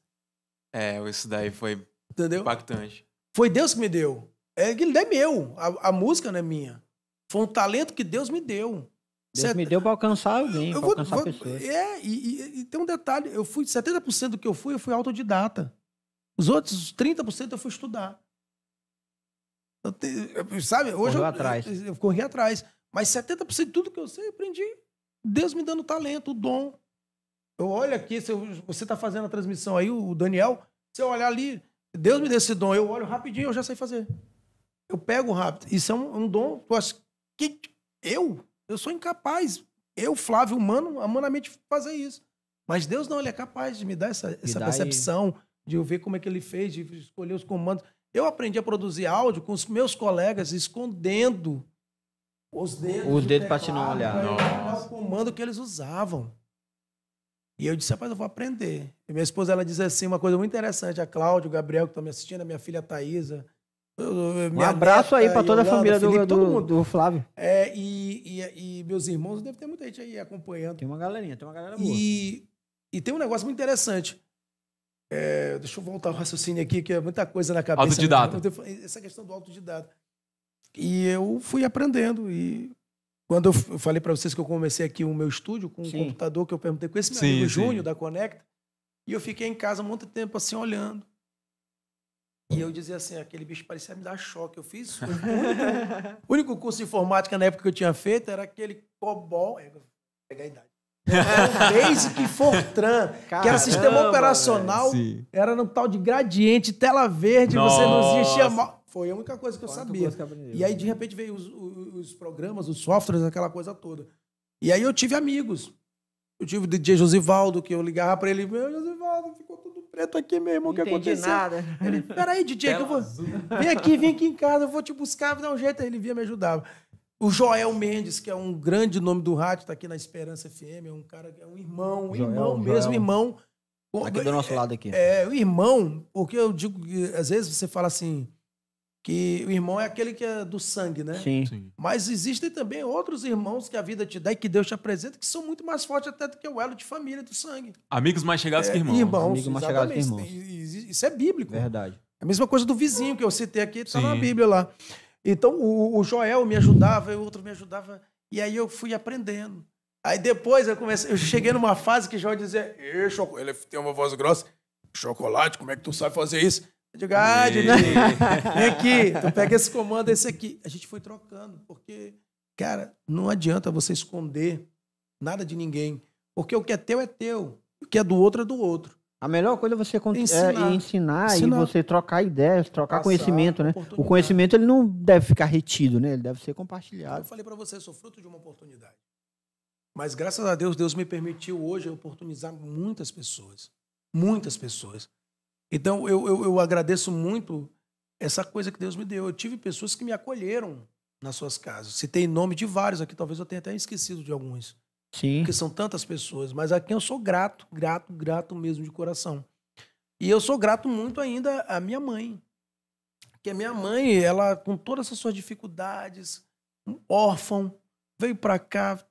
É, isso daí foi Entendeu? impactante. Foi Deus que me deu. É, ele é meu. A, a música não é minha. Foi um talento que Deus me deu. Deus me deu para alcançar alguém, para alcançar vou, pessoas. É, e, e, e, tem um detalhe, eu fui 70% do que eu fui, eu fui autodidata. Os outros 30% eu fui estudar. Eu te, eu, sabe, hoje eu, atrás. Eu, eu corri atrás, mas 70% de tudo que eu sei eu aprendi Deus me dando talento, o dom. Eu olho aqui, se você está fazendo a transmissão aí, o Daniel, se eu olhar ali, Deus me deu esse dom, eu olho rapidinho, eu já sei fazer. Eu pego rápido. Isso é um, um dom. Tu acha que eu? Eu sou incapaz, eu, Flávio, humano, humanamente fazer isso. Mas Deus não, ele é capaz de me dar essa, essa percepção, de eu ver como é que ele fez, de escolher os comandos. Eu aprendi a produzir áudio com os meus colegas escondendo os dedos. Os dedos para te não olhar. Nossa. O comando que eles usavam. E eu disse, rapaz, eu vou aprender. E minha esposa, ela diz assim, uma coisa muito interessante, a Cláudia, o Gabriel, que estão me assistindo, a minha filha Thaisa, um abraço aí para toda a família do, Felipe, do, do, Flávio. É, e, e, e, meus irmãos, deve ter muita gente aí acompanhando. Tem uma galerinha, tem uma galera boa. E, e tem um negócio muito interessante. É, deixa eu voltar o raciocínio aqui, que é muita coisa na cabeça. Né? Autodidata. Essa questão do autodidata. E eu fui aprendendo. E quando eu falei para vocês que eu comecei aqui o meu estúdio com sim. um computador que eu perguntei com esse meu sim, amigo sim. Júnior da Conecta, e eu fiquei em casa muito tempo assim olhando. E eu dizia assim, aquele bicho parecia me dar choque. Eu fiz o único, curso de informática na época que eu tinha feito era aquele COBOL, é, pegar a idade. Basic Fortran, Caramba, que era sistema operacional, véio, era no tal de gradiente, tela verde, Nossa. você não existia mal. Foi a única coisa que eu sabia. Que aprendi, e aí, de repente, veio os, os, programas, os softwares, aquela coisa toda. E aí eu tive amigos. Eu tive o DJ Josivaldo, que eu ligava para ele, meu, Josivaldo, ficou tudo preto aqui, meu irmão, o que aconteceu? nada. Ele, peraí, DJ, que eu vou... Vem aqui, vem aqui em casa, eu vou te buscar, vou dar um jeito. Aí ele vinha me ajudava. O Joel Mendes, que é um grande nome do rádio, está aqui na Esperança FM, é um cara, é um irmão, um Joel, irmão Joel. mesmo, irmão. Tá aqui do nosso lado aqui. É, o irmão, porque eu digo que às vezes você fala assim, que o irmão é aquele que é do sangue, né? Sim. Sim. Mas existem também outros irmãos que a vida te dá e que Deus te apresenta que são muito mais fortes até do que o elo de família do sangue. Amigos mais chegados é, que irmãos. Irmãos, Amigos mais chegados que irmãos. Isso é bíblico. Verdade. É a mesma coisa do vizinho que eu citei aqui, está na Bíblia lá. Então o, o Joel me ajudava, o outro me ajudava, e aí eu fui aprendendo. Aí depois eu comecei, eu cheguei numa fase que Joel dizia, ele tem uma voz grossa, chocolate, como é que tu sabe fazer isso? Eu digo, ah, Vem aqui, tu pega esse comando, esse aqui. A gente foi trocando, porque, cara, não adianta você esconder nada de ninguém. Porque o que é teu é teu, o que é do outro é do outro. A melhor coisa é você ensinar, é ensinar, ensinar. e você trocar ideias, trocar Passar, conhecimento, né? O conhecimento ele não deve ficar retido, né? Ele deve ser compartilhado. Eu falei para você, eu sou fruto de uma oportunidade. Mas graças a Deus, Deus me permitiu hoje oportunizar muitas pessoas. Muitas pessoas. Então, eu, eu, eu agradeço muito essa coisa que Deus me deu. Eu tive pessoas que me acolheram nas suas casas. Citei nome de vários aqui, talvez eu tenha até esquecido de alguns. Sim. Porque são tantas pessoas, mas a quem eu sou grato, grato, grato mesmo de coração. E eu sou grato muito ainda à minha mãe. Que a minha mãe, ela com todas as suas dificuldades, órfã, veio para cá,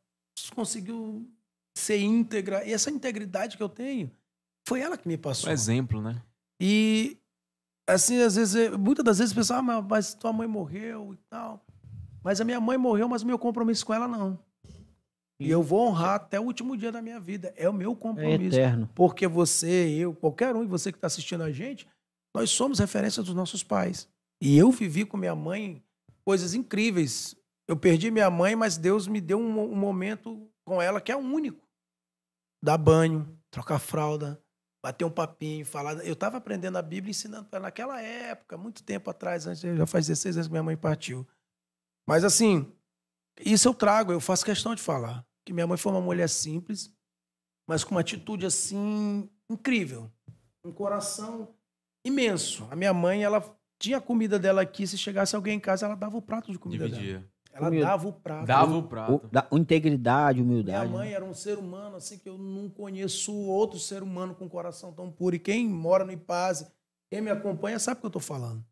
conseguiu ser íntegra. E essa integridade que eu tenho, foi ela que me passou. Um exemplo, né? E assim, às vezes, eh, muitas das vezes o pessoal, ah, mas tua mãe morreu e tal. Mas a minha mãe morreu, mas o meu compromisso com ela não. E eu vou honrar até o último dia da minha vida. É o meu compromisso. É eterno. Porque você, eu, qualquer um, e você que está assistindo a gente, nós somos referência dos nossos pais. E eu vivi com minha mãe coisas incríveis. Eu perdi minha mãe, mas Deus me deu um, um momento com ela que é único. Dar banho, trocar fralda, bater um papinho, falar. Eu estava aprendendo a Bíblia ensinando para naquela época, muito tempo atrás, antes, já faz 16 anos que minha mãe partiu. Mas assim, isso eu trago, eu faço questão de falar. Que minha mãe foi uma mulher simples, mas com uma atitude assim incrível, um coração imenso. A minha mãe, ela tinha a comida dela aqui, se chegasse alguém em casa, ela dava o prato de comida Dividia. dela. Ela dava o prato. Dava o prato. O, da, integridade, humildade. Minha né? mãe né? era um ser humano, assim, que eu não conheço outro ser humano com coração tão puro. E quem mora no Ipaz, quem me acompanha, sabe o que eu estou falando.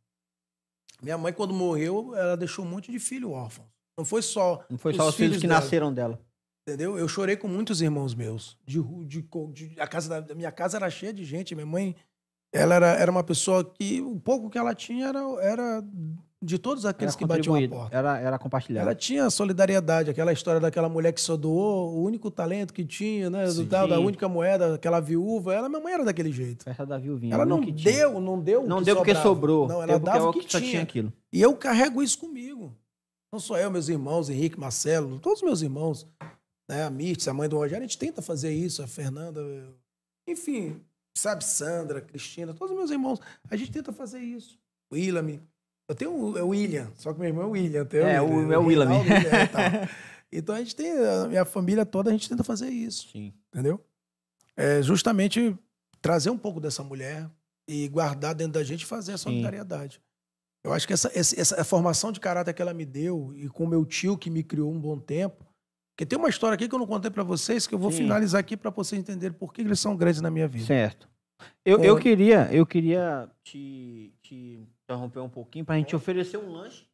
Minha mãe, quando morreu, ela deixou um monte de filho órfão. Não foi só. Não foi os só os filhos, filhos que dela. nasceram dela. Entendeu? Eu chorei com muitos irmãos meus. De, de, de a casa da, minha casa era cheia de gente. Minha mãe, ela era, era uma pessoa que o pouco que ela tinha era, era de todos aqueles era que batiam a porta. Era, era compartilhado. Ela tinha solidariedade, aquela história daquela mulher que só doou o único talento que tinha, né? Sim. Do tal, da única moeda, aquela viúva. Ela, minha mãe era daquele jeito. Festa da viuvinha. Ela não deu, não deu Não deu porque sobrou. Não, ela deu dava é o que, que tinha. tinha. aquilo. E eu carrego isso comigo. Não só eu, meus irmãos, Henrique, Marcelo, todos os meus irmãos. Né? A Mirtes, a mãe do Rogério, a gente tenta fazer isso. A Fernanda, eu... enfim, sabe, Sandra, Cristina, todos os meus irmãos. A gente tenta fazer isso. O eu tenho o, é William, só que meu irmão é o William. Tem é, o, meu é o é William. É, então a gente tem, a minha família toda, a gente tenta fazer isso. Sim. Entendeu? É justamente trazer um pouco dessa mulher e guardar dentro da gente e fazer a solidariedade. Eu acho que essa, essa, essa formação de caráter que ela me deu e com meu tio que me criou um bom tempo, porque tem uma história aqui que eu não contei para vocês, que eu vou Sim. finalizar aqui para vocês entenderem por que eles são grandes na minha vida. Certo. Eu, eu é. queria, eu queria te, te interromper um pouquinho para a uhum. gente oferecer um lanche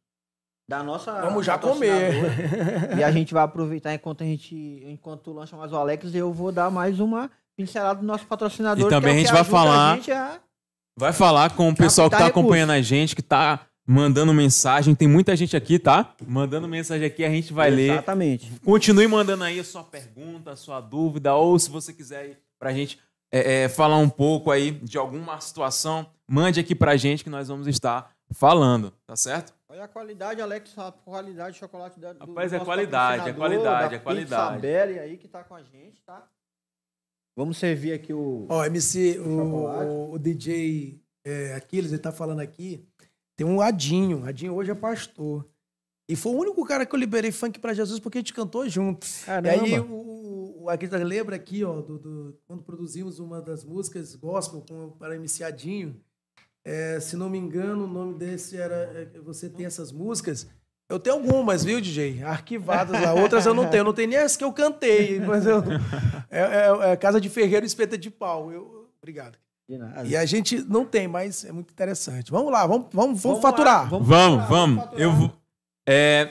da nossa. Vamos já comer. e a gente vai aproveitar enquanto a gente, enquanto lancha mais o Alex, eu vou dar mais uma pincelada do nosso patrocinador. E é também é a gente vai falar. Gente a... Vai falar com o pessoal que está acompanhando a gente, que está mandando mensagem. Tem muita gente aqui, tá? Mandando mensagem aqui, a gente vai Exatamente. ler. Exatamente. Continue mandando aí a sua pergunta, a sua dúvida, ou se você quiser para a gente é, é, falar um pouco aí de alguma situação mande aqui pra gente que nós vamos estar falando, tá certo? Olha a qualidade, Alex, a qualidade de chocolate da, do Rapaz, é qualidade, é qualidade, é qualidade. Pizza aí que tá com a gente, tá? Vamos servir aqui o. Ó, oh, MC, o, o, DJ é, Aquiles, ele tá falando aqui. Tem um Adinho. Adinho hoje é pastor. E foi o único cara que eu liberei funk para Jesus porque a gente cantou junto. Caramba. E aí o, o Aquiles lembra aqui, ó, do, do, quando produzimos uma das músicas gospel com, para MC Adinho. É, se não me engano, o nome desse era. É, você tem essas músicas. Eu tenho algumas, viu, DJ? Arquivadas lá. Outras eu não tenho. Não tem nem as que eu cantei, mas eu. É, é, é Casa de Ferreiro Espeta de Pau. Eu, obrigado. E a gente não tem, mas é muito interessante. Vamos lá, vamos, vamos, vamos, vamos faturar. Lá, vamos, vamos, faturar, vamos. Faturar. Eu vou. É,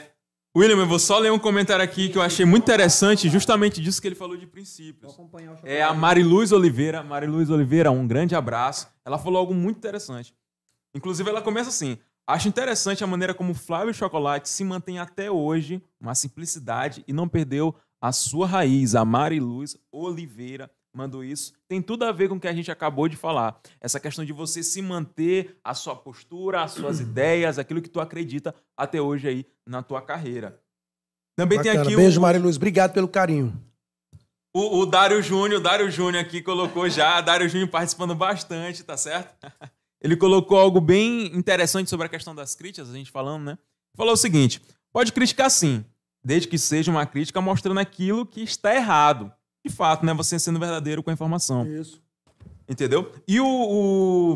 William, eu vou só ler um comentário aqui que eu achei muito interessante, justamente disso que ele falou de princípios. É a Mariluz Oliveira. Mariluz Oliveira, um grande abraço. Ela falou algo muito interessante. Inclusive, ela começa assim: Acho interessante a maneira como Flávio Chocolate se mantém até hoje, uma simplicidade, e não perdeu a sua raiz, a Mariluz Oliveira mandou isso, tem tudo a ver com o que a gente acabou de falar. Essa questão de você se manter a sua postura, as suas uhum. ideias, aquilo que tu acredita até hoje aí na tua carreira. Também Bacana. tem aqui Beijo, o... Maria Luiz. Obrigado pelo carinho. O, o Dário Júnior, o Dário Júnior aqui colocou já, Dário Júnior participando bastante, tá certo? Ele colocou algo bem interessante sobre a questão das críticas, a gente falando, né? Falou o seguinte: pode criticar sim, desde que seja uma crítica mostrando aquilo que está errado de fato, né? Você sendo verdadeiro com a informação. Isso. Entendeu? E o,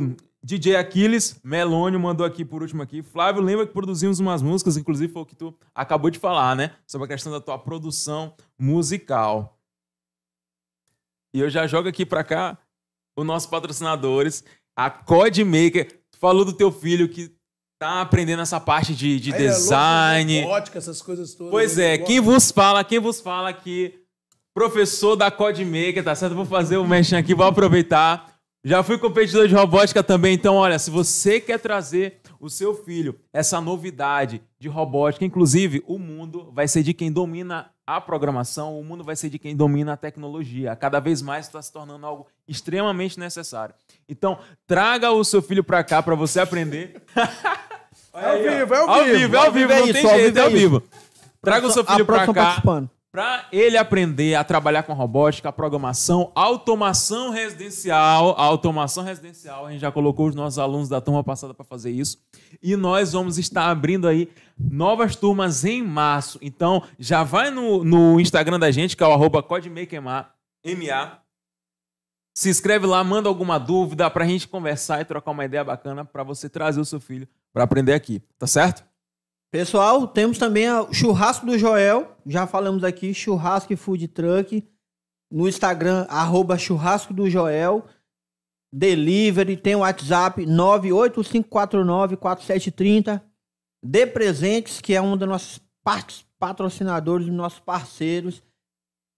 o DJ Aquiles Melônio mandou aqui por último aqui. Flávio, lembra que produzimos umas músicas, inclusive foi o que tu acabou de falar, né? Sobre a questão da tua produção musical. E eu já jogo aqui para cá os nossos patrocinadores, a Codemaker. Tu falou do teu filho que tá aprendendo essa parte de, de design. É louco, robótica, né? essas coisas todas. Pois né? é, quem vos fala, quem vos fala que professor da Codemaker, tá certo? Vou fazer o um mexão aqui, vou aproveitar. Já fui competidor de robótica também, então olha, se você quer trazer o seu filho essa novidade de robótica, inclusive o mundo vai ser de quem domina a programação, o mundo vai ser de quem domina a tecnologia. Cada vez mais está se tornando algo extremamente necessário. Então, traga o seu filho para cá para você aprender. é, é ao vivo, é ao, ao vivo, é, é, é ao vivo, ao vivo, não tem jeito, é ao vivo. Traga o seu filho para cá para ele aprender a trabalhar com robótica, programação, automação residencial, a automação residencial, a gente já colocou os nossos alunos da turma passada para fazer isso. E nós vamos estar abrindo aí novas turmas em março. Então, já vai no, no Instagram da gente, que é o arroba CodemakerMA, se inscreve lá, manda alguma dúvida para a gente conversar e trocar uma ideia bacana para você trazer o seu filho para aprender aqui, tá certo? Pessoal, temos também o churrasco do Joel. Já falamos aqui, churrasco e food truck. No Instagram, arroba churrasco do Joel. Delivery, tem o WhatsApp 985494730. De Presentes, que é um dos nossos patrocinadores, nossos parceiros.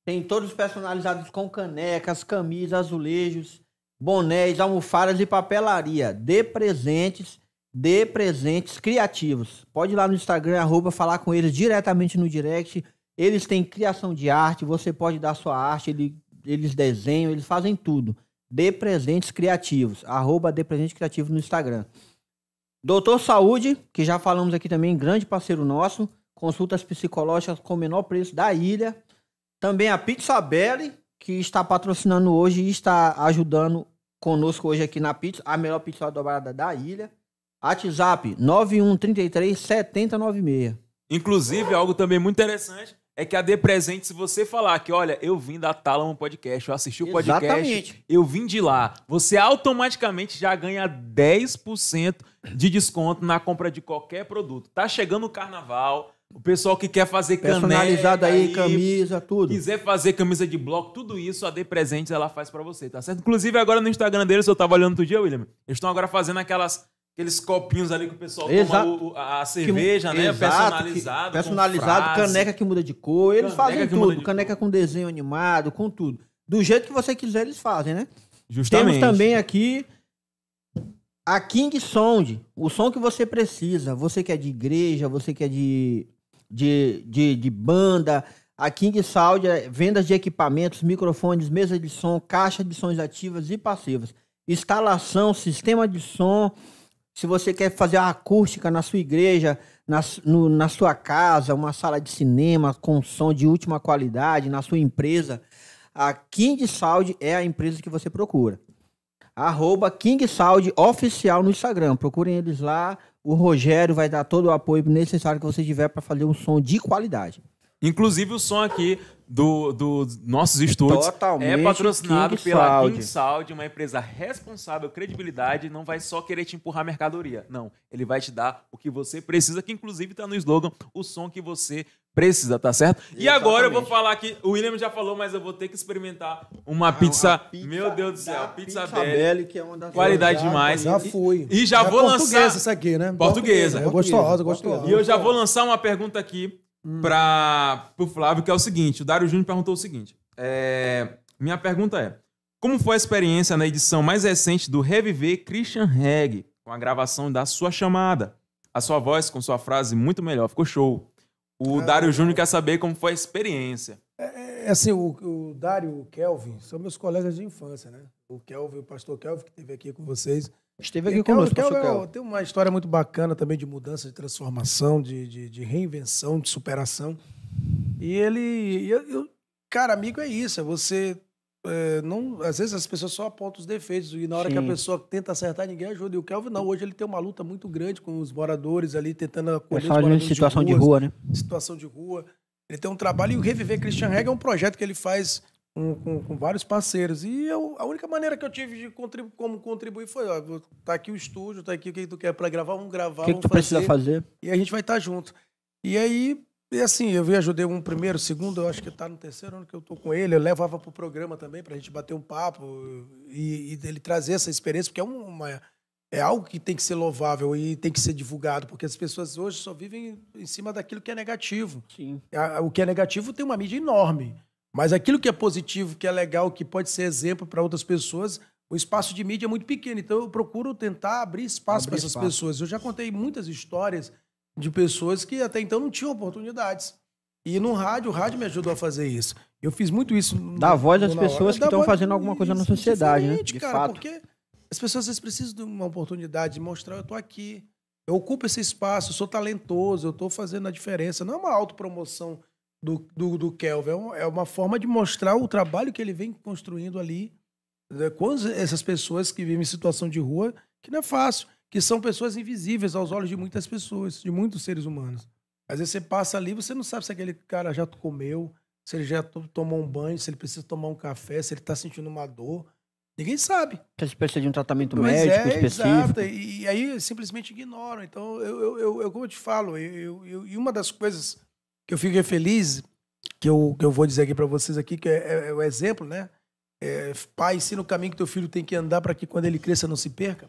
Tem todos personalizados com canecas, camisas, azulejos, bonés, almofadas e papelaria. De Presentes dê presentes criativos. Pode ir lá no Instagram, arroba, falar com eles diretamente no direct. Eles têm criação de arte, você pode dar sua arte, ele, eles desenham, eles fazem tudo. Dê presentes criativos, arroba dê presentes criativos no Instagram. Doutor Saúde, que já falamos aqui também, grande parceiro nosso. Consultas psicológicas com o menor preço da ilha. Também a Pizza Belly, que está patrocinando hoje e está ajudando conosco hoje aqui na pizza, a melhor pizza dobrada da ilha. WhatsApp 9133 7096. Inclusive, algo também muito interessante é que a Dê Presente, se você falar que, olha, eu vim da Talamo Podcast, eu assisti o podcast, eu vim de lá, você automaticamente já ganha 10% de desconto na compra de qualquer produto. Tá chegando o carnaval, o pessoal que quer fazer Personalizado caneca... Personalizado aí, camisa, tudo. Quiser fazer camisa de bloco, tudo isso, a Dê Presentes ela faz para você, tá certo? Inclusive, agora no Instagram deles, eu tava olhando outro dia, William, eles estão agora fazendo aquelas aqueles copinhos ali que o pessoal exato. toma o, a, cerveja, que, né? Exato, personalizado. Que, personalizado, caneca que muda de cor. Eles fazem tudo. Caneca cor. com desenho animado, com tudo. Do jeito que você quiser, eles fazem, né? Justamente. Temos também aqui a King Sound. O som que você precisa. Você que é de igreja, você que é de, de, de, de banda. A King Sound é vendas de equipamentos, microfones, mesa de som, caixa de sons ativas e passivas. Instalação, sistema de som, se você quer fazer uma acústica na sua igreja, na, no, na sua casa, uma sala de cinema com som de última qualidade, na sua empresa, a King Sound é a empresa que você procura. Arroba King Sound oficial no Instagram. Procurem eles lá. O Rogério vai dar todo o apoio necessário que você tiver para fazer um som de qualidade. Inclusive o som aqui do nossos estudos Totalmente é patrocinado King pela Saudi. King Saudi, uma empresa responsável, credibilidade, não vai só querer te empurrar mercadoria. Não, ele vai te dar o que você precisa, que inclusive está no slogan, o som que você precisa, tá certo? Exatamente. E agora eu vou falar que o William já falou, mas eu vou ter que experimentar uma ah, pizza, pizza meu Deus do céu, pizza, pizza Belli, que é uma das qualidade já, demais. Já fui. E, e já, já vou é portuguesa lançar essa aqui, né? Portuguesa. portuguesa. É gostosa, gostosa. E eu já vou lançar uma pergunta aqui hum. para o Flávio, que é o seguinte: o Dário Júnior perguntou o seguinte. É, minha pergunta é: como foi a experiência na edição mais recente do Reviver Christian Reg, com a gravação da sua chamada? A sua voz com sua frase muito melhor, ficou show. O é, Dário Júnior quer saber como foi a experiência. É, é assim, o, o Dário e o Kelvin são meus colegas de infância, né? O Kelvin, o pastor Kelvin, que esteve aqui com vocês, Esteve aqui tem, conosco, O tem, tem uma história muito bacana também de mudança, de transformação, de, de, de reinvenção, de superação. E ele. Eu, eu, cara, amigo é isso. É você. É, não, às vezes as pessoas só apontam os defeitos. E na hora Sim. que a pessoa tenta acertar, ninguém ajuda. E o Kelvin não. Hoje ele tem uma luta muito grande com os moradores ali, tentando acolher Eu é os de situação de, ruas, de rua, né? Situação de rua. Ele tem um trabalho. E o Reviver Christian Reg é um projeto que ele faz com, com, com, vários parceiros. E eu, a única maneira que eu tive de como contribuir foi, ó, tá aqui o estúdio, tá aqui o que tu quer para gravar, vamos gravar, O que, que tu fazer, precisa fazer? E a gente vai estar tá junto. E aí, e assim, eu ajudei um primeiro, segundo, eu acho que tá no terceiro ano que eu tô com ele, eu levava pro programa também pra gente bater um papo e, e ele trazer essa experiência, porque é uma é algo que tem que ser louvável e tem que ser divulgado, porque as pessoas hoje só vivem em cima daquilo que é negativo. Sim. O que é negativo tem uma mídia enorme. Mas aquilo que é positivo, que é legal, que pode ser exemplo para outras pessoas, o espaço de mídia é muito pequeno. Então eu procuro tentar abrir espaço para essas espaço. pessoas. Eu já contei muitas histórias de pessoas que até então não tinham oportunidades. E no rádio, o rádio me ajudou a fazer isso. Eu fiz muito isso. Da voz das pessoas hora, que estão fazendo alguma coisa na é sociedade, né? De cara, fato. Porque as pessoas vezes, precisam de uma oportunidade de mostrar: eu estou aqui, eu ocupo esse espaço, eu sou talentoso, eu estou fazendo a diferença. Não é uma autopromoção do, do, do Kelvin. É, um, é uma forma de mostrar o trabalho que ele vem construindo ali né? com essas pessoas que vivem em situação de rua, que não é fácil, que são pessoas invisíveis aos olhos de muitas pessoas, de muitos seres humanos. Às vezes você passa ali, você não sabe se aquele cara já comeu, se ele já tomou um banho, se ele precisa tomar um café, se ele está sentindo uma dor. Ninguém sabe. Se precisa de um tratamento Mas médico é, específico. Exato. E, aí simplesmente ignoram. Então, eu, eu, eu, como eu te falo, eu, eu, e uma das coisas que eu fico feliz, que eu, que eu vou dizer aqui para vocês aqui, que é, é, é o exemplo, né? É, pai, ensina o caminho que teu filho tem que andar para que quando ele cresça não se perca.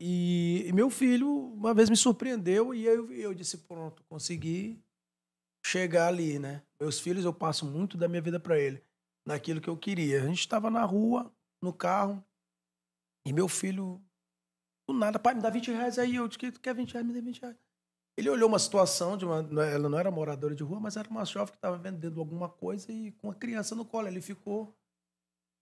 E, e meu filho uma vez me surpreendeu e eu, eu disse, pronto, consegui chegar ali, né? Meus filhos, eu passo muito da minha vida para ele, naquilo que eu queria. A gente estava na rua, no carro, e meu filho, do nada, pai, me dá 20 reais aí. Eu disse, tu quer 20 reais? Me dá 20 reais. Ele olhou uma situação de uma. É, ela não era moradora de rua, mas era uma jovem que estava vendendo alguma coisa e com uma criança no colo. Ele ficou.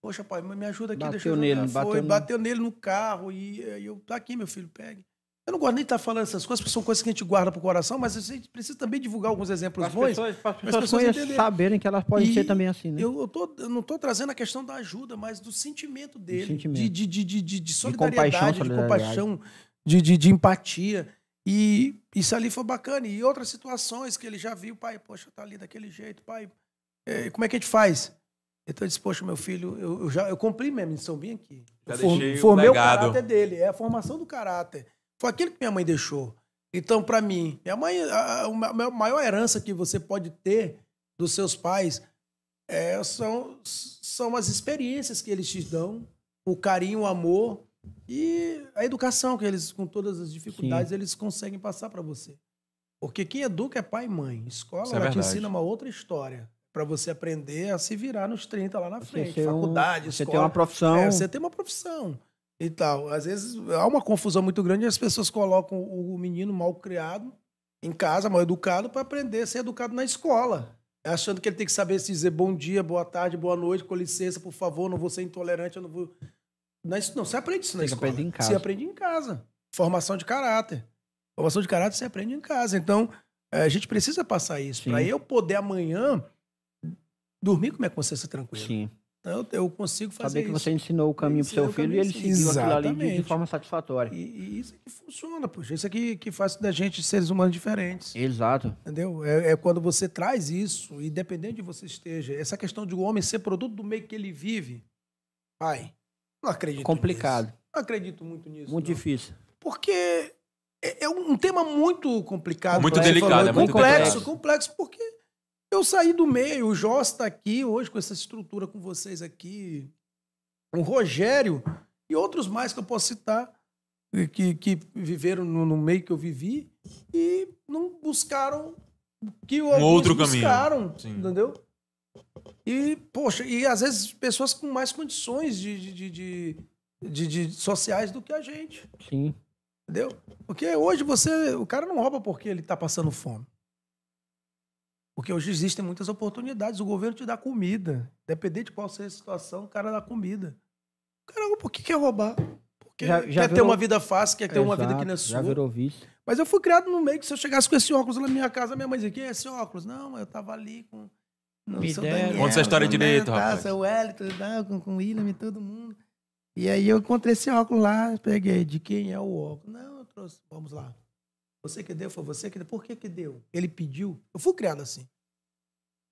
Poxa, pai, me ajuda aqui, bateu deixa eu nele, bateu Foi, nele. bateu nele no carro e, e eu. Tá aqui, meu filho, pegue. Eu não gosto nem de estar tá falando essas coisas, porque são coisas que a gente guarda para o coração, mas a gente precisa também divulgar alguns exemplos bons. Para as pessoas, pessoas, pessoas saberem que elas podem e ser também assim. Né? Eu, eu, tô, eu não estou trazendo a questão da ajuda, mas do sentimento dele. Sentimento. De, de, de, de, de solidariedade, de compaixão, solidariedade. de, compaixão de, de, de empatia. E isso ali foi bacana. E outras situações que ele já viu, pai, poxa, tá ali daquele jeito, pai, é, como é que a gente faz? Então eu disse, poxa, meu filho, eu, eu já eu cumpri mesmo, eles bem aqui. Já for, formei o caráter dele, é a formação do caráter. Foi aquilo que minha mãe deixou. Então, para mim, minha mãe, a, a, maior herança que você pode ter dos seus pais é, são, são as experiências que eles te dão, o carinho, o amor, e a educação que eles, com todas as dificuldades, Sim. eles conseguem passar para você. Porque quem educa é pai e mãe. Escola é ela é te ensina uma outra história para você aprender a se virar nos 30 lá na frente. Faculdade, um, você escola. Você tem uma profissão. É, você tem uma profissão e tal. Às vezes há uma confusão muito grande as pessoas colocam o menino mal criado em casa, mal educado, para aprender a ser educado na escola. É achando que ele tem que saber se dizer bom dia, boa tarde, boa noite, com licença, por favor, não vou ser intolerante, eu não vou na, não, você aprende isso na você escola. Aprende em casa. Você aprende em casa. Formação de caráter. Formação de caráter você aprende em casa. Então, eh, a gente precisa passar isso. Para eu poder amanhã dormir com minha consciência tranquila. Sim. Então, eu consigo fazer Saber que você ensinou o caminho para seu filho e ele seguiu Exatamente. aquilo ali de, forma satisfatória. E, e isso aqui é funciona, poxa. Isso aqui é que faz da gente seres humanos diferentes. Exato. Entendeu? É, é, quando você traz isso, independente de você esteja, essa questão de o homem ser produto do meio que ele vive. Pai, não acredito. Complicado. Nisso. Não acredito muito nisso. Muito não. difícil. Porque é, é um tema muito complicado. Muito né? delicado, falou, é muito complexo, complexo, complexo, porque eu saí do meio, o Jó está aqui hoje com essa estrutura com vocês aqui, o Rogério e outros mais que eu posso citar, que, que viveram no, no meio que eu vivi e não buscaram que um outro buscaram, caminho. entendeu? E, poxa, e às vezes pessoas com mais condições de, de, de, de, de sociais do que a gente. Sim. Entendeu? Porque hoje você. O cara não rouba porque ele está passando fome. Porque hoje existem muitas oportunidades. O governo te dá comida. Dependente de qual seja a situação, o cara dá comida. O cara, por que quer roubar? Porque já, já quer virou... ter uma vida fácil, quer ter Exato, uma vida que não é sua. Já virou vício. Mas eu fui criado no meio que se eu chegasse com esse óculos na minha casa, minha mãe dizia: que é esse óculos? Não, eu tava ali com não Me sou Daniel, Conta essa história né? direito, tá, rapaz. Sou o Wellington, não, com, com o William e todo mundo. E aí eu encontrei esse óculos lá, peguei, de quem é o óculos? Não, eu trouxe, vamos lá. Você que deu, foi você que deu. Por que que deu? Ele pediu. Eu fui criado assim.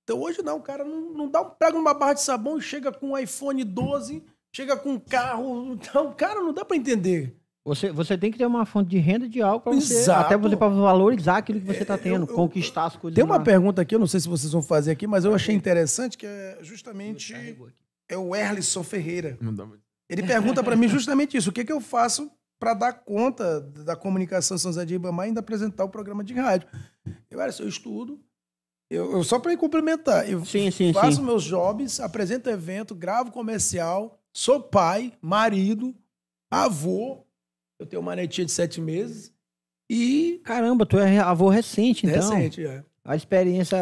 Então hoje não, o cara não, não dá um, pega uma barra de sabão e chega com um iPhone 12, chega com um carro. Então, cara, não dá para entender. Você, você tem que ter uma fonte de renda de álcool para você, até você para valorizar aquilo que você está tendo, eu, eu, conquistar as coisas. Tem uma pergunta aqui, eu não sei se vocês vão fazer aqui, mas eu achei interessante que é justamente é o Erlison Ferreira. Ele pergunta para mim justamente isso: o que, que eu faço para dar conta da comunicação São Zé de Ribamar e ainda apresentar o programa de rádio? Eu, Erlisson, eu estudo, eu, eu só para complementar, eu sim, sim, faço sim. meus jobs, apresento evento, gravo comercial, sou pai, marido, avô, eu tenho uma netinha de sete meses e. Caramba, tu é avô recente, então. Recente, é. A experiência.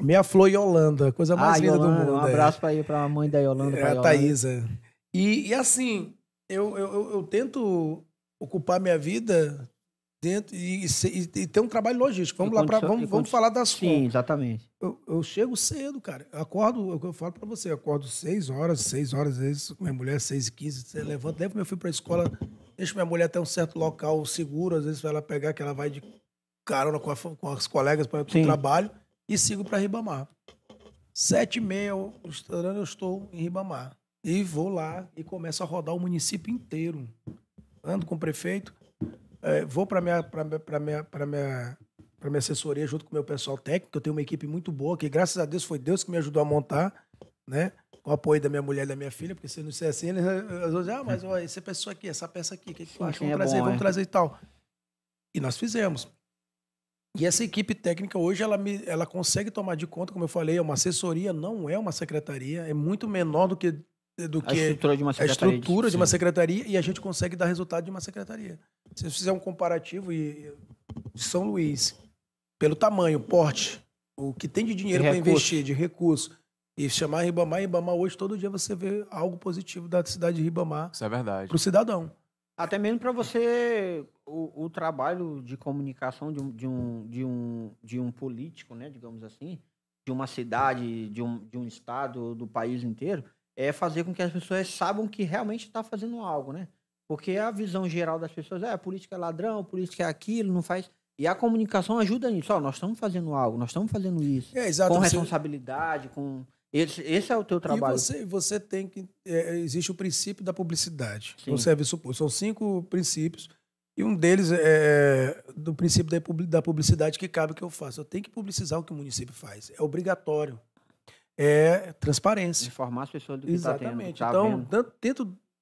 Minha flor Yolanda, coisa mais ah, linda Yolanda, do mundo. Um é. abraço é. para pra mãe da Yolanda. É, a Yolanda. É. E, e assim, eu, eu, eu, eu tento ocupar minha vida dentro e, e, e ter um trabalho logístico. Vamos lá para vamos, vamos falar das Sim, exatamente. Eu, eu, chego cedo, cara. Eu acordo, é eu, eu falo para você, eu acordo 6 horas, 6 horas, às vezes minha mulher 6 e 15, você levanta, leva meu filho para escola, deixa minha mulher até um certo local seguro, às vezes vai lá pegar que ela vai de carona com, a, com as colegas para o trabalho e sigo para Ribamar. Sete e meia, eu estou em Ribamar. E vou lá e começo a rodar o município inteiro. Ando com o prefeito, é, vou para minha para minha para minha para minha assessoria junto com o meu pessoal técnico. Eu tenho uma equipe muito boa que graças a Deus foi Deus que me ajudou a montar, né? Com o apoio da minha mulher e da minha filha, porque se não ser assim, eles vão dizer, ah, mas ó, essa pessoa aqui, essa peça aqui, o que, que tu acha? Vamos é trazer, bom, vamos é? trazer e tal. E nós fizemos. E essa equipe técnica hoje ela, me, ela consegue tomar de conta, como eu falei, é uma assessoria, não é uma secretaria, é muito menor do que do que a estrutura, de uma, a estrutura de, de uma secretaria, e a gente consegue dar resultado de uma secretaria. Se você fizer um comparativo e São Luís, pelo tamanho, porte, o que tem de dinheiro para investir, de recurso, e chamar Ribamar, Ribamar hoje todo dia você vê algo positivo da cidade de Ribamar. Isso é verdade. Para o cidadão. Até mesmo para você o, o, trabalho de comunicação de um, de um, de um, de um político, né, digamos assim, de uma cidade, de um, de um estado, do país inteiro é fazer com que as pessoas saibam que realmente está fazendo algo, né? Porque a visão geral das pessoas é a ah, política é ladrão, a política é aquilo, não faz. E a comunicação ajuda nisso. Ó, nós estamos fazendo algo, nós estamos fazendo isso. É, exato, com responsabilidade, você... com. Esse, esse, é o teu trabalho. E você, você tem que. É, existe o princípio da publicidade Sim. É serviço público. São cinco princípios. E um deles é, é do princípio da publicidade que cabe que eu faço. Eu tenho que publicizar o que o município faz. É obrigatório é transparência. Informar as pessoas do que está Exatamente. Tá então, vendo.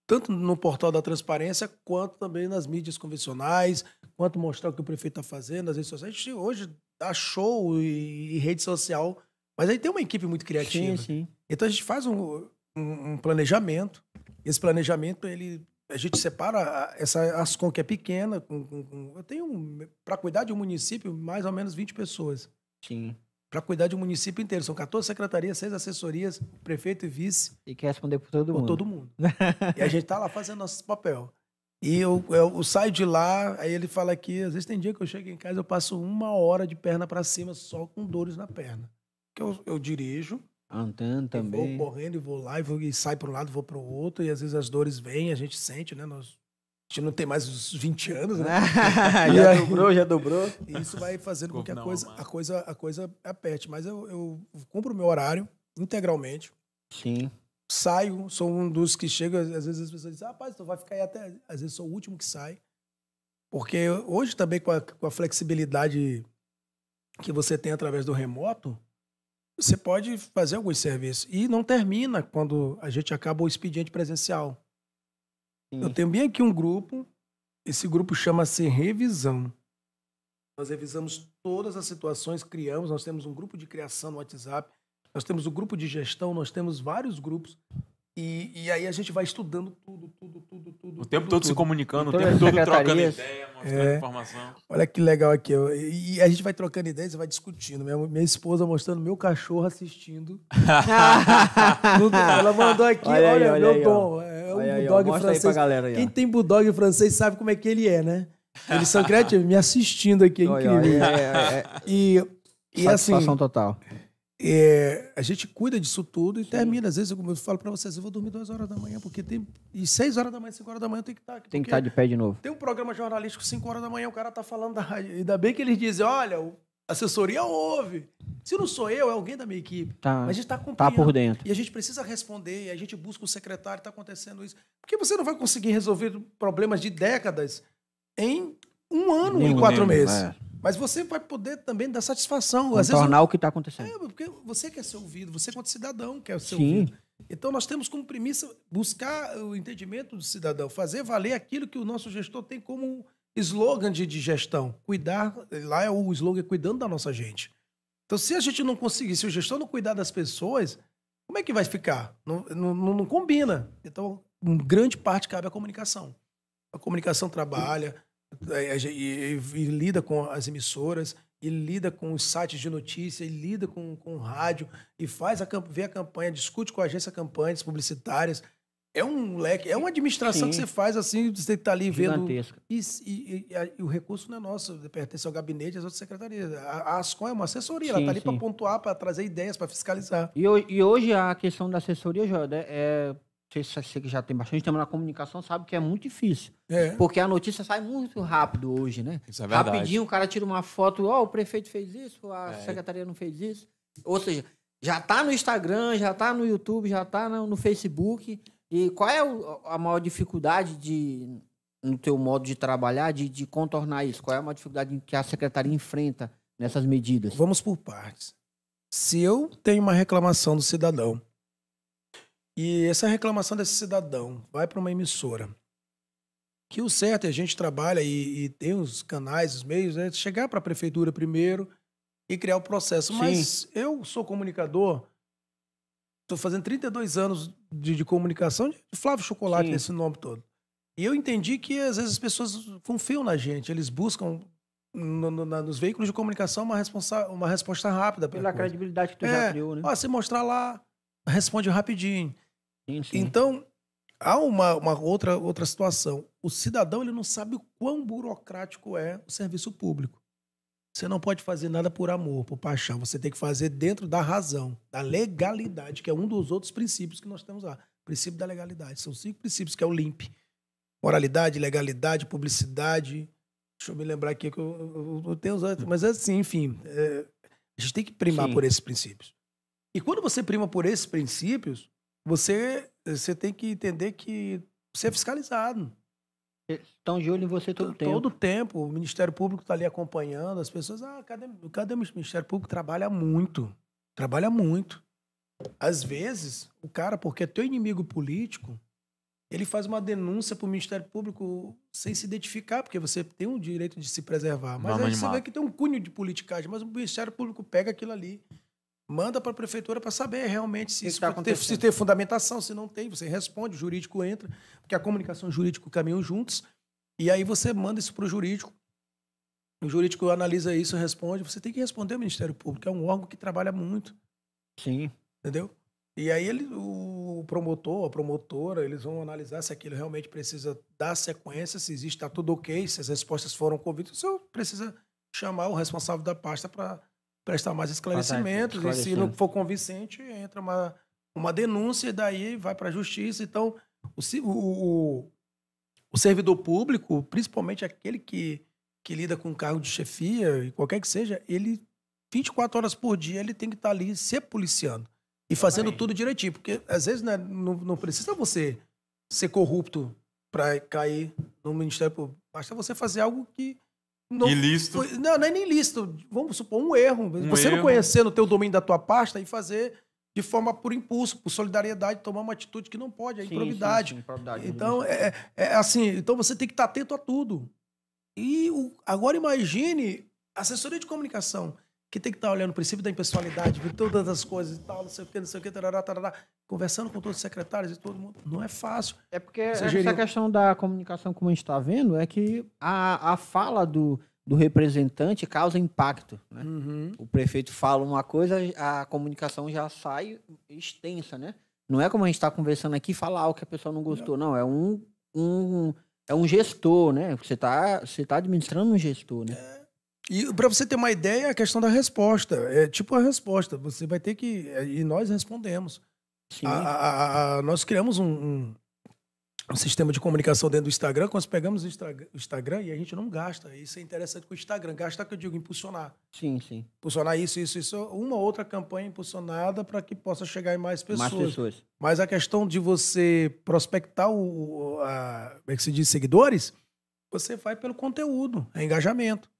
tanto no portal da transparência, quanto também nas mídias convencionais, quanto mostrar o que o prefeito está fazendo, nas redes sociais. A gente hoje dá show e, e, rede social, mas aí tem uma equipe muito criativa. Sim, sim. Então a gente faz um, um, um planejamento. Esse planejamento, ele a gente separa essa Ascom que é pequena. Com, com, com eu tenho, para cuidar de um município, mais ou menos 20 pessoas. Sim para cuidar de um município inteiro. São 14 secretarias, seis assessorias, prefeito e vice. E quer responder por todo por mundo. Por todo mundo. e a gente está lá fazendo nosso papel. E eu, eu, eu, saio de lá, aí ele fala que às vezes tem dia que eu chego em casa, eu passo uma hora de perna para cima só com dores na perna. Que eu, eu dirijo. Andando também. Vou correndo e vou lá e, vou, e sai para um lado, vou para o outro, e às vezes as dores vêm, a gente sente, né? Nós a gente não tem mais os 20 anos, né? já dobrou, já dobrou. Isso vai fazendo com que a coisa, a coisa, a coisa aperte. Mas eu, eu cumpro o meu horário integralmente. Sim. Saio, sou um dos que chega, às vezes as pessoas dizem, ah, rapaz, tu vai ficar aí até. Às vezes sou o último que sai. Porque hoje também com a, com a flexibilidade que você tem através do remoto, você pode fazer alguns serviços. E não termina quando a gente acaba o expediente presencial. Sim. Eu tenho bem aqui um grupo, esse grupo chama-se Revisão. Nós revisamos todas as situações, criamos, nós temos um grupo de criação no WhatsApp, nós temos o um grupo de gestão, nós temos vários grupos. E, e aí a gente vai estudando tudo, tudo, tudo, tudo. O tempo tudo, todo tudo. se comunicando, o tempo todo trocando ideia, mostrando é. informação. Olha que legal aqui. E a gente vai trocando ideias e vai discutindo. Minha, minha esposa mostrando meu cachorro assistindo. Ela mandou aqui, olha, olha, aí, olha meu aí, dom. Ó um aí, bulldog ó, francês. Galera, Quem tem bulldog francês sabe como é que ele é, né? Eles são criativos, me assistindo aqui, é incrível. É, é, é, e, e assim, Satisfação assim, total. É, a gente cuida disso tudo e Sim. termina. Às vezes eu, eu falo para vocês, eu vou dormir duas horas da manhã, porque tem. E seis horas da manhã, cinco horas da manhã eu tenho que estar tá aqui. Tem que estar tá de pé de novo. Tem um programa jornalístico, cinco horas da manhã, o cara tá falando da rádio. Ainda bem que eles dizem, olha, o assessoria ouve. Se não sou eu, é alguém da minha equipe. Tá, Mas a gente está tá cumprindo. Tá por dentro. E a gente precisa responder, e a gente busca o secretário, está acontecendo isso. Porque você não vai conseguir resolver problemas de décadas em um ano e quatro nenhum, meses. É. Mas você vai poder também dar satisfação. Às tornar vezes, o que está acontecendo. É, porque você quer ser ouvido, você, quanto cidadão, quer ser Sim. ouvido. Então, nós temos como premissa buscar o entendimento do cidadão, fazer valer aquilo que o nosso gestor tem como slogan de, de gestão. Cuidar, lá é o slogan cuidando da nossa gente. Então, se a gente não conseguir, se o gestor não cuidar das pessoas, como é que vai ficar? Não, não, não combina. Então, grande parte cabe à comunicação. A comunicação trabalha e, é, é, e, e lida com as emissoras, e lida com os sites de notícia, e lida com, com o rádio, e faz a, vê a campanha, discute com agências campanhas publicitárias, é um leque, é uma administração Sim. que você faz assim, você está que estar ali Gigantesca. vendo. E, e, e, e, o recurso não é nosso, pertence ao gabinete e às outras secretarias. A, a Ascom é uma assessoria, Sim, ela está ali para pontuar, para trazer ideias, para fiscalizar. E, e hoje a questão da assessoria, Jordan, é, é você que já tem bastante tempo na comunicação, sabe que é muito difícil. É. Porque a notícia sai muito rápido hoje, né? Isso é verdade. Rapidinho o cara tira uma foto, ó, oh, o prefeito fez isso, a é. secretaria não fez isso. Ou seja, já está no Instagram, já está no YouTube, já está no, Facebook. E qual é a maior dificuldade de, no teu modo de trabalhar, de, de contornar isso? Qual é a maior dificuldade que a secretaria enfrenta nessas medidas? Vamos por partes. Se eu tenho uma reclamação do cidadão e essa reclamação desse cidadão vai para uma emissora, que o certo é a gente trabalha e, e tem os canais, os meios, é chegar para a prefeitura primeiro e criar o processo. Sim. Mas eu sou comunicador, Estou fazendo 32 anos de, de comunicação de Flávio Chocolate Sim. nesse nome todo. E eu entendi que às vezes as pessoas confiam na gente, eles buscam no, no, na, nos veículos de comunicação uma, responsa, uma resposta rápida. Pela credibilidade que tu é, já criou, né? Ó, se mostrar lá, responde rapidinho. Sim, sim. Então, há uma, uma, outra, outra situação. O cidadão ele não sabe o quão burocrático é o serviço público. Você não pode fazer nada por amor, por paixão. Você tem que fazer dentro da razão, da legalidade, que é um dos outros princípios que nós temos lá. O princípio da legalidade. São cinco princípios, que é o LIMP. Moralidade, legalidade, publicidade. Deixa eu me lembrar aqui que eu, eu, eu tenho os outros. Mas assim, enfim, é, a gente tem que primar Sim. por esses princípios. E quando você prima por esses princípios, você, você tem que entender que você é fiscalizado. Estão de olho em você todo o tempo. Todo tempo. O Ministério Público está ali acompanhando as pessoas. Ah, cadê, cadê o Ministério Público? Trabalha muito. Trabalha muito. Às vezes, o cara, porque é teu inimigo político, ele faz uma denúncia para o Ministério Público sem se identificar, porque você tem o direito de se preservar. Mas Vamos aí animar. você vê que tem um cunho de politicagem, mas o Ministério Público pega aquilo ali manda para a prefeitura para saber realmente se isso tá se tem fundamentação, se não tem, você responde, o jurídico entra, porque a comunicação jurídico caminham juntos, e aí você manda isso para o jurídico, o jurídico analisa isso, responde, você tem que responder ao Ministério Público, é um órgão que trabalha muito. Sim. Entendeu? E aí ele, o promotor, a promotora, eles vão analisar se aquilo realmente precisa dar sequência, se existe, está tudo ok, se as respostas foram convidas, o senhor precisa chamar o responsável da pasta para prestar mais esclarecimentos. E se não for convincente, entra uma, uma denúncia e daí vai para a justiça. Então, o, o, o servidor público, principalmente aquele que, que lida com cargo de chefia e qualquer que seja, ele 24 horas por dia ele tem que estar tá ali se policiando e tá fazendo tudo direitinho, porque às vezes né, não, não precisa você ser corrupto para cair no Ministério Público, basta você fazer algo que não, ilícito. Foi, não, não é nem ilícito. Vamos supor, um erro. Um você erro. não conhecer no teu domínio da tua pasta e fazer de forma por impulso, por solidariedade, tomar uma atitude que não pode, é sim, improvidade. Sim, sim, Então, é, é, é, assim, então você tem que estar atento a tudo. E o, agora imagine assessoria de comunicação que tem que estar tá olhando o princípio da impessoalidade, ver todas as coisas e tal, não sei o que, não sei o que, tarará, tarará, conversando com todos os secretários e todo mundo. Não é fácil. É porque essa questão da comunicação, como a gente está vendo, é que a, a fala do, do representante causa impacto. Né? Uhum. O prefeito fala uma coisa, a comunicação já sai extensa, né? Não é como a gente está conversando aqui falar algo que a pessoa não gostou, não. não é um, um, é um gestor, né? Você está você tá administrando um gestor, né? É e para você ter uma ideia, é a questão da resposta. É tipo a resposta. Você vai ter que. É, e nós respondemos. A, a, a, nós criamos um, um, um, sistema de comunicação dentro do Instagram. Quando pegamos o Instagram, e a gente não gasta. Isso é interessante com o Instagram. Gastar, que eu digo, impulsionar. Sim, sim. Impulsionar isso, isso, isso. Uma outra campanha impulsionada para que possa chegar em mais pessoas. Mais pessoas. Mas a questão de você prospectar o, a, como é que se diz, seguidores, você vai pelo conteúdo, é engajamento.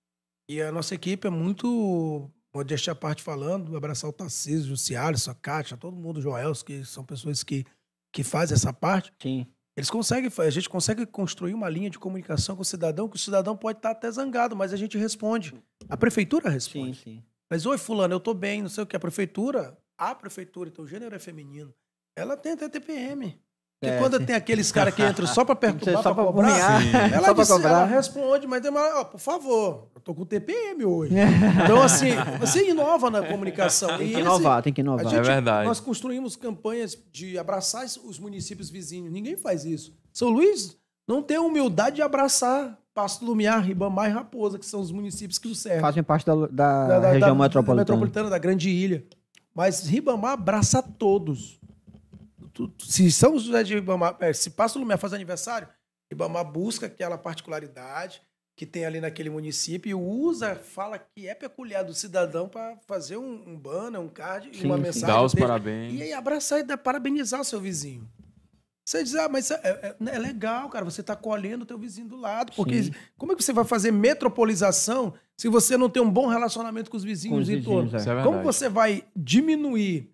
E a nossa equipe é muito, modéstia a parte falando, abraçar o Tarcísio, o Cialis, a Kátia, todo mundo, o Joels, que são pessoas que, que fazem essa parte. Sim. Eles conseguem, a gente consegue construir uma linha de comunicação com o cidadão, que o cidadão pode estar tá até zangado, mas a gente responde. A prefeitura responde. Sim, sim. Mas, oi, fulano, eu estou bem, não sei o que. A prefeitura, a prefeitura, então o gênero é feminino, ela tem até TPM. Porque é, quando sim. tem aqueles caras que entram só para perguntar só para cobrar, cobrar ela, diz, ela responde, mas demora, oh, por favor, eu tô com TPM hoje. então, assim, você inova na comunicação. Tem que inovar, tem que inovar. Gente, é verdade. Nós construímos campanhas de abraçar os municípios vizinhos. Ninguém faz isso. São Luís não tem humildade de abraçar Pasto Lumiar, Ribamar e Raposa, que são os municípios que o servem. Fazem parte da, da, da região da, metropolitana. metropolitana. Da grande ilha. Mas Ribamar abraça todos tu, se São José de Ibamar, é, se o Lumiar faz aniversário, Ibamar busca aquela particularidade que tem ali naquele município e usa, fala que é peculiar do cidadão para fazer um, um, banner, um card, e uma mensagem. Dar os dele, parabéns. E aí abraçar e dar, parabenizar o seu vizinho. Você diz, ah, mas é, é, né, é legal, cara, você está colhendo o teu vizinho do lado, porque Sim. como é que você vai fazer metropolização se você não tem um bom relacionamento com os vizinhos, com os vizinhos em torno? É. é. Como você vai diminuir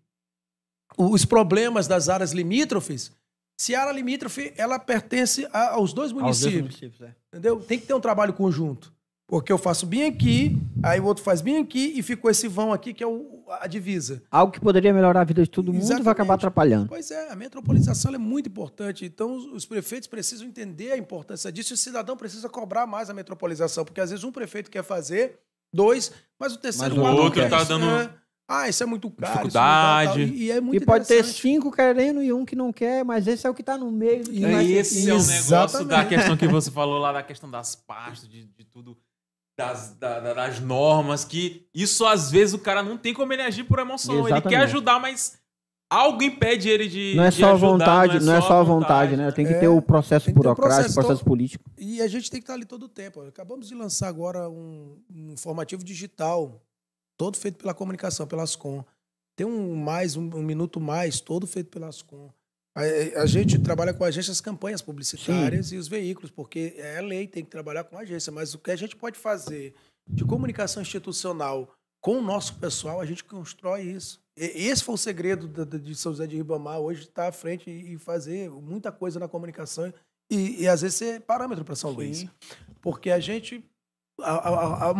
os problemas das áreas limítrofes. Se a área limítrofe, ela pertence a, aos dois municípios. Aos dois municípios é. Entendeu? Tem que ter um trabalho conjunto. Porque eu faço bem aqui, aí o outro faz bem aqui e ficou esse vão aqui que é o, a divisa. Algo que poderia melhorar a vida de todo mundo Exatamente. vai acabar atrapalhando. Pois é, a metropolização é muito importante. Então os, os prefeitos precisam entender a importância disso e o cidadão precisa cobrar mais a metropolização, porque às vezes um prefeito quer fazer, dois, mas o terceiro mas o outro está dando. É, ah, isso é muito caro. É Dificuldade. E, e, é muito e pode ter cinco querendo e um que não quer, mas esse é o que está no meio. E é, esse é o negócio da questão que você falou lá, da questão das pastas, de, de tudo, das, da, das normas, que isso às vezes o cara não tem como ele agir por emoção. Exatamente. Ele quer ajudar, mas algo impede ele de. Não é só ajudar, vontade, é não é só, a vontade, vontade, né? Tem que é, ter o processo burocrático, o processo, todo... político. E a gente tem que estar ali todo o tempo. Acabamos de lançar agora um, um informativo digital todo feito pela comunicação, pelas com. Tem um mais, um, um minuto mais, todo feito pelas com. A, a, gente trabalha com a agência as campanhas publicitárias Sim. e os veículos, porque é lei, tem que trabalhar com a agência. Mas o que a gente pode fazer de comunicação institucional com o nosso pessoal, a gente constrói isso. E, esse foi o segredo de, de São José de Ribamar, hoje estar tá à frente e, fazer muita coisa na comunicação. E, e às vezes é parâmetro para São Sim. Luís. Porque a gente. A, a, a,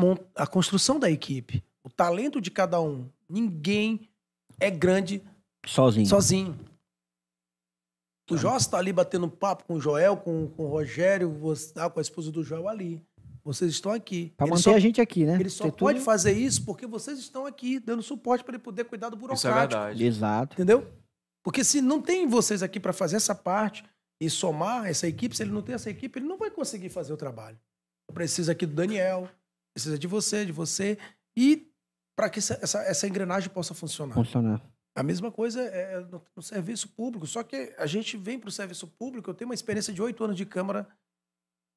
a construção da equipe o talento de cada um. Ninguém é grande sozinho. Sozinho. O Jó está tá ali batendo papo com o Joel, com, com o Rogério, você, ah, com a esposa do Joel ali. Vocês estão aqui. Para manter só, a gente aqui, né? Ele só pode tudo... fazer isso porque vocês estão aqui, dando suporte para ele poder cuidar do burocrático. Isso é verdade. Exato. Entendeu? Porque se não tem vocês aqui para fazer essa parte e somar essa equipe, se ele não tem essa equipe, ele não vai conseguir fazer o trabalho. Precisa aqui do Daniel, precisa de você, de você. E para que essa, essa, essa, engrenagem possa funcionar. Funcionar. A mesma coisa é, é no, no serviço público, só que a gente vem para o serviço público. Eu tenho uma experiência de oito anos de Câmara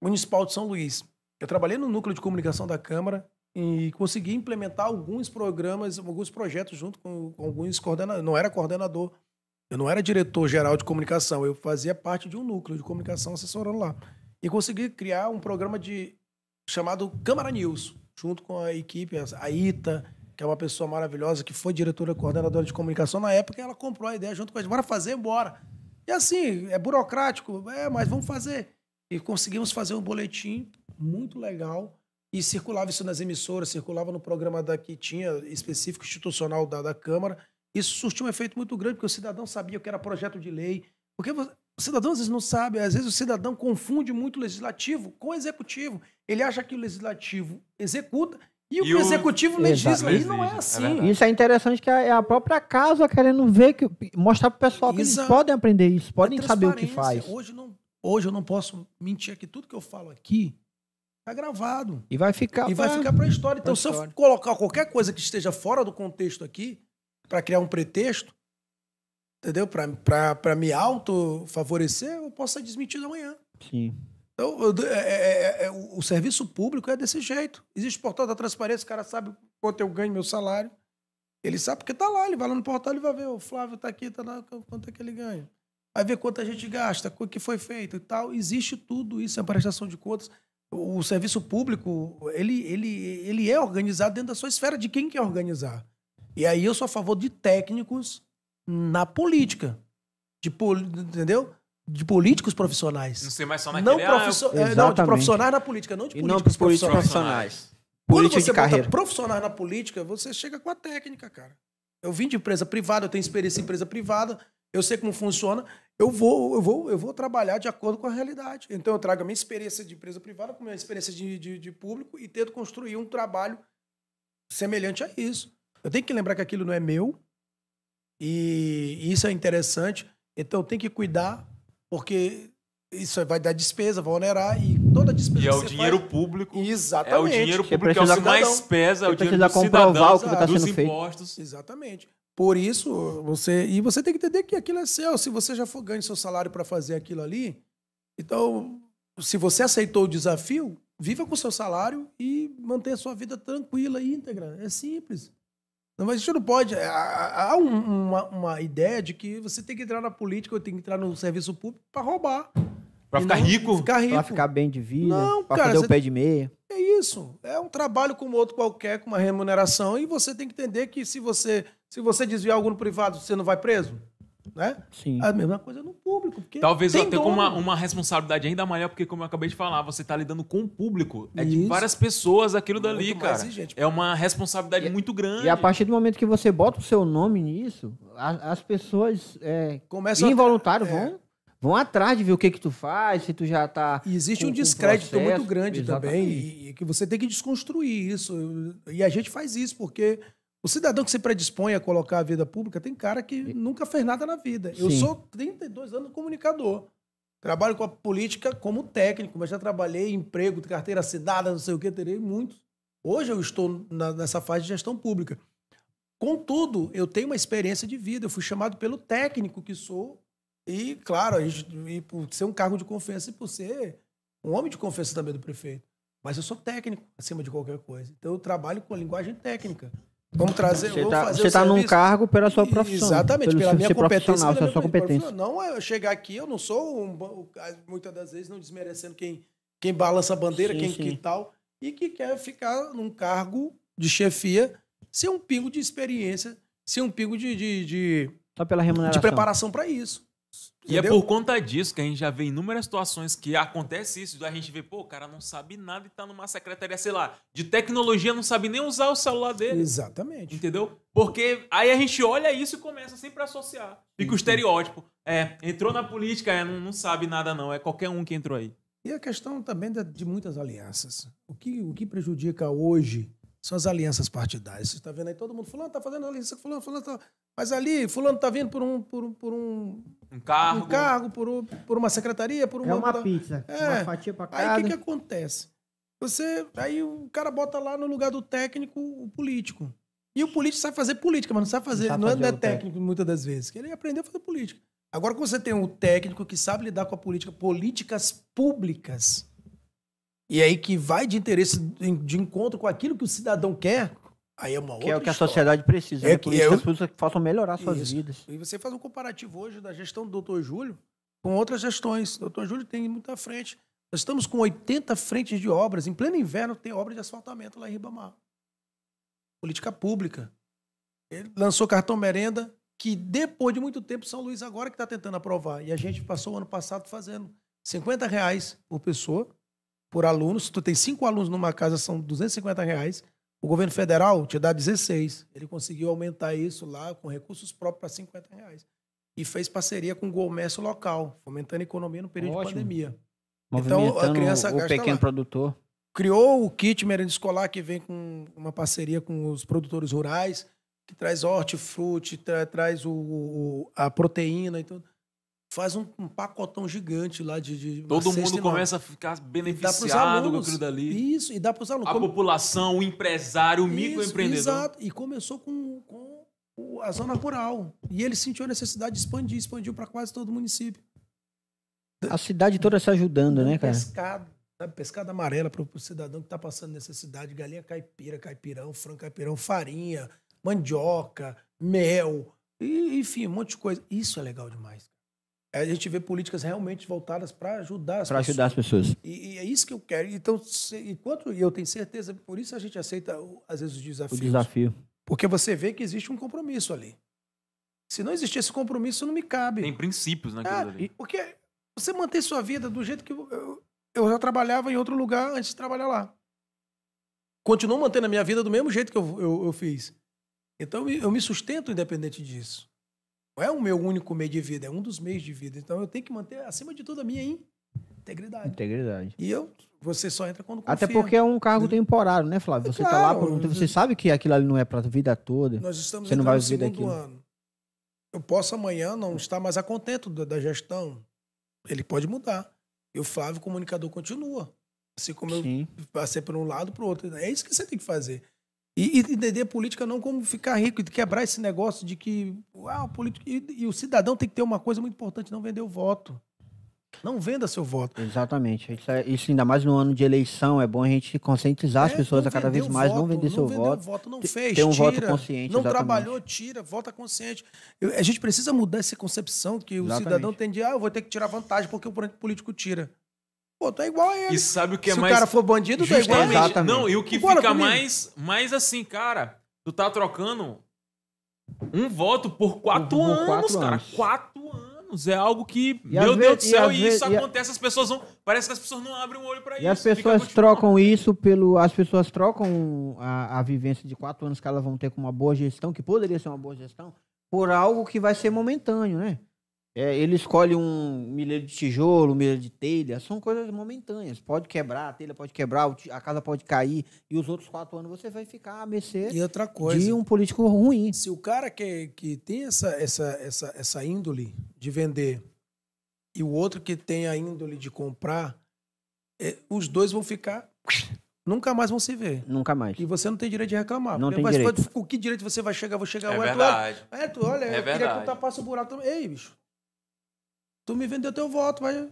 Municipal de São Luís. Eu trabalhei no núcleo de comunicação da Câmara e consegui implementar alguns programas, alguns projetos junto com, com alguns coordenadores. Não era coordenador, eu não era diretor geral de comunicação, eu fazia parte de um núcleo de comunicação assessorando lá. E consegui criar um programa de chamado Câmara News, junto com a equipe, a ITA, que é uma pessoa maravilhosa, que foi diretora coordenadora de comunicação na época, ela comprou a ideia junto com a gente, bora fazer, bora. E assim, é burocrático, é, mas vamos fazer. E conseguimos fazer um boletim muito legal e circulava isso nas emissoras, circulava no programa da que tinha específico institucional da, da Câmara. Isso surtiu um efeito muito grande, porque o cidadão sabia o que era projeto de lei. Porque o cidadão às vezes não sabe, às vezes o cidadão confunde muito o legislativo com o executivo. Ele acha que o legislativo executa e, e o, o executivo legisla. E não é assim. É isso é interessante que é a própria casa querendo ver, que, mostrar para o pessoal que Exato. eles podem aprender isso, é podem é saber o que faz. Hoje, não, hoje eu não posso mentir que tudo que eu falo aqui Tá gravado. E vai ficar. E pra... vai ficar pra história. Então, pra se história. eu colocar qualquer coisa que esteja fora do contexto aqui, para criar um pretexto, entendeu? Para me auto-favorecer, eu posso ser desmentido amanhã. Sim. Então, é, é, é, é o serviço público é desse jeito. Existe o portal da transparência, o cara sabe quanto eu ganho meu salário. Ele sabe porque está lá, ele vai lá no portal e vai ver, o Flávio está aqui, está lá, quanto é que ele ganha. Vai ver quanto a gente gasta, o que foi feito e tal. Existe tudo isso, é prestação de contas. O serviço público, ele, ele, ele é organizado dentro da sua esfera, de quem quer organizar. E aí eu sou a favor de técnicos na política. De, entendeu? de políticos profissionais. Não sei mais só naquele... Não, profisso... ah, eu... É, não, de profissionais na política, não de políticos, não políticos profissionais. Política Quando você bota profissionais na política, você chega com a técnica, cara. Eu vim de empresa privada, eu tenho experiência em empresa privada, eu sei como funciona, eu vou, eu vou, eu vou trabalhar de acordo com a realidade. Então eu trago a minha experiência de empresa privada com a minha experiência de, de, de público e tento construir um trabalho semelhante a isso. Eu tenho que lembrar que aquilo não é meu e isso é interessante. Então eu tenho que cuidar porque isso vai dar despesa, vai onerar e toda despesa. E é o dinheiro faz... público. Exatamente. É o dinheiro público que é o que mais pesa, é o dinheiro do cidadão, o que está sendo Feito. Exatamente. Por isso, você. E você tem que entender que aquilo é seu. Se você já for ganhando seu salário para fazer aquilo ali, então, se você aceitou o desafio, viva com seu salário e mantenha a sua vida tranquila e íntegra. É simples. Mas isso não pode. É, há uma, uma, ideia de que você tem que entrar na política ou tem que entrar no serviço público para roubar. Para ficar rico? ficar rico. para ficar bem de vida. Não, pra cara, o pé de meia. É isso. É um trabalho como outro qualquer, com uma remuneração. E você tem que entender que se você, se você desviar algo no privado, você não vai preso? né? Sim. A mesma coisa no público. Talvez ela tenha uma, uma responsabilidade ainda maior, porque, como eu acabei de falar, você está lidando com o público. É Isso. de várias pessoas aquilo muito dali, cara. Exigente. É uma responsabilidade e, é- muito grande. E a partir do momento que você bota o seu nome nisso, a, as pessoas é, involuntário a, é. vão vão atrás de ver o que que tu faz, se tu já tá. E existe com, um descrédito processo, muito grande exatamente. também, e, e, que você tem que desconstruir isso. E a gente faz isso, porque o cidadão que se predispõe a colocar a vida pública tem cara que nunca fez nada na vida. Sim. Eu sou 32 anos comunicador. Trabalho com a política como técnico, mas já trabalhei em emprego, carteira assinada, não sei o que, terei muitos. Hoje eu estou na, nessa fase de gestão pública. Contudo, eu tenho uma experiência de vida. Eu fui chamado pelo técnico que sou e, claro, e por ser um cargo de confiança e por ser um homem de confiança também do prefeito. Mas eu sou técnico acima de qualquer coisa. Então eu trabalho com a linguagem técnica. Vamos trazer, você tá, Você está num cargo pela sua profissão. Exatamente, pela minha competência. Pela sua competência. Não, é eu chegar aqui, eu não sou, um, muitas das vezes, não desmerecendo quem, quem balança a bandeira, sim, quem sim. Que tal, e que quer ficar num cargo de chefia sem um pingo de experiência, sem um pingo de, de, de, Só pela remuneração. de preparação para isso. Entendeu? E é por conta disso que a gente já vê inúmeras situações que acontece isso, a gente vê, pô, o cara não sabe nada e tá numa secretaria, sei lá, de tecnologia, não sabe nem usar o celular dele. Exatamente. Entendeu? Porque aí a gente olha isso e começa sempre a associar. Fica o estereótipo. É, entrou na política, é, não, não sabe nada não, é qualquer um que entrou aí. E a questão também de, de muitas alianças. O que, o que prejudica hoje são as alianças partidárias. Você está vendo aí todo mundo, fulano está fazendo aliança fulano, fulano tá- Mas ali, fulano está vindo por um... Por um, por um, um cargo. Um cargo, por, um, por uma secretaria, por é uma... É uma pizza, é. uma fatia para cada. Aí o que, que acontece? Você, aí o cara bota lá no lugar do técnico o político. E o político sabe fazer política, mas não sabe fazer, não, sabe não é fazer é, técnico, técnico muitas das vezes. Ele aprendeu a fazer política. Agora, quando você tem um técnico que sabe lidar com a política, políticas públicas, e aí que vai de interesse de encontro com aquilo que o cidadão quer, aí é uma outra Que é o que história. a sociedade precisa, né? é né? Por que, isso é que as pessoas façam melhorar suas isso. vidas. E você faz um comparativo hoje da gestão do doutor Júlio com outras gestões. O doutor Júlio tem muita frente. Nós estamos com 80 frentes de obras. Em pleno inverno tem obra de asfaltamento lá em Ribamar. Política pública. Ele lançou cartão merenda, que depois de muito tempo, São Luís agora que está tentando aprovar. E a gente passou o ano passado fazendo 50 reais por pessoa por aluno. Se tu tem cinco alunos numa casa, são 250 reais. O governo federal te dá 16. Ele conseguiu aumentar isso lá com recursos próprios para 50 reais. E fez parceria com o comércio local, fomentando a economia no período Ótimo. de pandemia. Então, a criança o pequeno lá. produtor. Criou o kit merenda escolar, que vem com uma parceria com os produtores rurais, que traz hortifruti, tra traz o, o, a proteína e tudo faz um, um pacotão gigante lá de. de Todo mundo começa a ficar beneficiado com aquilo dali. Isso, e dá para os alunos. A população, o empresário, o microempreendedor. Exato, e começou com, com a zona rural. E ele sentiu a necessidade de expandir, expandiu para quase todo o município. A cidade toda se ajudando, né, cara? Pescado. Sabe, pescado amarela para o cidadão que está passando necessidade, galinha caipira, caipirão, frango caipirão, farinha, mandioca, mel, e, enfim, um monte de coisa. Isso é legal demais a gente vê políticas realmente voltadas para ajudar as pra pessoas. Para ajudar as pessoas. E, e, é isso que eu quero. Então, se, enquanto eu tenho certeza, por isso a gente aceita, às vezes, os desafios. O desafio. Porque você vê que existe um compromisso ali. Se não existir esse compromisso, não me cabe. Tem princípios naquilo é? ali. Porque você manter sua vida do jeito que eu, eu já trabalhava em outro lugar antes de trabalhar lá. Continuo mantendo a minha vida do mesmo jeito que eu, eu, eu fiz. Então, eu me sustento independente disso. Não é o meu único meio de vida, é um dos meios de vida. Então eu tenho que manter, acima de tudo, a minha integridade. Integridade. E eu, você só entra quando confia. Até porque é um cargo temporário, né, Flávio? É você claro, tá lá por um tempo, você sabe que aquilo ali não é pra vida toda. Nós estamos você não vai viver daquilo. ano. Eu posso amanhã não estar mais a contento da, da gestão. Ele pode mudar. E o Flávio, comunicador, continua. Assim como Sim. eu passei por um lado para o outro. É isso que você tem que fazer. E, entender política não como ficar rico e quebrar esse negócio de que ah, o político, e, e, o cidadão tem que ter uma coisa muito importante, não vender o voto. Não venda seu voto. Exatamente. Isso, é, isso ainda mais no ano de eleição, é bom a gente conscientizar é, as pessoas a cada vez mais, voto, não vender seu não voto. Não voto, não fez, Tem um tira, voto consciente. Não exatamente. trabalhou, tira, vota consciente. Eu, a gente precisa mudar essa concepção que o exatamente. cidadão tem de, ah, eu vou ter que tirar vantagem porque o político tira. Pô, tá igual a ele. E sabe o que é Se mais. Se o cara for bandido, Justamente. tá igual a ele. Não, e o que fica mais, mais assim, cara, tu tá trocando um voto por quatro, por, por anos, cara. Quatro anos. É algo que, e meu Deus do céu, e, isso ve... acontece, as pessoas vão. Parece que as pessoas não abrem o olho para isso. E as pessoas trocam isso pelo. As pessoas trocam a, a vivência de quatro anos que elas vão ter com uma boa gestão, que poderia ser uma boa gestão, por algo que vai ser momentâneo, né? É, ele escolhe um milheiro de tijolo, um milheiro de telha, são coisas momentâneas. Pode quebrar, a telha pode quebrar, a casa pode cair, e os outros quatro anos você vai ficar a mercê e outra coisa, de um político ruim. Se o cara que, que tem essa, essa, essa, essa índole de vender e o outro que tem a índole de comprar, é, os dois vão ficar. Nunca mais vão se ver. Nunca mais. E você não tem direito de reclamar. Não tem mas direito. Pode, com que direito você vai chegar? Vou chegar. É, é verdade. Tu, é, tu olha, é eu verdade. queria que tu tapasse o buraco também. Ei, bicho. Tu me vendeu teu voto, vai.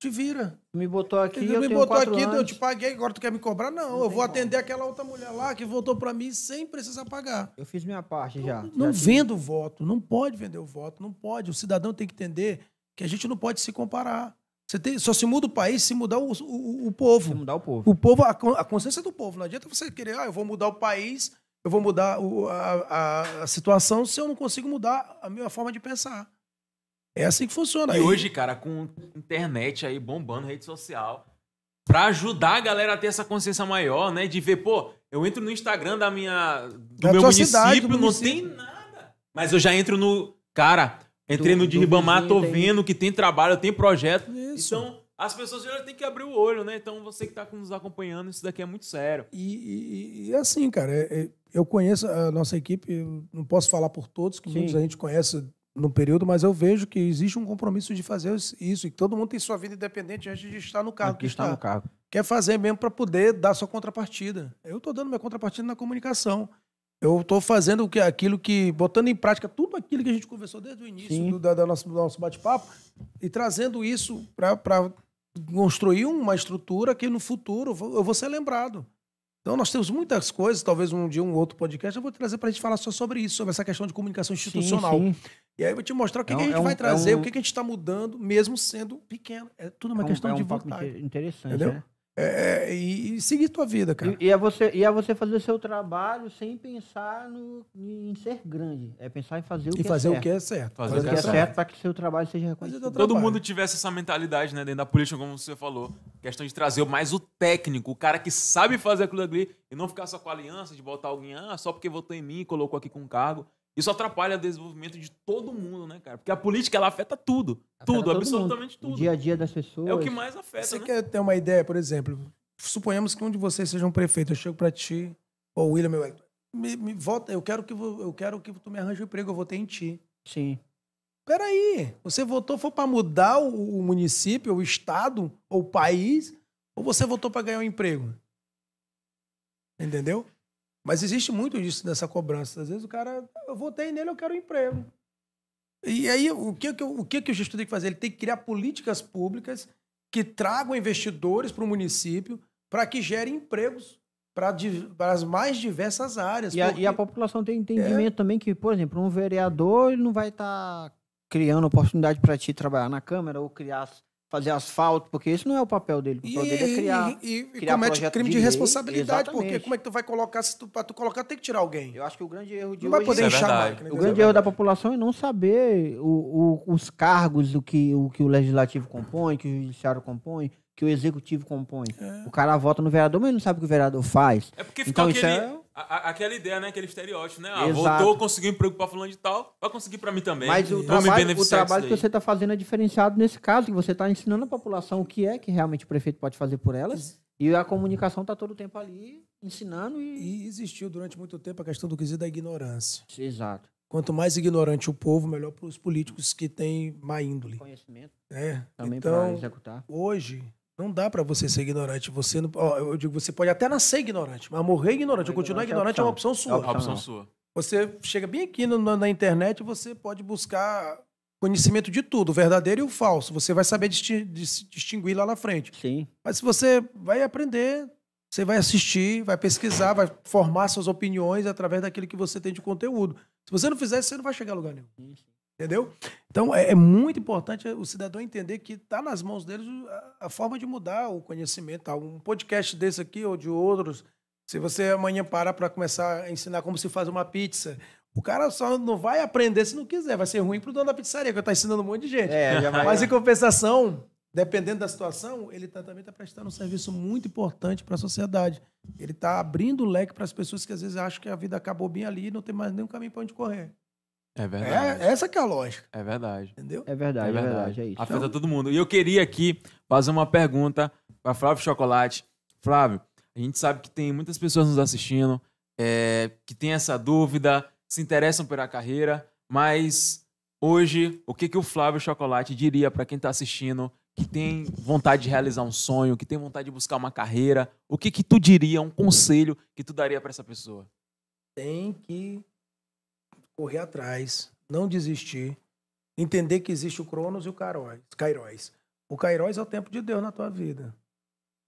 Te vira. Me botou aqui. Tu eu me botou aqui, anos. eu te paguei, agora tu quer me cobrar? Não, não eu vou atender aquela outra mulher lá que voltou para mim sem precisar pagar. Eu fiz minha parte já. Não, não já vendo o voto, não pode vender o voto, não pode. O cidadão tem que entender que a gente não pode se comparar. Você tem, só se muda o país se mudar o, o, o povo. Se mudar o povo. O povo, a, a consciência do povo. Não adianta você querer, ah, eu vou mudar o país, eu vou mudar o, a, a, a situação se eu não consigo mudar a minha forma de pensar. É assim que funciona. E aí. hoje, cara, com internet aí bombando, rede social, para ajudar a galera a ter essa consciência maior, né? De ver, pô, eu entro no Instagram da minha do da meu município, cidade, do não tem nada. Mas eu já entro no, cara, entrei do, no de Ribamar, tô vendo que tem trabalho, tem projeto. Isso. Então, as pessoas já têm que abrir o olho, né? Então, você que está nos acompanhando, isso daqui é muito sério. E, e, e é assim, cara, é, é, eu conheço a nossa equipe, não posso falar por todos, que Sim. muitos a gente conhece no período, mas eu vejo que existe um compromisso de fazer isso. E todo mundo tem sua vida independente antes de estar no cargo. Aqui está, está no cargo. Quer fazer mesmo para poder dar sua contrapartida. Eu estou dando minha contrapartida na comunicação. Eu estou fazendo aquilo que. botando em prática tudo aquilo que a gente conversou desde o início do, da, nosso, do nosso bate-papo e trazendo isso para construir uma estrutura que no futuro eu vou ser lembrado. Então, nós temos muitas coisas, talvez um dia um outro podcast, eu vou trazer para a gente falar só sobre isso, sobre essa questão de comunicação institucional. Sim, sim. E aí eu vou te mostrar o que, é que a gente é um, vai é trazer, é um... o que, a gente está mudando, mesmo sendo pequeno. É tudo uma é questão é de vontade. Interessante, Entendeu? Né? É, é, e, e, seguir tua vida, cara. E, e, é você, e é você fazer o seu trabalho sem pensar no, em ser grande. É pensar em fazer o e que fazer é certo. E fazer o que é certo. Fazer, fazer o que é certo, certo é é para que seu trabalho seja reconhecido. Todo mundo tivesse essa mentalidade, né, dentro da política, como você falou. Questão de trazer mais o técnico, o cara que sabe fazer aquilo ali e não ficar só com a aliança de botar alguém, ah, só porque votou em mim, colocou aqui com cargo. Isso atrapalha o desenvolvimento de todo mundo, né, cara? Porque a política ela afeta tudo. Afeta tudo, absolutamente mundo. tudo. O dia a dia das pessoas. É o que mais afeta. Você né? quer ter uma ideia, por exemplo? Suponhamos que um de vocês seja um prefeito. Eu chego para ti, ou oh, William, meu. Me, me volta, eu quero, que, eu quero que tu me arranje um emprego, eu votei em ti. Sim. Peraí, você votou foi para mudar o, o município, o estado, ou o país, ou você votou para ganhar um emprego? Entendeu? Mas existe muito disso dessa cobrança. Às vezes o cara, eu votei nele, eu quero um emprego. E aí, o que, o que, que o gestor tem que fazer? Ele tem que criar políticas públicas que tragam investidores para o município para que gere empregos para as mais diversas áreas. E, a, e a população tem é. entendimento é... também que, por exemplo, um vereador ele não vai estar tá criando oportunidade para ti trabalhar na Câmara ou criar fazer asfalto, porque isso não é o papel dele. O papel e, dele é criar. E, e, criar comete crime de, de responsabilidade, porque como é que tu vai colocar, se tu, pra tu colocar, tem que tirar alguém. Eu acho que o grande erro de. Não vai poder inchar a máquina. O grande é erro da população é não saber o, o, os cargos, do que, o que o legislativo compõe, que o judiciário compõe que o executivo compõe. É. O cara vota no vereador, mas ele não sabe o que o vereador faz. É porque então, aquele, isso é... A, a, aquela ideia, né? Aquele estereótipo, né? Ah, Exato. voltou, conseguiu emprego pra fulano de tal, vai conseguir pra mim também. Mas o trabalho, o trabalho que você tá fazendo é diferenciado nesse caso, que você tá ensinando a população o que é que realmente o prefeito pode fazer por elas. E a comunicação tá todo o tempo ali, ensinando e... E existiu durante muito tempo a questão do quesito da ignorância. Exato. Quanto mais ignorante o povo, melhor para os políticos que têm má índole. Conhecimento. É. Também então, para executar. Hoje, não dá para você ser ignorante. Você não, ó, eu digo, você pode até nascer ignorante, mas morrer ignorante, ou continuar ignorante é, uma opção sua. É uma opção sua. Você chega bem aqui no, na, internet internet, você pode buscar conhecimento de tudo, o verdadeiro e o falso. Você vai saber disti distinguir lá na frente. Sim. Mas se você vai aprender, você vai assistir, vai pesquisar, vai formar suas opiniões através daquilo que você tem de conteúdo. Se você não fizer, você não vai chegar a lugar nenhum. Entendeu? Então, é, é muito importante o cidadão entender que está nas mãos deles a, a, forma de mudar o conhecimento. Tá? Um podcast desse aqui ou de outros, se você amanhã parar para começar a ensinar como se faz uma pizza, o cara só não vai aprender se não quiser. Vai ser ruim para o dono da pizzaria, que eu estou ensinando um monte de gente. É, Mas, em compensação, dependendo da situação, ele tá, também está prestando um serviço muito importante para a sociedade. Ele está abrindo o leque para as pessoas que às vezes acham que a vida acabou bem ali e não tem mais nenhum caminho para onde correr. É, é verdade. É, essa que é a lógica. É verdade. Entendeu? É verdade, é, é verdade. É verdade é isso. Afeta então... todo mundo. E eu queria aqui fazer uma pergunta para Flávio Chocolate. Flávio, a gente sabe que tem muitas pessoas nos assistindo é, que tem essa dúvida, se interessam pela carreira, mas hoje, o que, que o Flávio Chocolate diria para quem está assistindo que tem vontade de realizar um sonho, que tem vontade de buscar uma carreira? O que, que tu diria, um conselho que tu daria para essa pessoa? Tem que correr atrás, não desistir, entender que existe o Cronos e o Kairóis. O Kairóis é o tempo de Deus na tua vida.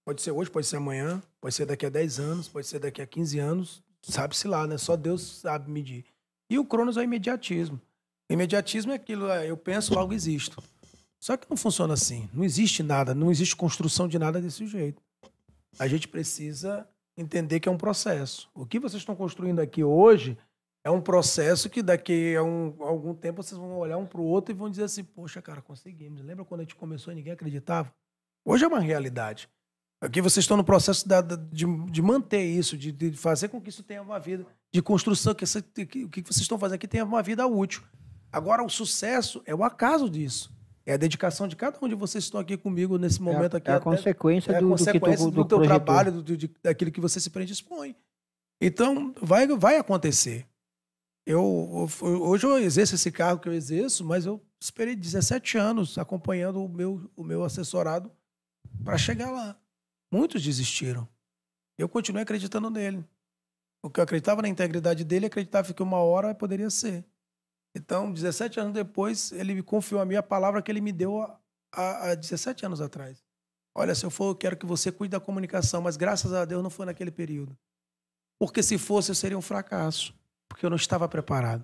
Pode ser hoje, pode ser amanhã, pode ser daqui a 10 anos, pode ser daqui a 15 anos, sabe-se lá, né? Só Deus sabe medir. E o Cronos é o imediatismo. O imediatismo é aquilo, é, eu penso, logo existo. Só que não funciona assim. Não existe nada, não existe construção de nada desse jeito. A gente precisa entender que é um processo. O que vocês estão construindo aqui hoje é um processo que daqui a, um, algum tempo vocês vão olhar um para o outro e vão dizer assim: Poxa, cara, conseguimos. Lembra quando a gente começou e ninguém acreditava? Hoje é uma realidade. Aqui vocês estão no processo da, de, de, manter isso, de, de, fazer com que isso tenha uma vida, de construção, que, que o que vocês estão fazendo aqui tenha uma vida útil. Agora, o sucesso é o acaso disso. É a dedicação de cada um de vocês que estão aqui comigo nesse é momento é, aqui. É a consequência, do, é a consequência do, do, do teu projetor. trabalho, do, de, daquilo que você se predispõe. Então, vai, vai acontecer. Eu, eu, hoje eu exerço esse cargo que eu exerço, mas eu esperei 17 anos acompanhando o meu, o meu assessorado para chegar lá. Muitos desistiram. Eu continuei acreditando nele. O que eu acreditava na integridade dele, acreditava que uma hora poderia ser. Então, 17 anos depois, ele me confiou a minha palavra que ele me deu há 17 anos atrás. Olha, se eu for, eu quero que você cuide da comunicação, mas graças a Deus não foi naquele período. Porque se fosse, eu seria um fracasso porque eu não estava preparado.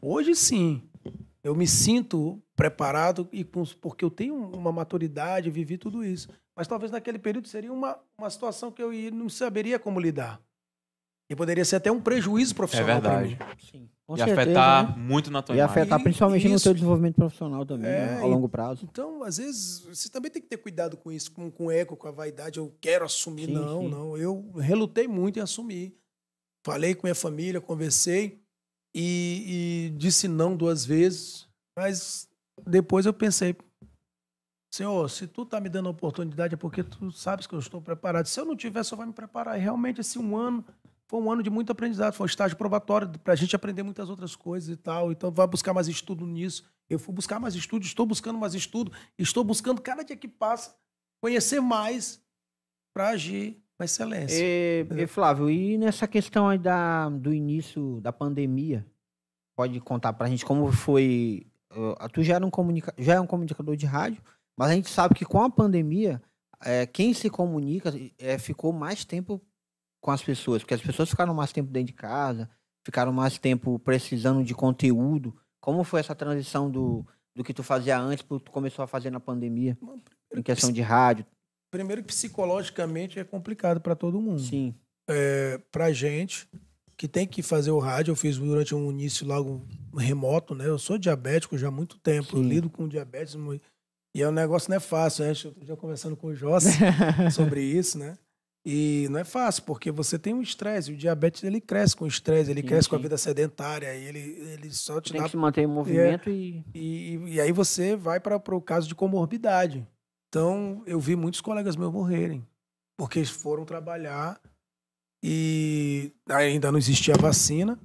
Hoje sim, eu me sinto preparado e porque eu tenho uma maturidade, vivi tudo isso. Mas talvez naquele período seria uma, uma situação que eu não saberia como lidar. E poderia ser até um prejuízo profissional. É verdade. Sim, e certeza, afetar né? muito na tua E imagem. afetar principalmente isso. no seu desenvolvimento profissional também, é, né? a longo prazo. Então, às vezes, você também tem que ter cuidado com isso, com, com o eco, com a vaidade. Eu quero assumir. Sim, não, sim. não. Eu relutei muito em assumir. Falei com minha família, conversei e, e disse não duas vezes, mas depois eu pensei, Senhor, se tu tá me dando a oportunidade é porque tu sabes que eu estou preparado. Se eu não tiver, só vai me preparar. E realmente esse assim, um ano foi um ano de muito aprendizado, foi um estágio probatório para a gente aprender muitas outras coisas e tal. Então vai buscar mais estudo nisso. Eu fui buscar mais estudo, estou buscando mais estudo, estou buscando cada dia que passa conhecer mais para agir excelência. E, e Flávio, e nessa questão aí da, do início da pandemia, pode contar para a gente como foi. tu já, era um comunica, já é um comunicador de rádio, mas a gente sabe que com a pandemia, é, quem se comunica é, ficou mais tempo com as pessoas, porque as pessoas ficaram mais tempo dentro de casa, ficaram mais tempo precisando de conteúdo. Como foi essa transição do, do que tu fazia antes para tu começou a fazer na pandemia? Em questão de rádio, primeiro que psicologicamente é complicado para todo mundo. Sim. É, pra gente que tem que fazer o rádio, eu fiz durante um início logo remoto, né? Eu sou diabético já há muito tempo, lido com diabetes e é um negócio não é fácil, né? Eu já conversando com o Jossi sobre isso, né? E não é fácil, porque você tem um estresse. O diabetes ele cresce com estresse, ele sim, cresce sim. com a vida sedentária, ele, ele só te tem dá. Tem que se manter em é movimento e. E, e, e aí você vai para o caso de comorbidade. Então, eu vi muitos colegas meus morrerem, porque eles foram trabalhar e ainda não existia vacina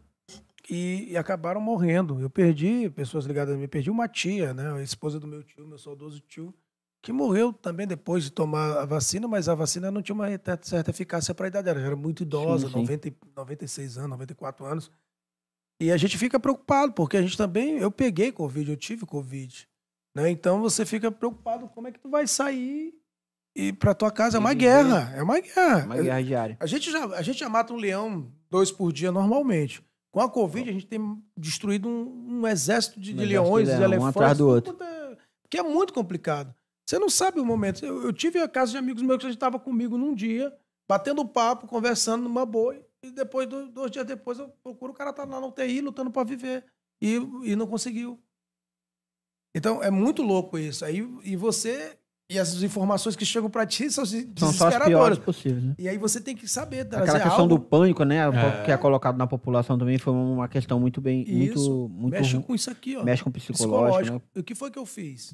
e, e, acabaram morrendo. Eu perdi pessoas ligadas a mim, perdi uma tia, né, a esposa do meu tio, meu saudoso tio, que morreu também depois de tomar a vacina, mas a vacina não tinha uma certa eficácia para a idade dela, já era muito idosa, sim, sim. 90, 96 anos, 94 anos. E a gente fica preocupado, porque a gente também, eu peguei Covid, eu tive Covid. Né? Então você fica preocupado como é que tu vai sair e para tua casa é, uhum. é uma guerra, é uma guerra. Uma guerra diária. A gente já, a gente já mata um leão dois por dia normalmente. Com a Covid, a gente tem destruído um, um exército de, um de leões, de, leão, de elefantes. Um atrás do outro. É- porque é muito complicado. Você não sabe o momento. Eu, eu tive a casa de amigos meus que a gente estava comigo num dia, batendo papo, conversando numa boa, e depois, dois, dois dias depois, eu procuro o cara tá lá na UTI lutando para viver. E, e não conseguiu. Então é muito louco isso. Aí, e você. E as informações que chegam para ti são, são só as piores possíveis, né? E aí você tem que saber trazer Aquela questão algo... do pânico, né? É. Que é colocado na população também foi uma questão muito bem... Isso. Muito, muito Mexe ruim. com isso aqui, ó. Mexe com psicológico, psicológico. Né? O que foi que eu fiz?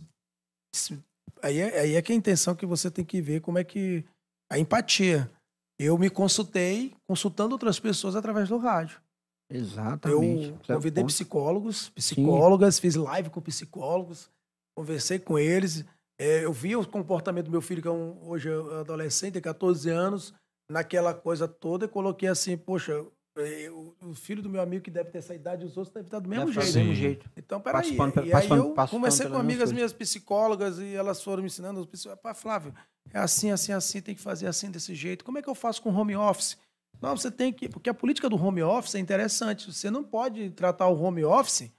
Aí é, aí é que é a intenção que você tem que ver como é que... A empatia. Eu me consultei, consultando outras pessoas através do rádio. Exatamente. Eu é convidei psicólogos, psicólogas, Sim. fiz live com psicólogos, conversei com eles. É, eu vi o comportamento do meu filho, que é um, hoje é adolescente, tem 14 anos, naquela coisa toda, e coloquei assim, poxa, é, eu, o filho do meu amigo que deve ter essa idade, os outros devem estar do mesmo deve jeito. Do mesmo jeito. Então, peraí. E aí eu conversei com amigas minhas psicólogas e elas foram me ensinando, pá, Flávio, é assim, assim, assim, tem que fazer assim, desse jeito. Como é que eu faço com home office? Não, você tem que. Porque a política do home office é interessante. Você não pode tratar o home office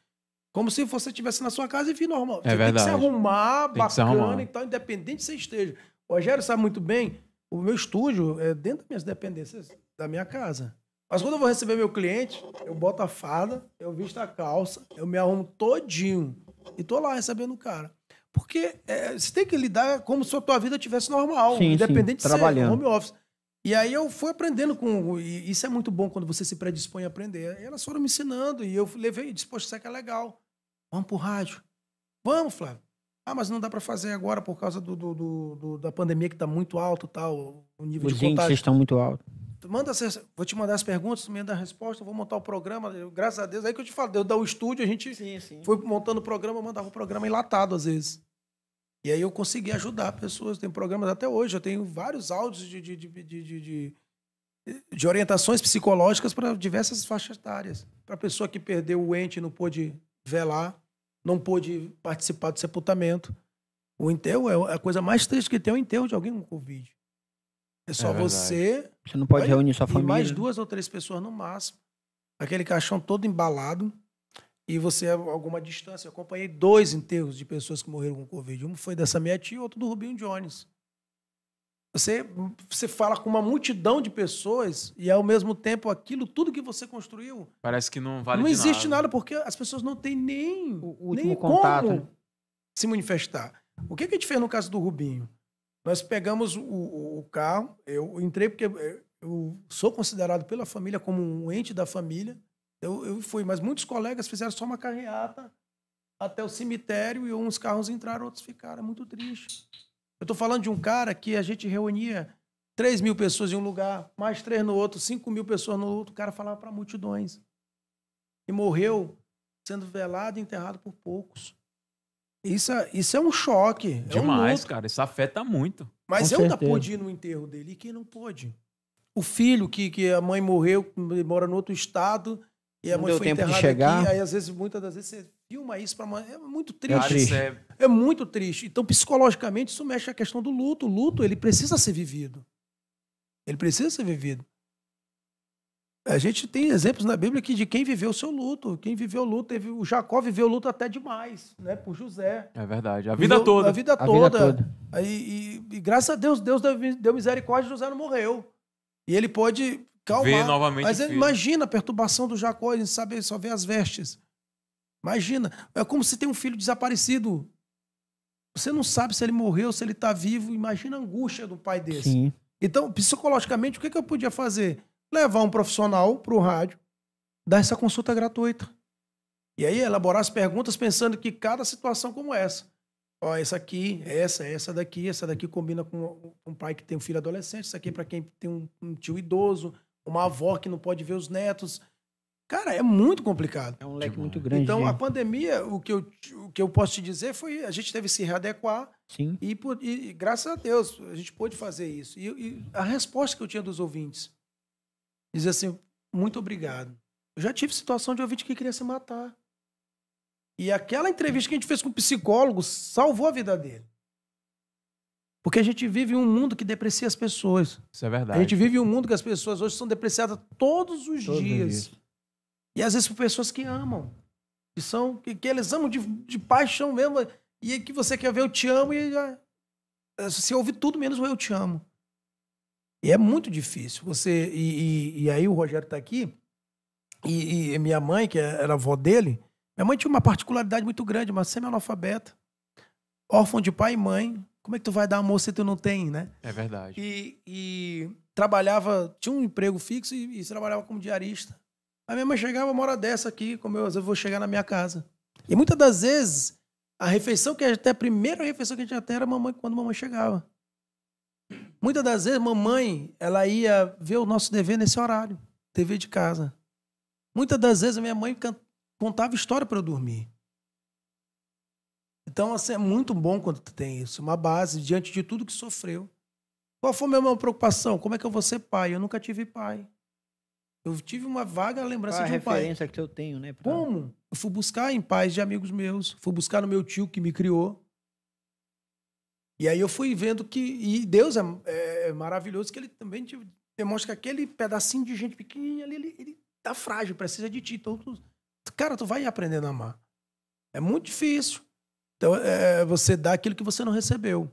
como se você estivesse na sua casa e vir normal. É você verdade. tem que se arrumar, tem bacana se arrumar. e tal, independente se esteja. O Rogério sabe muito bem, o meu estúdio é dentro das minhas dependências da minha casa. Mas quando eu vou receber meu cliente, eu boto a fada, eu visto a calça, eu me arrumo todinho e tô lá recebendo o cara. Porque é, você tem que lidar como se a tua vida tivesse normal, sim, independente sim, de ser home office. E aí eu fui aprendendo com. isso é muito bom quando você se predispõe a aprender. E elas foram me ensinando e eu levei, disse, poxa, isso aqui é legal. Vamos pro rádio. Vamos, Flávio. Ah, mas não dá para fazer agora por causa do, do, do da pandemia que está muito alto tal, o nível Os de contágio. Os estão muito alto. Manda vou te mandar as perguntas, me dá a resposta, vou montar o programa. graças a Deus, é aí que eu te falo, eu dar o estúdio, a gente sim, sim. foi montando o programa, eu mandava o programa enlatado às vezes. E aí eu consegui ajudar pessoas. Tem programas até hoje, eu tenho vários áudios de, de, de, de, de orientações psicológicas para diversas faixas etárias. Para pessoa que perdeu o ente não pôde velar, não pôde participar do sepultamento. O enterro é, é a coisa mais triste que tem é o enterro de alguém com Covid. É só é você. Você não pode reunir sua família. E mais duas ou três pessoas no máximo. Aquele caixão todo embalado e você a é alguma distância. Eu acompanhei dois enterros de pessoas que morreram com Covid. Um foi dessa minha tia e outro do Rubinho Jones. Você, você fala com uma multidão de pessoas e, ao mesmo tempo, aquilo, tudo que você construiu... Parece que não vale Não existe nada. nada. porque as pessoas não têm nem, o nem contato. como né? se manifestar. O que, é a gente fez no caso do Rubinho? Nós pegamos o, o carro, eu entrei porque eu sou considerado pela família como um ente da família, eu, eu fui, mas muitos colegas fizeram só uma carreata até o cemitério e uns carros entraram, outros ficaram. É muito triste. Eu estou falando de um cara que a gente reunia 3 mil pessoas em um lugar, mais 3 no outro, 5 mil pessoas no outro. O cara falava para multidões. E morreu sendo velado e enterrado por poucos. Isso, é, isso é um choque. Demais, é um cara. Isso afeta muito. Mas Com eu não ainda pude ir no enterro dele. E quem não pôde? O filho que, que a mãe morreu, mora no outro estado e a não mãe deu foi tempo de chegar. Aqui, aí às vezes, muitas das vezes, você filma isso para é muito é triste. É. é... muito triste. Então, psicologicamente, isso mexe a questão do luto. O luto ele precisa ser vivido. Ele precisa ser vivido. A gente tem exemplos na Bíblia que de quem viveu o seu luto. Quem viveu o luto, teve, o Jacó viveu o luto até demais, né? Por José. É verdade. A vida viveu, toda. A vida a toda. Vida toda. Aí, e, e, graças a Deus, Deus deu, deu misericórdia e José não morreu. E ele pode calmar. Ver novamente Mas é, imagina a perturbação do Jacó, ele saber só vê as vestes. Imagina, é como se tem um filho desaparecido. Você não sabe se ele morreu, se ele está vivo. Imagina a angústia do pai desse. Sim. Então, psicologicamente, o que, que eu podia fazer? Levar um profissional para o rádio, dar essa consulta gratuita. E aí elaborar as perguntas pensando que cada situação como essa. Ó, essa aqui, essa, essa daqui, essa daqui combina com um pai que tem um filho adolescente, essa aqui é para quem tem um, um, tio idoso, uma avó que não pode ver os netos. Cara, é muito complicado. É um leque muito grande. Então, a pandemia, o que, eu, o que eu posso te dizer foi a gente teve que se readequar. Sim. E, e graças a Deus, a gente pôde fazer isso. E, e, a resposta que eu tinha dos ouvintes, dizer assim, muito obrigado. Eu já tive situação de ouvinte que queria se matar. E aquela entrevista que a gente fez com o psicólogo salvou a vida dele. Porque a gente vive um mundo que deprecia as pessoas. Isso é verdade. A gente vive um mundo que as pessoas hoje são depreciadas todos os todos dias. Isso. E às vezes por pessoas que amam. Que são, que, que eles amam de, de paixão mesmo. E que você quer ver eu te amo e já, você eh, ouve tudo menos o eu te amo. E é muito difícil. Você e, e, e aí o Rogério está aqui e, e, minha mãe, que é, era avó dele, minha mãe tinha uma particularidade muito grande, uma semi-analfabeta, órfã de pai e mãe, como é que tu vai dar amor se tu não tem, né? É verdade. E, e trabalhava, tinha um emprego fixo e, e trabalhava como diarista. A minha mãe chegava uma hora dessa aqui, como eu, às vezes vou chegar na minha casa. E muitas das vezes, a refeição que até a primeira refeição que a gente até era mamãe quando a mamãe chegava. Muitas das vezes, mamãe, ela ia ver o nosso dever nesse horário, TV de casa. Muitas das vezes, a minha mãe contava história para eu dormir. Então, assim, é muito bom quando tu tem isso, uma base diante de tudo que sofreu. Qual foi a minha maior preocupação? Como é que eu vou ser pai? Eu nunca tive pai. Eu tive uma vaga lembrança Qual a de um pai. A referência que eu tenho, né? Pra... Como? Eu fui buscar em pais de amigos meus, fui buscar no meu tio que me criou. E aí eu fui vendo que. E Deus é, é, é maravilhoso que ele também te demonstra que aquele pedacinho de gente pequenininha ali, ele, ele tá frágil, precisa de ti. Então, tu, cara, tu vai aprendendo a amar. É muito difícil. Então, é, é, você dá aquilo que você não recebeu.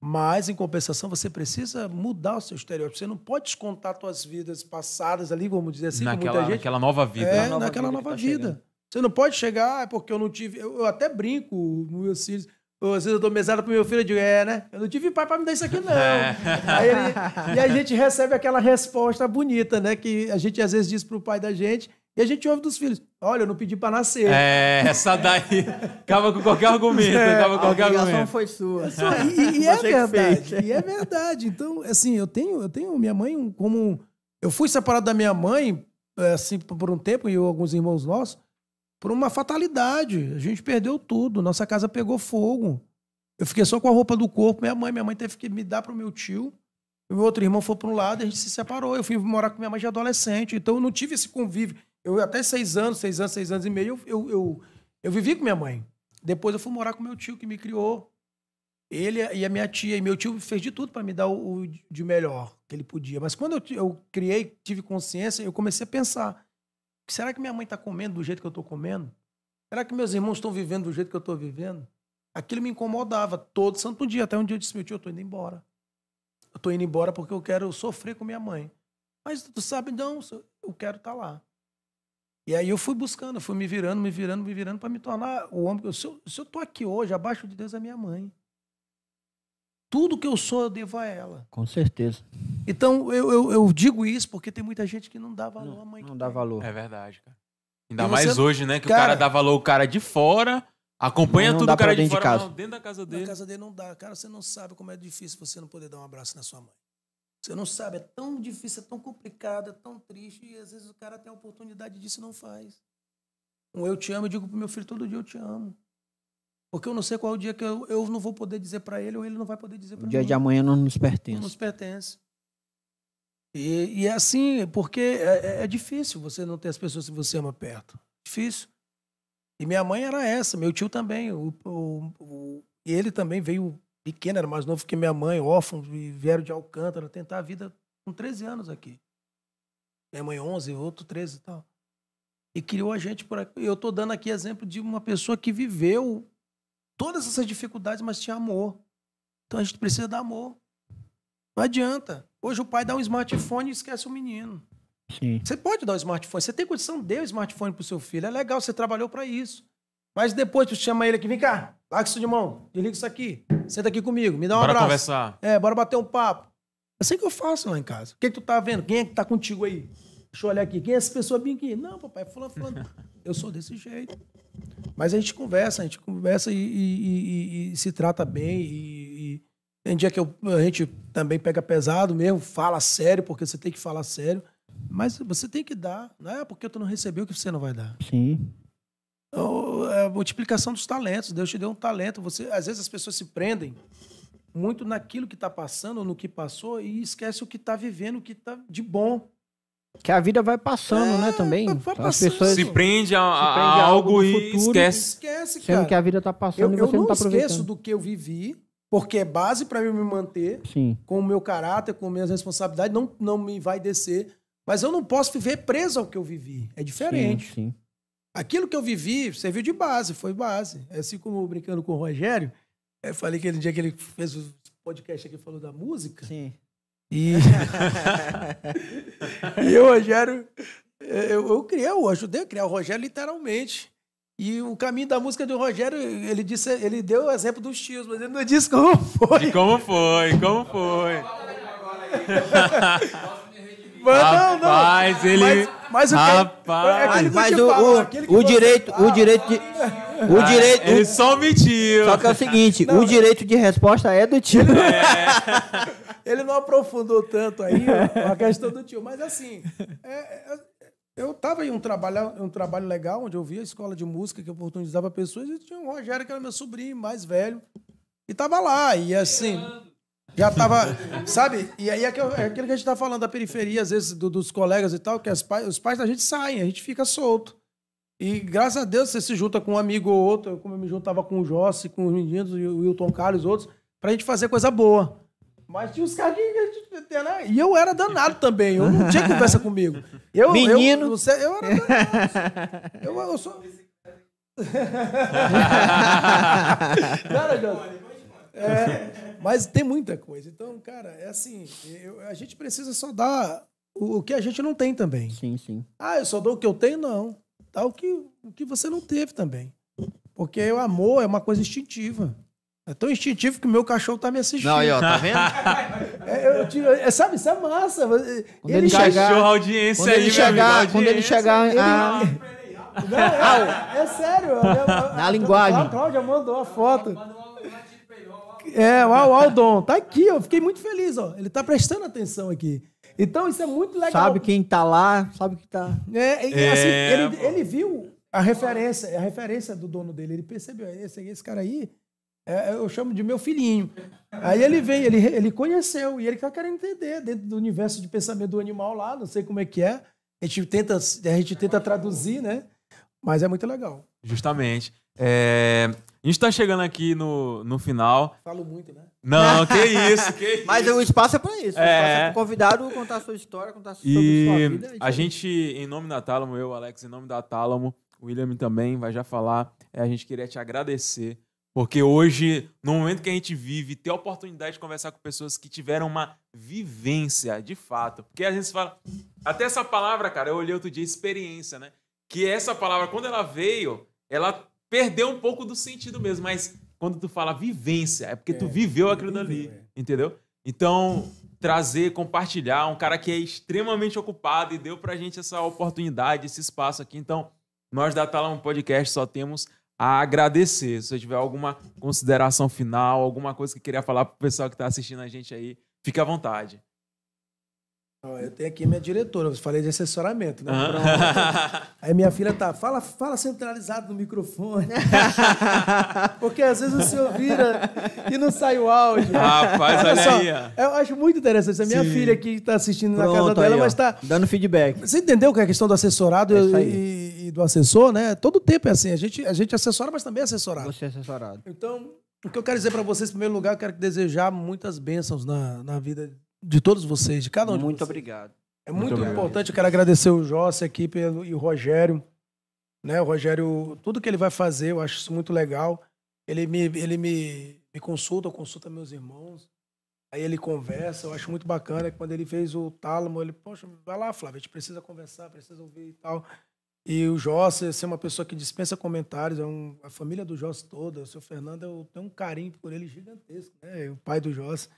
Mas, em compensação, você precisa mudar o seu estereótipo. Você não pode descontar suas vidas passadas ali, vamos dizer assim, naquela, gente, naquela nova vida. É, nova naquela vida nova tá vida. Chegando. Você não pode chegar, é porque eu não tive. Eu, eu até brinco, meus filhos. Às vezes eu dou mesada pro meu filho e digo, é, né? Eu não tive pai para me dar isso aqui, não. É. Aí ele, e a gente recebe aquela resposta bonita, né? Que a gente às vezes diz pro pai da gente, e a gente ouve dos filhos: olha, eu não pedi para nascer. É, essa daí. acaba com qualquer argumento. É, acaba com qualquer a argumento. foi sua. É e, e é verdade. E é verdade. Então, assim, eu tenho, eu tenho minha mãe como. Eu fui separado da minha mãe, é, assim, por um tempo, e eu, alguns irmãos nossos, por uma fatalidade. A gente perdeu tudo. Nossa casa pegou fogo. Eu fiquei só com a roupa do corpo. Minha mãe, minha mãe teve que me dar para o meu tio. O meu outro irmão foi para um lado, a gente se separou. Eu fui morar com minha mãe de adolescente. Então eu não tive esse convívio eu até seis anos, seis anos, seis anos e meio, eu, eu, eu vivi com minha mãe. Depois eu fui morar com meu tio que me criou. Ele e a minha tia. E meu tio fez de tudo para me dar o, o, de melhor que ele podia. Mas quando eu, eu criei, tive consciência, eu comecei a pensar: será que minha mãe está comendo do jeito que eu estou comendo? Será que meus irmãos estão vivendo do jeito que eu estou vivendo? Aquilo me incomodava todo santo dia. Até um dia eu disse: meu tio, eu estou indo embora. Eu estou indo embora porque eu quero sofrer com minha mãe. Mas tu sabe, não, eu quero estar tá lá. E aí eu fui buscando, fui me virando, me virando, me virando para me tornar o homem. Se eu, se eu tô aqui hoje, abaixo de Deus é minha mãe. Tudo que eu sou, eu devo a ela. Com certeza. Então, eu, eu, eu digo isso porque tem muita gente que não dá valor à mãe. Não dá valor. É verdade, cara. Ainda e mais você, hoje, né? Que cara, o cara dá valor o cara de fora, acompanha não, tudo o cara de fora, de casa. Não, dentro da casa dele. Na casa dele não dá. Cara, você não sabe como é difícil você não poder dar um abraço na sua mãe. Você não sabe, é tão difícil, é tão complicado, é tão triste, e às vezes o cara tem a oportunidade disso e não faz. Um eu te amo, eu digo pro meu filho todo dia eu te amo. Porque eu não sei qual é o dia que eu, eu não vou poder dizer para ele ou ele não vai poder dizer para mim. O dia de amanhã não nos pertence. Não nos pertence. E, e é assim, porque é, é, é, difícil você não ter as pessoas que você ama perto. Difícil. E minha mãe era essa, meu tio também. O, o, o ele também veio pequeno, era mais novo que minha mãe, e vieram de Alcântara tentar a vida com 13 anos aqui. Minha mãe 11, outro 13 e tal. E criou a gente por aqui. Eu estou dando aqui exemplo de uma pessoa que viveu todas essas dificuldades, mas tinha amor. Então a gente precisa dar amor. Não adianta. Hoje o pai dá um smartphone e esquece o menino. Sim. Você pode dar o um smartphone. Você tem condição de dar o um smartphone para o seu filho. É legal, você trabalhou para isso. Mas depois tu chama ele aqui, vem cá, larga isso de mão, desliga isso aqui, senta aqui comigo, me dá um bora abraço. conversar. É, bora bater um papo. É assim que eu faço lá em casa. O que, é que tu tá vendo? Quem é que tá contigo aí? Deixa eu olhar aqui. Quem é essa pessoa bem aqui? Não, papai, é fulano, fulano. Eu sou desse jeito. Mas a gente conversa, a gente conversa e, e, e, e se trata bem. E, tem dia que eu, a gente também pega pesado mesmo, fala sério, porque você tem que falar sério. Mas você tem que dar. Não é porque tu não recebeu que você não vai dar. Sim. É, a multiplicação dos talentos. Deus te deu um talento. Você, às vezes as pessoas se prendem muito naquilo que está passando, no que passou, e esquece o que está vivendo, o que está de bom. Que a vida vai passando, né, é, né, também. Vai passando. As pessoas se prende a, a, se prende a algo, e futuro, esquece. esquece Sendo que a vida está passando eu, e você eu não, está aproveitando. Eu esqueço do que eu vivi, porque é base para eu me manter Sim. com o meu caráter, com minhas responsabilidades, não, não me vai descer. Mas eu não posso viver preso ao que eu vivi. É diferente. Sim, sim. Aquilo que eu vivi serviu de base, foi base. É assim como brincando com o Rogério, eu falei que no dia que ele fez o podcast aqui falou da música. Sim. E, e o Rogério, eu, eu criei, eu ajudei a criar o Rogério literalmente. E o caminho da música do Rogério, ele disse, ele deu o exemplo dos tios, mas ele não disse como foi. como foi, como foi. Mas rapaz, não, rapaz, ele. Mas, mas é o rapaz, mas o, é o, o direito, fala. o direito de. O ah, direito. Ele o, só omitiu. Só que é o seguinte: não, o direito de resposta é do tio. É. ele não aprofundou tanto aí a questão do tio. Mas assim, é, é eu estava em um trabalho, um trabalho legal, onde eu via a escola de música que oportunizava pessoas, e tinha o Rogério, que era meu sobrinho mais velho, e estava lá. E assim. Já tava, sabe? E aí é, que é aquilo que a gente tá falando da periferia, às vezes, do, dos colegas e tal, que pais, os pais da gente saem, a gente fica solto. E graças a Deus você se junta com um amigo ou outro, como eu me juntava com o Jossi, com os meninos, o Wilton Carlos, outros, pra gente fazer coisa boa. Mas tinha os caras que. a Né? E eu era danado também. Eu não tinha conversa comigo. Eu, Menino. Eu, você, eu era danado. Eu, eu sou. não era, Jossi. É, mas tem muita coisa. Então, cara, é assim, eu, a gente precisa só dar o, que a gente não tem também. Sim, sim. Ah, eu só dou o que eu tenho? Não. Dá o que, o que você não teve também. Porque o amor é uma coisa instintiva. É tão instintivo que o meu cachorro tá me assistindo. Não, aí, ó, tá vendo? é, eu, é, sabe, isso é massa. Quando ele, chegar, cachorro, audiência quando aí, ele chegar, Quando ele chegar... Ele, a... Não, é, é, é sério. Eu, Na linguagem. A Cláudia mandou a foto. É, uau, o Dom. Tá aqui, ó. Fiquei muito feliz, ó. Ele tá prestando atenção aqui. Então, isso é muito legal. Sabe quem tá lá, sabe que tá. É, e, é, é, assim, é, ele, ele, viu a referência, a referência do dono dele. Ele percebeu, esse, esse cara aí, é, é, eu chamo de meu filhinho. Aí ele veio, ele, ele conheceu, e ele tá querendo entender dentro do universo de pensamento do animal lá, não sei como é que é. A gente tenta, a gente tenta traduzir, né? Mas é muito legal. Justamente. É, a gente tá chegando aqui no, no final. Falo muito, né? Não, que isso, que isso. Mas o espaço é pra isso. É. O é pro convidado contar a sua história, contar sobre sua vida. E é a gente, em nome da Tálamo, eu, Alex, em nome da Tálamo, o William também vai já falar. É, a gente queria te agradecer, porque hoje, no momento que a gente vive, ter a oportunidade de conversar com pessoas que tiveram uma vivência, de fato. Porque a gente fala. Até essa palavra, cara, eu olhei outro dia, experiência, né? Que essa palavra, quando ela veio, ela perdeu um pouco do sentido mesmo, mas quando tu fala vivência, é porque é, tu viveu aquilo ali, é. entendeu? Então, trazer, compartilhar, um cara que é extremamente ocupado e deu pra gente essa oportunidade, esse espaço aqui. Então, nós da Talão Podcast só temos a agradecer. Se você tiver alguma consideração final, alguma coisa que queria falar pro pessoal que tá assistindo a gente aí, fique à vontade. Eu tenho aqui minha diretora, eu falei de assessoramento, né? Aí minha filha tá, fala, fala centralizado no microfone. Porque às vezes o senhor vira e não sai o áudio. Rapaz, olha, só, aí. Eu acho muito interessante. A minha Sim. filha aqui está assistindo Pronto, na casa dela, aí, mas está. Dando feedback. Você entendeu que é a questão do assessorado é e, e, do assessor, né? Todo tempo é assim. A gente, a gente assessora, mas também é assessorado. Você é assessorado. Então, o que eu quero dizer para vocês, em primeiro lugar, eu quero desejar muitas bênçãos na, na vida de todos vocês, de cada um Muito de vocês. obrigado. É muito, muito obrigado. importante, eu quero agradecer o Jossi, equipe e o Rogério. Né? O Rogério, tudo que ele vai fazer, eu acho isso muito legal. Ele me, ele me, me consulta, consulta meus irmãos. Aí ele conversa, eu acho muito bacana. Quando ele fez o Tálamo, ele, poxa, vai lá, Flávio, a gente precisa conversar, precisa ouvir e tal. E o Joss assim, é uma pessoa que dispensa comentários, é um, a família do Joss toda, o seu Fernando, eu tenho um carinho por ele gigantesco, né? O pai do Joss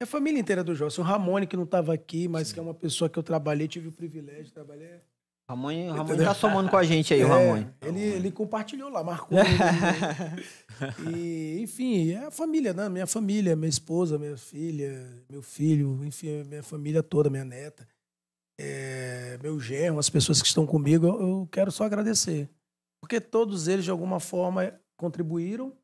é a família inteira do Jorge. O Ramone, que não estava aqui, mas Sim. que é uma pessoa que eu trabalhei, tive o privilégio de trabalhar. Ramon, está somando com a gente aí, é, o Ramon. Ele, ele compartilhou lá, marcou. Né? e, enfim, é a família, né? Minha família, minha esposa, minha filha, meu filho, enfim, minha família toda, minha neta, é, meu genro, as pessoas que estão comigo, eu, eu quero só agradecer. Porque todos eles, de alguma forma, contribuíram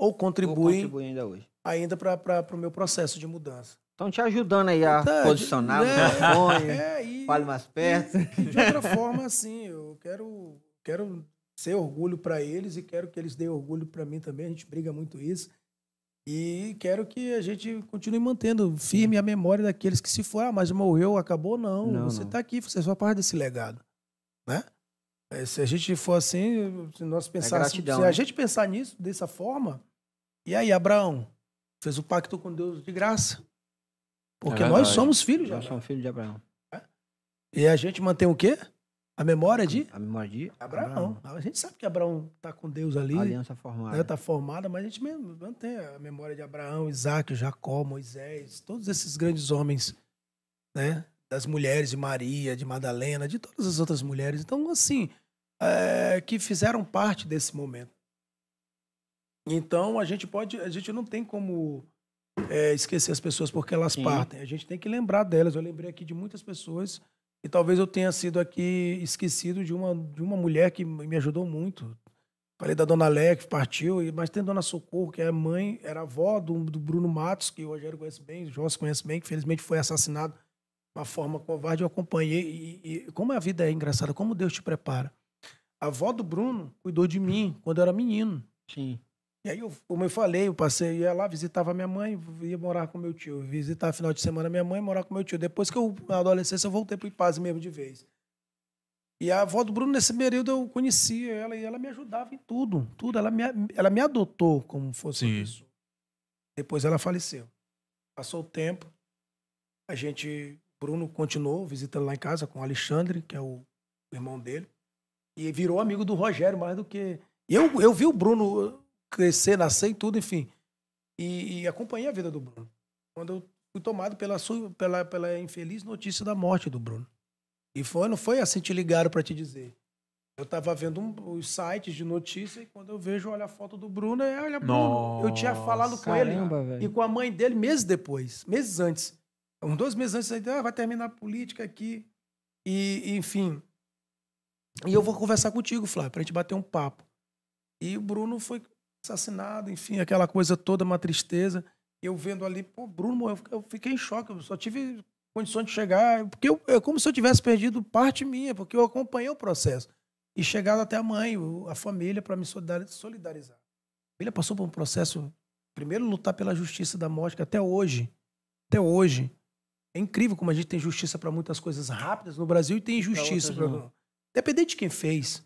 ou contribuem, ou contribuem ainda hoje ainda para o pro meu processo de mudança. Estão te ajudando aí a então, é posicionar né, o é, fale mais perto. E, de outra forma, assim, eu quero, quero ser orgulho para eles e quero que eles deem orgulho para mim também. A gente briga muito isso. E quero que a gente continue mantendo firme a memória daqueles que se foram. Ah, mas morreu, acabou? Não, não você está aqui, você é só parte desse legado. Né? É, se a gente for assim, se nós pensarmos, é gratidão, se a né? gente pensar nisso dessa forma, e aí, Abraão, fez o pacto com Deus de graça. Porque é nós somos filhos de Abraão. Nós somos filhos de Abraão. É? E a gente mantém o quê? A memória de? A memória de Abraão. Abraão. A gente sabe que Abraão está com Deus ali. A aliança formada. Está né? Tá formada, mas a gente mantém a memória de Abraão, Isaac, Jacó, Moisés, todos esses grandes homens, né? Das mulheres de Maria, de Madalena, de todas as outras mulheres. Então, assim, é, que fizeram parte desse momento. Então a gente pode, a gente não tem como é, esquecer as pessoas porque elas Sim. partem. A gente tem que lembrar delas. Eu lembrei aqui de muitas pessoas e talvez eu tenha sido aqui esquecido de uma de uma mulher que me ajudou muito. Falei da dona Léa que partiu, mas tem dona Socorro, que é mãe, era avó do, do Bruno Matos, que o Rogério conhece bem, o Jorge conhece bem, que felizmente foi assassinado de uma forma covarde. Eu acompanhei. E, e como a vida é engraçada, como Deus te prepara. A avó do Bruno cuidou de mim quando eu era menino. Sim. E aí, eu, como eu falei, eu passei, ia lá, visitava minha mãe, ia morar com meu tio. Visitava final de semana minha mãe, morar com meu tio. Depois que eu, na adolescência, eu voltei para o Ipaz mesmo de vez. E a avó do Bruno, nesse período, eu conhecia ela e ela me ajudava em tudo, tudo. Ela me, ela me adotou como fosse isso. Depois ela faleceu. Passou o tempo, a gente, Bruno continuou visitando lá em casa com o Alexandre, que é o, o irmão dele, e virou amigo do Rogério mais do que. Eu, eu vi o Bruno, crescer, nascer e tudo, enfim. E, e acompanhei a vida do Bruno. Quando eu fui tomado pela, sua, pela, pela infeliz notícia da morte do Bruno. E foi, não foi assim te ligaram para te dizer. Eu estava vendo um, os sites de notícia e quando eu vejo, olha a foto do Bruno, é, olha, Bruno, Nossa, eu tinha falado com caramba, ele e com a mãe dele meses depois, meses antes. Uns dois meses antes, eu ah, vai terminar a política aqui. E, e, enfim. E eu vou conversar contigo, Flávio, pra gente bater um papo. E o Bruno foi assassinado, enfim, aquela coisa toda, uma tristeza. Eu vendo ali, pô, Bruno, eu fiquei em choque, eu só tive condições de chegar, porque eu, é como se eu tivesse perdido parte minha, porque eu acompanhei o processo. E chegado até a mãe, a família, para me solidarizar. A família passou por um processo, primeiro lutar pela justiça da morte, que até hoje, até hoje, é incrível como a gente tem justiça para muitas coisas rápidas no Brasil e tem injustiça. Pra... Independente de quem fez.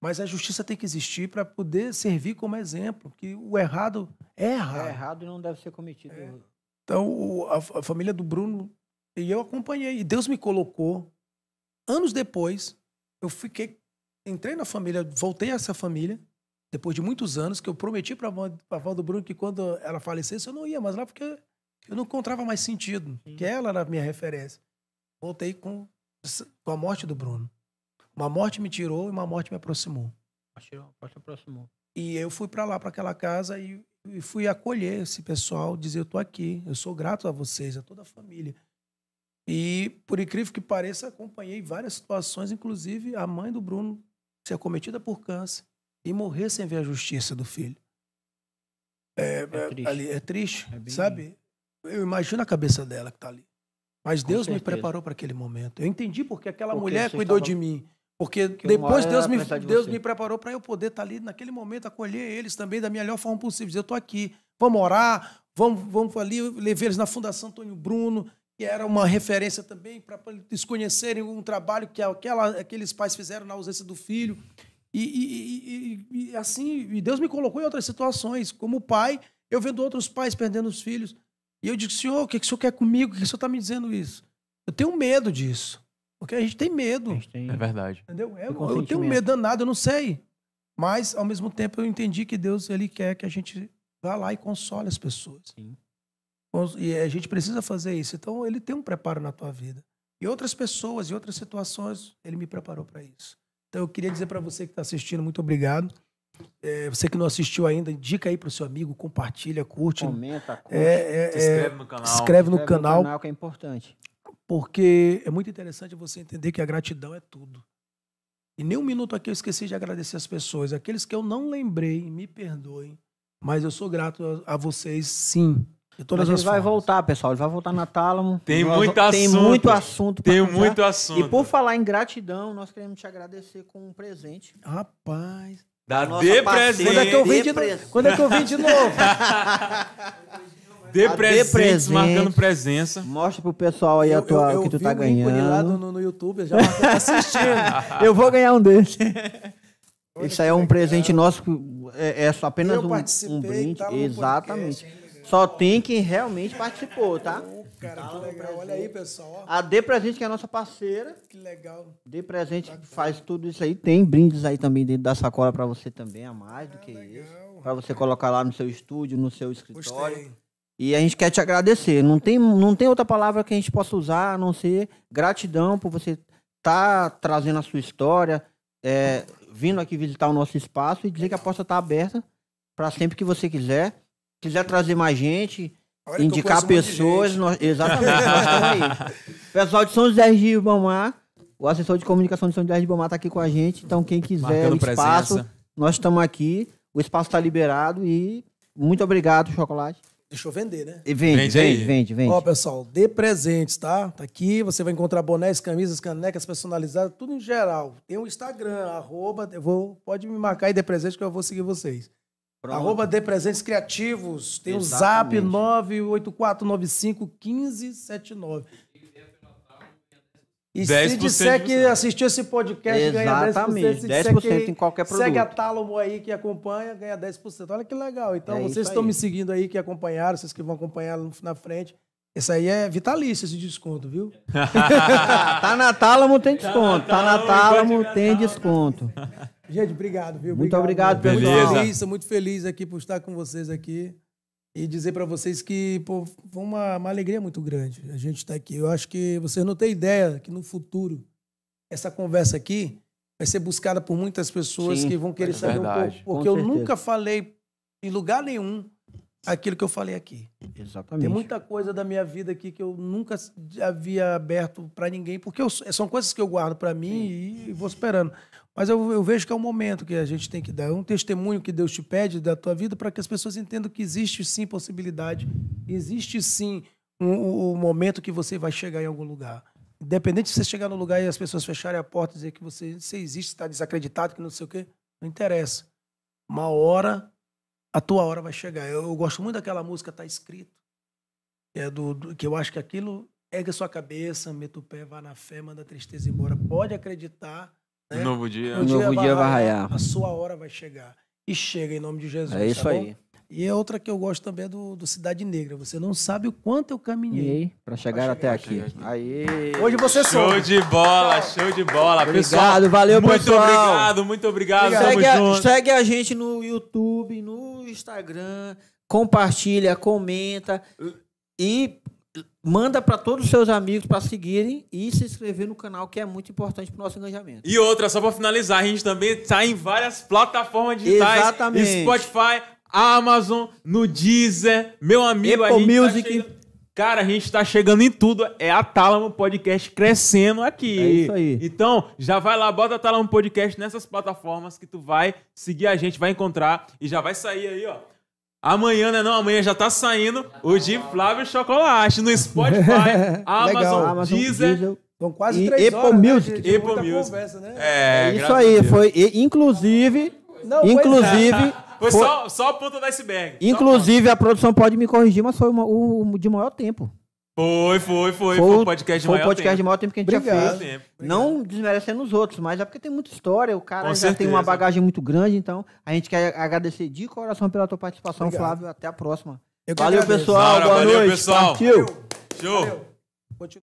Mas a justiça tem que existir para poder servir como exemplo, que o errado é errado. É errado e não deve ser cometido. É. Então, a, a família do Bruno, e eu acompanhei, e Deus me colocou. Anos depois, eu fiquei, entrei na família, voltei a essa família, depois de muitos anos, que eu prometi para a avó do Bruno que quando ela falecesse, eu não ia mais lá, porque eu não encontrava mais sentido, Sim. que ela era a minha referência. Voltei com, com a morte do Bruno. Uma morte me tirou e uma morte me aproximou. morte aproximou. E eu fui para lá, para aquela casa e, e, fui acolher esse pessoal, dizer eu tô aqui, eu sou grato a vocês, a toda a família. E por incrível que pareça, acompanhei várias situações, inclusive a mãe do Bruno ser acometida por câncer e morrer sem ver a justiça do filho. É, é, é triste, ali, é triste é bem... sabe? Eu imagino a cabeça dela que está ali. Mas Com Deus certeza. me preparou para aquele momento. Eu entendi porque aquela porque mulher cuidou tava... de mim. Porque que depois Deus, me, Deus me preparou para eu poder estar tá ali naquele momento, acolher eles também da melhor forma possível. eu estou aqui, vamos orar, vamos, vamos ali, levar eles na Fundação Antônio Bruno, que era uma referência também para eles conhecerem um trabalho que aquela, aqueles pais fizeram na ausência do filho. E, e, e, e assim, e Deus me colocou em outras situações. Como pai, eu vendo outros pais perdendo os filhos. E eu digo, senhor, o que, que o senhor quer comigo? O que, que o senhor está me dizendo isso? Eu tenho medo disso. Porque a gente tem medo. Gente tem... É verdade. Entendeu? Eu, eu tenho medo danado, eu não sei. Mas, ao mesmo tempo, eu entendi que Deus ele quer que a gente vá lá e console as pessoas. Sim. E a gente precisa fazer isso. Então, ele tem um preparo na tua vida. E outras pessoas, e outras situações, ele me preparou para isso. Então, eu queria dizer para você que está assistindo, muito obrigado. É, você que não assistiu ainda, indica aí para o seu amigo, compartilha, curte. Comenta, curte. É, é, se inscreve é, no canal. Inscreve no, inscreve canal. canal, que é importante. Porque é muito interessante você entender que a gratidão é tudo. E nem um minuto aqui eu esqueci de agradecer as pessoas. Aqueles que eu não lembrei, me perdoem. Mas eu sou grato a, a vocês, sim. De todas Mas ele vai voltar, pessoal. Ele vai voltar na Tálamo. Tem muito assunto. Tem muito assunto. Tem muito assunto. E por falar em gratidão, nós queremos te agradecer com um presente. Rapaz. Dá de presente. Quando é que eu vim de, no... quando é que eu vim de novo? Dê, presente. marcando presença. Mostra pro pessoal aí o que tu tá ganhando. no, no YouTube, já assistindo. eu vou ganhar um desse. Isso aí é um presente nosso, é, é só apenas um, um brinde. Tá, Exatamente. só tem quem realmente participou, tá? Cara, que legal. Olha aí, pessoal. A Dê Presente, que é a nossa parceira. Que legal. Dê Presente que faz tudo isso aí. Tem brindes aí também dentro da sacola para você também, a mais do ah, que ah, isso. Para você colocar lá no seu estúdio, no seu escritório. Gostei. E a gente quer te agradecer. Não tem, não tem outra palavra que a gente possa usar a não ser gratidão por você estar tá trazendo a sua história, é, vindo aqui visitar o nosso espaço e dizer que a porta está aberta para sempre que você quiser. Quiser trazer mais gente, Olha indicar pessoas. Nós, exatamente, nós estamos aí. Pessoal de São José de Ibamar, o assessor de comunicação de São José de Ibamar está aqui com a gente. Então, quem quiser o espaço, presença. nós estamos aqui. O espaço está liberado e muito obrigado, Chocolate. Deixa eu vender, né? E vende, vende, vende, vende, vende. Ó, pessoal, dê presentes, tá? Tá aqui, você vai encontrar bonés, camisas, canecas personalizadas, tudo em geral. Tem o um Instagram, arroba, vou, pode me marcar e dê presente que eu vou seguir vocês. Pronto. Arroba de Presentes Criativos. Tem Exatamente. o zap 984951579. E 10 se disser que assistiu esse podcast, Exatamente. ganha 10%. Se 10 que em qualquer produto. Segue a Tálamo aí que acompanha, ganha 10%. Olha que legal. Então, é vocês estão me seguindo aí, que acompanharam, vocês que vão acompanhar na frente. Esse aí é vitalício esse desconto, viu? tá na Tálamo, tem desconto. Tá na Tálamo, tem desconto. Gente, obrigado, viu? Muito obrigado, obrigado pessoal. Muito feliz, muito feliz aqui por estar com vocês aqui e dizer para vocês que pô, foi uma, uma alegria muito grande a gente estar tá aqui. Eu acho que vocês não têm ideia que no futuro essa conversa aqui vai ser buscada por muitas pessoas Sim, que vão querer é saber verdade, um pouco. Porque eu nunca falei em lugar nenhum aquilo que eu falei aqui. Exatamente. Tem muita coisa da minha vida aqui que eu nunca havia aberto para ninguém, porque eu, são coisas que eu guardo para mim e, vou esperando. Mas eu, eu, vejo que é um momento que a gente tem que dar é um testemunho que Deus te pede da tua vida para que as pessoas entendam que existe sim possibilidade, existe sim o um, um, momento que você vai chegar em algum lugar. Independente de você chegar no lugar e as pessoas fecharem a porta e dizer que você, você existe, está desacreditado, que não sei o quê, não interessa. Uma hora, a tua hora vai chegar. Eu, eu gosto muito daquela música Tá Escrito, é do, do, que eu acho que aquilo erga sua cabeça, meta o pé, vá na fé, manda a tristeza embora. Pode acreditar né? Novo dia. O novo dia, vai, raiar. A sua hora vai chegar. E chega em nome de Jesus. É isso tá aí. E é outra que eu gosto também é do, do Cidade Negra. Você não sabe o quanto eu caminhei para chegar, chegar, até aqui. aqui. Aí. Hoje você show soube. Show de bola, show de bola. Obrigado, pessoal, valeu, muito pessoal. Muito obrigado, muito obrigado. obrigado. Segue, a, segue a gente no YouTube, no Instagram. Compartilha, comenta. Uh. E manda para todos os seus amigos para seguirem e se inscrever no canal, que é muito importante para o nosso engajamento. E outra, só para finalizar, a gente também está em várias plataformas digitais. Exatamente. Spotify, Amazon, no Deezer, meu amigo, Apple a gente tá Music. Tá chegando... Cara, a gente está chegando em tudo. É a Talamo Podcast crescendo aqui. É isso aí. Então, já vai lá, bota a Talamo Podcast nessas plataformas que tu vai seguir a gente, vai encontrar e já vai sair aí, ó Amanhã, né? Não, amanhã já tá saindo o de Flávio Chocolate no Spotify, Amazon, Amazon Deezer. Diesel. São quase e três Apple horas, né, Music. Né, Apple Music. Conversa, né? É, é isso aí. Foi, e, inclusive, não, é. inclusive... Foi, foi só, só a ponta do iceberg. Inclusive, a produção pode me corrigir, mas foi uma, o, o de maior tempo. Foi, foi, foi. Foi o podcast, foi o podcast tempo. de maior tempo que a gente Obrigado. já fez. Não é. desmerecendo os outros, mas é porque tem muita história. O cara Com já certeza. tem uma bagagem muito grande, então a gente quer agradecer de coração pela tua participação, Obrigado. Flávio. Até a próxima. valeu, pessoal. Boa valeu, noite. Pessoal. Show. Valeu.